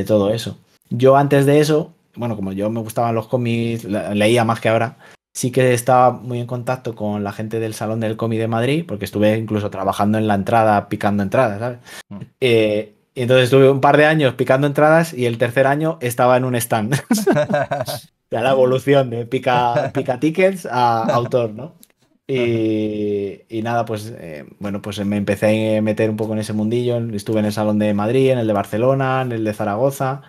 todo eso. Yo antes de eso, bueno, como yo me gustaban los cómics, leía más que ahora, sí que estaba muy en contacto con la gente del Salón del Cómic de Madrid, porque estuve incluso trabajando en la entrada, picando entradas, ¿sabes? Mm. Eh, entonces estuve un par de años picando entradas y el tercer año estaba en un stand. la evolución de ¿eh? pica, tickets a autor, ¿no? Y, nada, pues eh, bueno, pues me empecé a meter un poco en ese mundillo. Estuve en el Salón de Madrid, en el de Barcelona, en el de Zaragoza.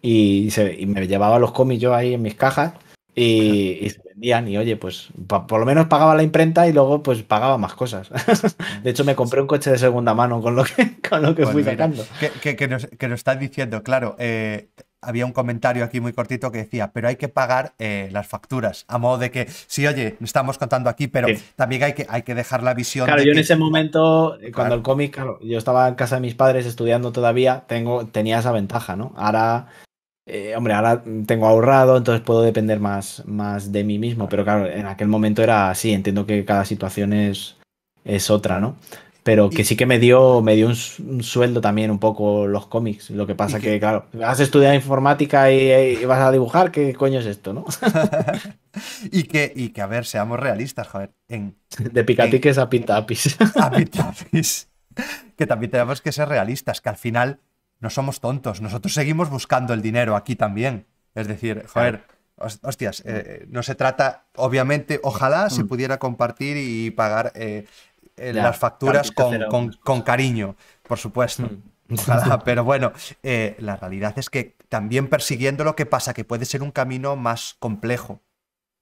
Y, me llevaba los cómics yo ahí en mis cajas. Y, se vendían y oye, pues por lo menos pagaba la imprenta y luego pues pagaba más cosas. de hecho me compré un coche de segunda mano con lo que, con lo que pues fui sacando. Que, nos, que, diciendo, claro, eh, había un comentario aquí muy cortito que decía, pero hay que pagar eh, las facturas, a modo de que, sí, oye, estamos contando aquí, pero también hay que, hay que dejar la visión. Claro, yo en ese momento, eh, cuando el cómic, claro, yo estaba en casa de mis padres estudiando todavía, tengo, tenía esa ventaja, ¿no? Ahora, eh, hombre, ahora tengo ahorrado, entonces puedo depender más, más de mí mismo, pero claro, en aquel momento era así, entiendo que cada situación es, es otra, ¿no? pero que sí que me dio, me dio un, sueldo también un poco los cómics. Lo que pasa que, que, claro, has estudiado informática y, vas a dibujar, ¿qué coño es esto, no? y, que, que, a ver, seamos realistas, joder. En, de picatiques a pitapis. a pitapis. Que también tenemos que ser realistas, que al final no somos tontos. Nosotros seguimos buscando el dinero aquí también. Es decir, joder, hostias, eh, eh, no se trata, obviamente, ojalá se mm. pudiera compartir y pagar eh, eh, las facturas con, cariño, por supuesto. Mm. pero bueno, eh, la realidad es que también persiguiendo lo que pasa, que puede ser un camino más complejo,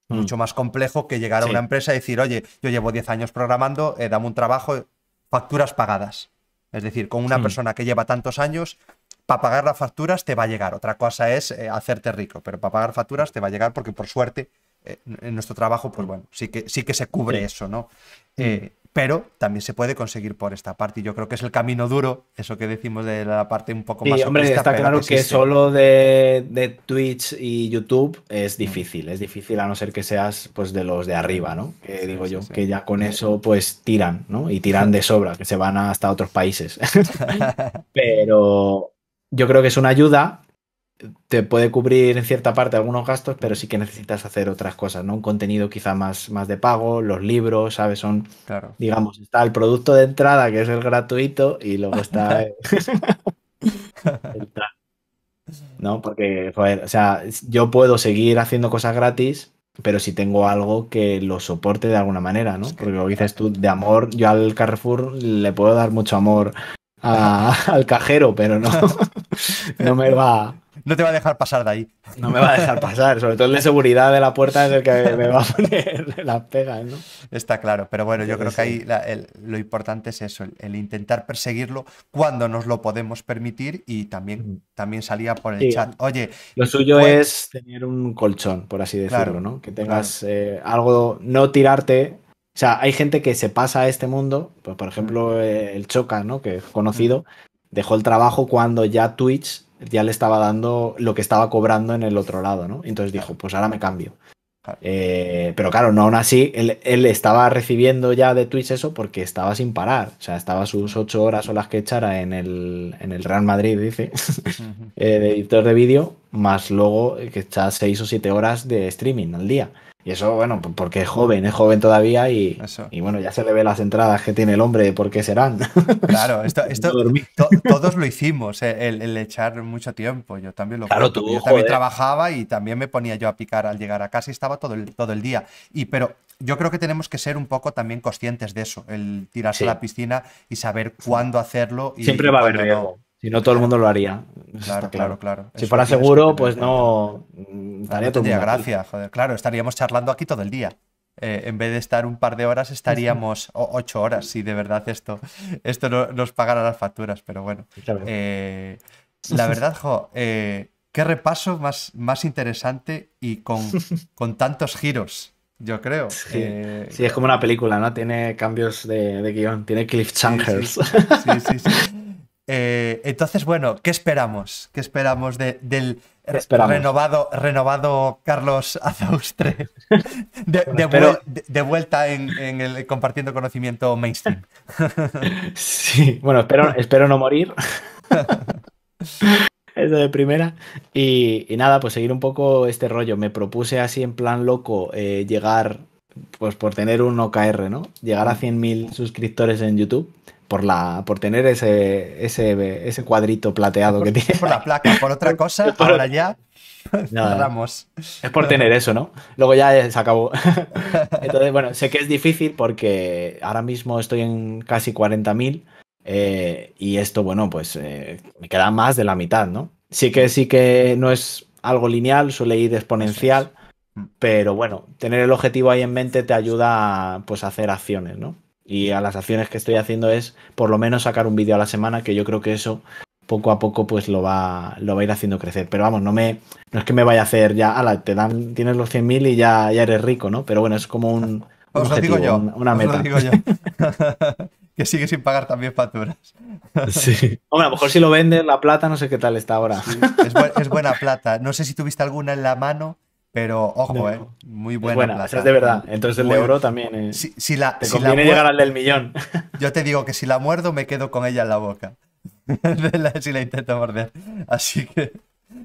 mm. mucho más complejo que llegar a una empresa y decir, oye, yo llevo 10 años programando, eh, dame un trabajo, facturas pagadas. Es decir, con una mm. persona que lleva tantos años, para pagar las facturas te va a llegar. Otra cosa es hacerte rico, pero para pagar facturas te va a llegar porque por suerte en nuestro trabajo, pues bueno, sí que, sí que se cubre eso, ¿no? pero también se puede conseguir por esta parte. Y yo creo que es el camino duro, eso que decimos de la parte un poco más. Sí, hombre, está claro que, solo de, Twitch y YouTube es difícil, es difícil a no ser que seas pues de los de arriba, ¿no? Que digo yo, que ya con eso pues tiran, ¿no? Y tiran de sobra, que se van hasta otros países. pero yo creo que es una ayuda, te puede cubrir en cierta parte algunos gastos, pero sí que necesitas hacer otras cosas, ¿no? Un contenido quizá más, más de pago, los libros, ¿sabes? Son, digamos, está el producto de entrada, que es el gratuito, y luego está... el... ¿No? Porque, joder, o sea, yo puedo seguir haciendo cosas gratis, pero si tengo algo que lo soporte de alguna manera, ¿no? Porque lo dices tú, de amor, yo al Carrefour le puedo dar mucho amor al cajero, pero no, no me va no te va a dejar pasar de ahí. No me va a dejar pasar, sobre todo el de seguridad de la puerta es el que me va a poner las pegas, ¿no? Está claro, pero bueno, yo creo que ahí lo importante es eso, el, intentar perseguirlo cuando nos lo podemos permitir y también, también salía por el chat. Oye, lo suyo pues es tener un colchón, por así decirlo, ¿no? Que tengas eh, algo, no tirarte. O sea, hay gente que se pasa a este mundo, pues, por ejemplo, eh, el Choca, ¿no? Que es conocido, dejó el trabajo cuando ya Twitch ya le estaba dando lo que estaba cobrando en el otro lado, ¿no? Entonces dijo, pues ahora me cambio. Eh, pero claro, no aún así, él, estaba recibiendo ya de Twitch eso porque estaba sin parar. O sea, estaba sus ocho horas o las que echara en el, en el Real Madrid, dice, eh, de editor de vídeo, más luego que echaba seis o siete horas de streaming al día. Y eso, bueno, porque es joven, es joven todavía y, y, bueno, ya se le ve las entradas que tiene el hombre, ¿por qué serán? Claro, esto, todos lo hicimos, eh, el, echar mucho tiempo. Yo también lo claro, tú, Yo también trabajaba y también me ponía yo a picar al llegar a casa y estaba todo el, todo el día. Y pero yo creo que tenemos que ser un poco también conscientes de eso, el tirarse a la piscina y saber cuándo hacerlo. Y Siempre va a haber si no, todo el mundo lo haría. Claro, claro, claro. Si fuera seguro, pues no. daría no tendría gracia, joder. Claro, estaríamos charlando aquí todo el día. Eh, en vez de estar un par de horas, estaríamos ocho horas, si de verdad esto, esto nos pagara las facturas, pero bueno. Eh, la verdad, Jo, eh, qué repaso más, más interesante y con, con tantos giros, yo creo. Sí. es como una película, ¿no? Tiene cambios de, guión, tiene cliffhangers. sí. sí, sí Eh, entonces, bueno, ¿qué esperamos? ¿Qué esperamos del renovado, renovado Carlos Azaustre de, vuelta en, el compartiendo conocimiento mainstream? sí, bueno, espero, espero no morir. Eso de primera. Y, nada, pues seguir un poco este rollo. Me propuse así en plan loco eh, llegar, pues por tener un OKR, ¿no? Llegar a 100.000 suscriptores en YouTube por, la, por tener ese, ese, cuadrito plateado que tiene. Por la placa, por otra cosa, ahora ya cerramos. Es por tener eso, ¿no? Luego ya se acabó. Entonces, bueno, sé que es difícil porque ahora mismo estoy en casi 40.000 eh, y esto, bueno, pues eh, me queda más de la mitad, ¿no? Sí que sí que no es algo lineal, suele ir exponencial, mm. pero bueno, tener el objetivo ahí en mente te ayuda pues, a hacer acciones, ¿no? Y a las acciones que estoy haciendo es por lo menos sacar un vídeo a la semana, que yo creo que eso poco a poco pues lo va, lo va a ir haciendo crecer. Pero vamos, no me no es que me vaya a hacer ya, ala, te dan, tienes los 100.000 y ya, ya eres rico, ¿no? Pero bueno, es como un, os digo yo, una, meta. que sigue sin pagar también facturas. sí. Hombre, a lo mejor si lo vendes, la plata, no sé qué tal está ahora. es, es, buena plata. No sé si tuviste alguna en la mano pero ojo, ¿eh? Muy buena. de verdad. Entonces el euro también. si, la, si llegar al del millón. Yo te digo que si la muerdo, me quedo con ella en la boca. si la intento morder. Así que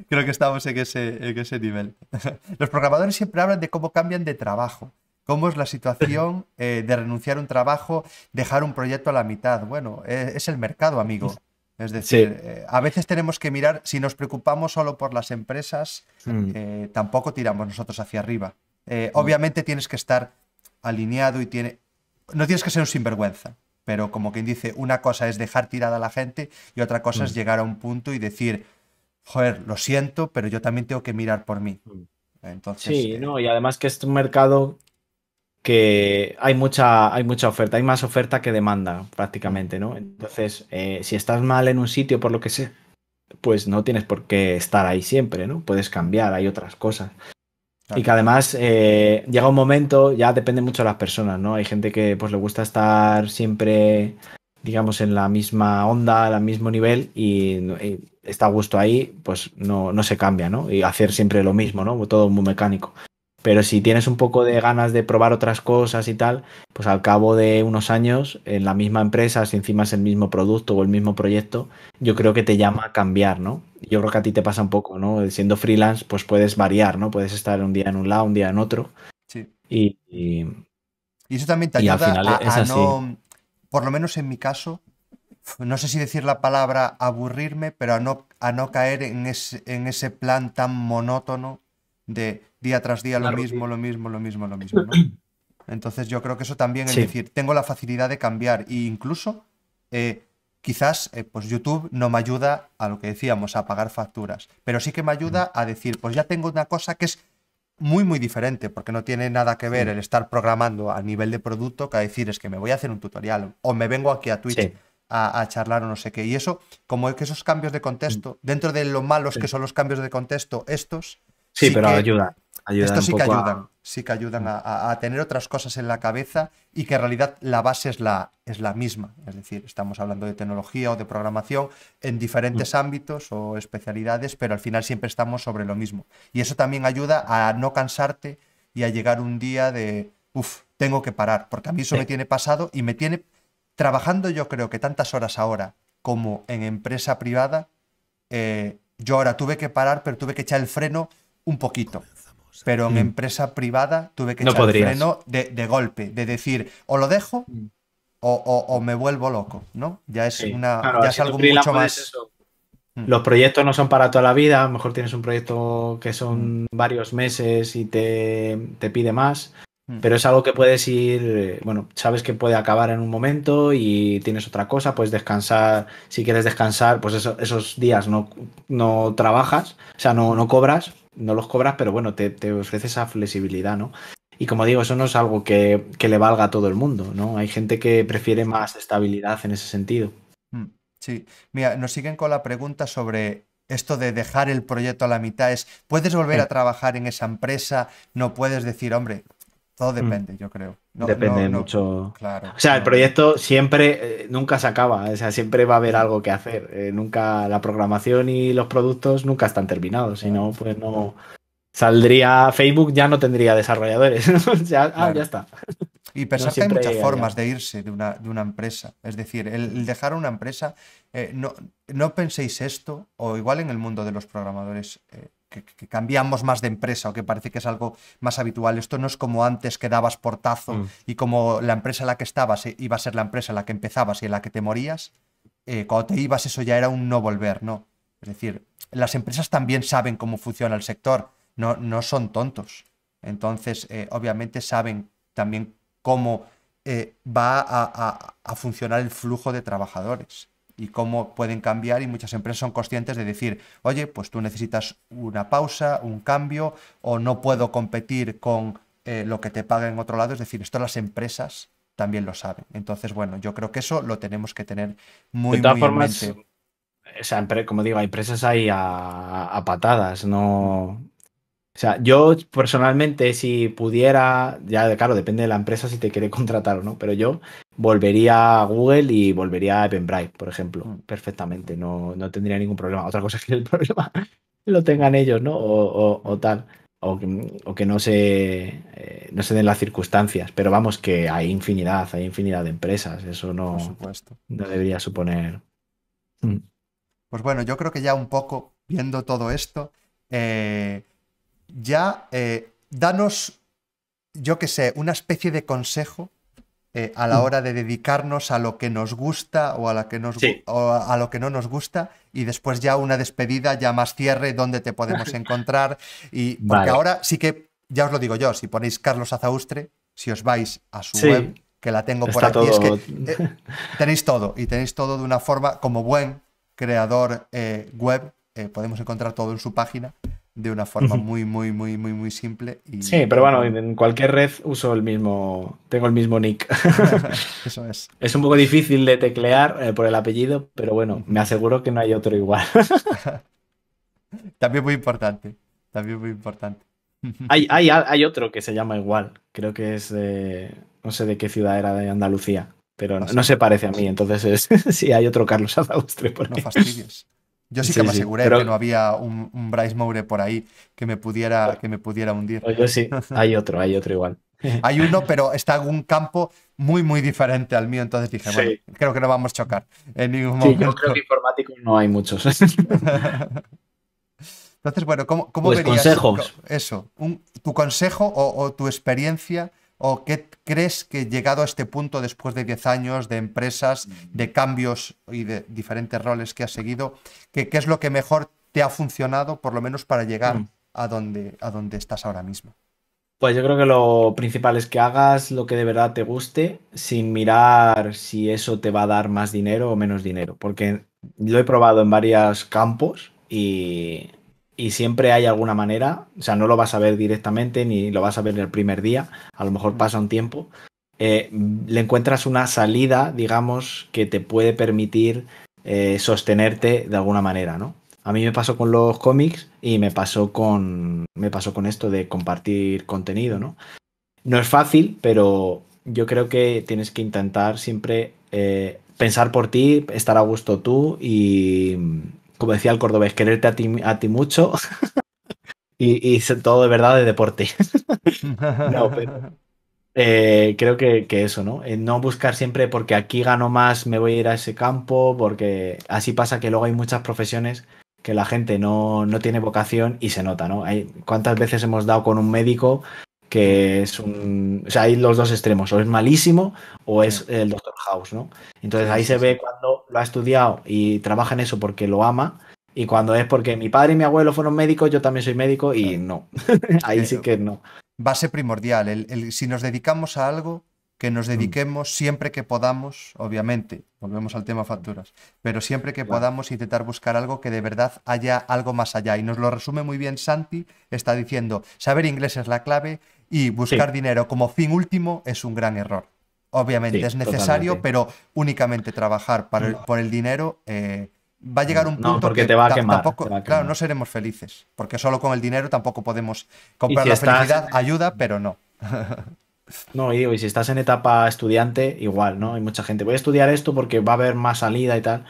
creo que estamos en ese, en ese nivel. Los programadores siempre hablan de cómo cambian de trabajo. ¿Cómo es la situación eh, de renunciar a un trabajo, dejar un proyecto a la mitad? Bueno, eh, es el mercado, amigo. Es decir, eh, a veces tenemos que mirar, si nos preocupamos solo por las empresas, mm. eh, tampoco tiramos nosotros hacia arriba. Eh, mm. Obviamente tienes que estar alineado y tiene... No tienes que ser un sinvergüenza, pero como quien dice, una cosa es dejar tirada a la gente y otra cosa es mm. llegar a un punto y decir, joder, lo siento, pero yo también tengo que mirar por mí. Entonces, sí, no, y además que es un mercado que hay mucha, hay mucha oferta, hay más oferta que demanda prácticamente, ¿no? Entonces, eh, si estás mal en un sitio, por lo que sé, pues no tienes por qué estar ahí siempre, ¿no? Puedes cambiar, hay otras cosas. Y que además eh, llega un momento, ya depende mucho de las personas, ¿no? Hay gente que pues le gusta estar siempre, digamos, en la misma onda, al mismo nivel y, está a gusto ahí, pues no, no se cambia, ¿no? Y hacer siempre lo mismo, ¿no? Todo muy mecánico. Pero si tienes un poco de ganas de probar otras cosas y tal, pues al cabo de unos años, en la misma empresa, si encima es el mismo producto o el mismo proyecto, yo creo que te llama a cambiar, ¿no? Yo creo que a ti te pasa un poco, ¿no? Siendo freelance, pues puedes variar, ¿no? Puedes estar un día en un lado, un día en otro. Sí. Y, y, eso también te ayuda a, no, por lo menos en mi caso, no sé si decir la palabra aburrirme, pero a no, a no caer en ese, en ese plan tan monótono de día tras día lo mismo, lo mismo, lo mismo, lo mismo, Entonces yo creo que eso también, es decir, tengo la facilidad de cambiar e incluso eh, quizás eh, pues YouTube no me ayuda a lo que decíamos, a pagar facturas, pero sí que me ayuda a decir, pues ya tengo una cosa que es muy, muy diferente, porque no tiene nada que ver el estar programando a nivel de producto que a decir es que me voy a hacer un tutorial o me vengo aquí a Twitch. A, charlar o no sé qué. Y eso, como que esos cambios de contexto, dentro de lo malos que son los cambios de contexto, estos, Sí, pero ayuda. Esto sí que ayudan. Sí que ayudan a, tener otras cosas en la cabeza y que en realidad la base es la, es la misma. Es decir, estamos hablando de tecnología o de programación en diferentes mm. ámbitos o especialidades, pero al final siempre estamos sobre lo mismo. Y eso también ayuda a no cansarte y a llegar un día de, uff, tengo que parar, porque a mí eso me tiene pasado y me tiene trabajando yo creo que tantas horas ahora como en empresa privada, eh, yo ahora tuve que parar, pero tuve que echar el freno un poquito. Pero en mm. empresa privada tuve que echar freno de, golpe, de decir, o lo dejo mm. o, me vuelvo loco, ¿no? Ya es una algo mucho más. Mm. Los proyectos no son para toda la vida, a lo mejor tienes un proyecto que son varios meses y te, pide más, pero es algo que puedes ir, eh, bueno, sabes que puede acabar en un momento y tienes otra cosa, puedes descansar, si quieres descansar, pues esos días no, no trabajas, o sea, no, no cobras, no los cobras, pero bueno, te, ofrece esa flexibilidad, ¿no? Y como digo, eso no es algo que, le valga a todo el mundo, ¿no? Hay gente que prefiere más estabilidad en ese sentido. Mm, sí. Mira, nos siguen con la pregunta sobre esto de dejar el proyecto a la mitad. Es, ¿puedes volver a trabajar en esa empresa? No puedes decir, hombre, todo mm. depende, yo creo. depende mucho. O sea, el proyecto siempre, eh, nunca se acaba. Eh, o sea, siempre va a haber algo que hacer. Eh, nunca la programación y los productos nunca están terminados. Si no, pues no. Saldría Facebook, ya no tendría desarrolladores. ya, Ah, ya está. Y pensar que hay muchas formas de irse de una, empresa. Es decir, el, dejar una empresa, no, penséis esto, o igual en el mundo de los programadores que, cambiamos más de empresa o que parece que es algo más habitual. Esto no es como antes que dabas portazo mm. y como la empresa en la que estabas eh, iba a ser la empresa en la que empezabas y en la que te morías. Eh, cuando te ibas eso ya era un no volver, ¿no? Es decir, las empresas también saben cómo funciona el sector, no, no son tontos. Entonces, eh, obviamente saben también cómo va a funcionar el flujo de trabajadores y cómo pueden cambiar y muchas empresas son conscientes de decir, oye, pues tú necesitas una pausa, un cambio o no puedo competir con eh, lo que te paga en otro lado. Es decir, esto las empresas también lo saben. Entonces, bueno, yo creo que eso lo tenemos que tener muy, de todas muy como digo, hay empresas ahí a patadas, no... O sea, yo personalmente, si pudiera, ya claro, depende de la empresa si te quiere contratar o no, pero yo volvería a Google y volvería a Eventbrite, por ejemplo, mm. perfectamente, no, tendría ningún problema. Otra cosa es que el problema lo tengan ellos, ¿no? O, tal, o, que no se, eh, no se den las circunstancias, pero vamos, que hay infinidad, hay infinidad de empresas, eso no, no debería suponer. Mm. Pues bueno, yo creo que ya un poco viendo todo esto, eh, ya eh, danos, yo qué sé, una especie de consejo eh, a la mm. hora de dedicarnos a lo que nos gusta o a, la que nos a lo que no nos gusta y después ya una despedida, ya más cierre, dónde te podemos encontrar. Y porque ahora sí que, ya os lo digo yo, si ponéis Carlos Azaustre, si os vais a su web, que la tengo por aquí, es que eh, tenéis todo y tenéis todo de una forma como buen creador web. podemos encontrar todo en su página, de una forma muy, muy, muy, muy, muy simple. Sí, pero bueno, en cualquier red uso el mismo, tengo el mismo nick. Eso es. Es un poco difícil de teclear eh, por el apellido, pero bueno, me aseguro que no hay otro igual. también muy importante, también muy importante. hay, hay, otro que se llama igual, creo que es de, no sé de qué ciudad era, de Andalucía, pero no, se parece a mí, entonces si sí, hay otro Carlos Azaustre por No fastidies. Yo sí, que me aseguré que no había un, Bryce Moure por ahí que me pudiera, que me pudiera hundir. Yo sí, hay otro, hay otro igual. hay uno, pero está en un campo muy, muy diferente al mío. Entonces dije, bueno, creo que no vamos a chocar en ningún momento. Sí, yo creo que informáticos no hay muchos. entonces, bueno, ¿cómo, cómo pues eso? ¿Tu consejo o tu experiencia? ¿O qué crees que llegado a este punto después de 10 años de empresas, de cambios y de diferentes roles que has seguido, qué es lo que mejor te ha funcionado, por lo menos para llegar mm. a donde, a donde estás ahora mismo? Pues yo creo que lo principal es que hagas lo que de verdad te guste sin mirar si eso te va a dar más dinero o menos dinero, porque lo he probado en varios campos y y siempre hay alguna manera, o sea, no lo vas a ver directamente ni lo vas a ver el primer día, a lo mejor pasa un tiempo, eh, le encuentras una salida, digamos, que te puede permitir eh, sostenerte de alguna manera, ¿no? A mí me pasó con los cómics y me pasó con me pasó con esto de compartir contenido, ¿no? No es fácil, pero yo creo que tienes que intentar siempre eh, pensar por ti, estar a gusto tú y, como decía el cordobés, quererte a ti, a ti mucho y, todo de verdad de deporte. no, eh, creo que, eso, ¿no? Eh, no buscar siempre porque aquí gano más, me voy a ir a ese campo, porque así pasa que luego hay muchas profesiones que la gente no, no tiene vocación y se nota, ¿no? Hay, ¿Cuántas veces hemos dado con un médico que es un... O sea, hay los dos extremos, o es malísimo o es el Doctor House, ¿no? Entonces ahí se ve cuando lo ha estudiado y trabaja en eso porque lo ama y cuando es porque mi padre y mi abuelo fueron médicos, yo también soy médico y no, ahí sí que no. Base primordial, el, si nos dedicamos a algo, que nos mm. dediquemos siempre que podamos, obviamente, volvemos al tema facturas, pero siempre que podamos intentar buscar algo que de verdad haya algo más allá. Y nos lo resume muy bien Santi, está diciendo, saber inglés es la clave, y buscar dinero como fin último es un gran error. Obviamente es necesario, pero únicamente trabajar por el dinero eh, va a llegar un punto porque que te va a tampoco, claro, no seremos felices, porque solo con el dinero tampoco podemos comprar la felicidad, ayuda, pero no. No, y si estás en etapa estudiante, igual, ¿no? Hay mucha gente, voy a estudiar esto porque va a haber más salida y tal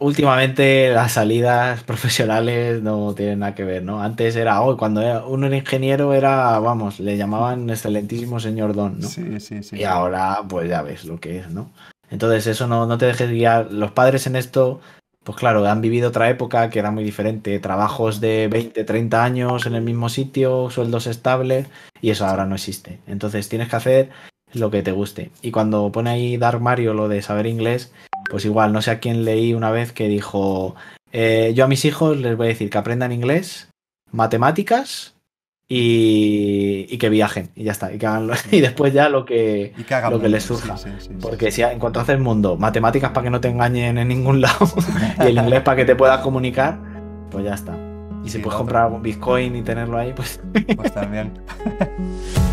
últimamente las salidas profesionales no tienen nada que ver, ¿no? Antes era, hoy oh, cuando uno era ingeniero era, vamos, le llamaban excelentísimo señor Don, ¿no? Sí, sí, sí. Y ahora, pues ya ves lo que es, ¿no? Entonces, eso no, no te dejes guiar. Los padres en esto, pues claro, han vivido otra época que era muy diferente. Trabajos de 20, 30 años en el mismo sitio, sueldos estables, y eso ahora no existe. Entonces, tienes que hacer lo que te guste. Y cuando pone ahí Dar Mario lo de saber inglés, pues igual, no sé a quién leí una vez que dijo, eh, yo a mis hijos les voy a decir que aprendan inglés, matemáticas y, que viajen y ya está. Y, después ya lo que, lo que les surja. Porque si en cuanto haces mundo, matemáticas para que no te engañen en ningún lado y el inglés para que te puedas comunicar, pues ya está. Y si puedes comprar algún Bitcoin y tenerlo ahí, pues... pues también.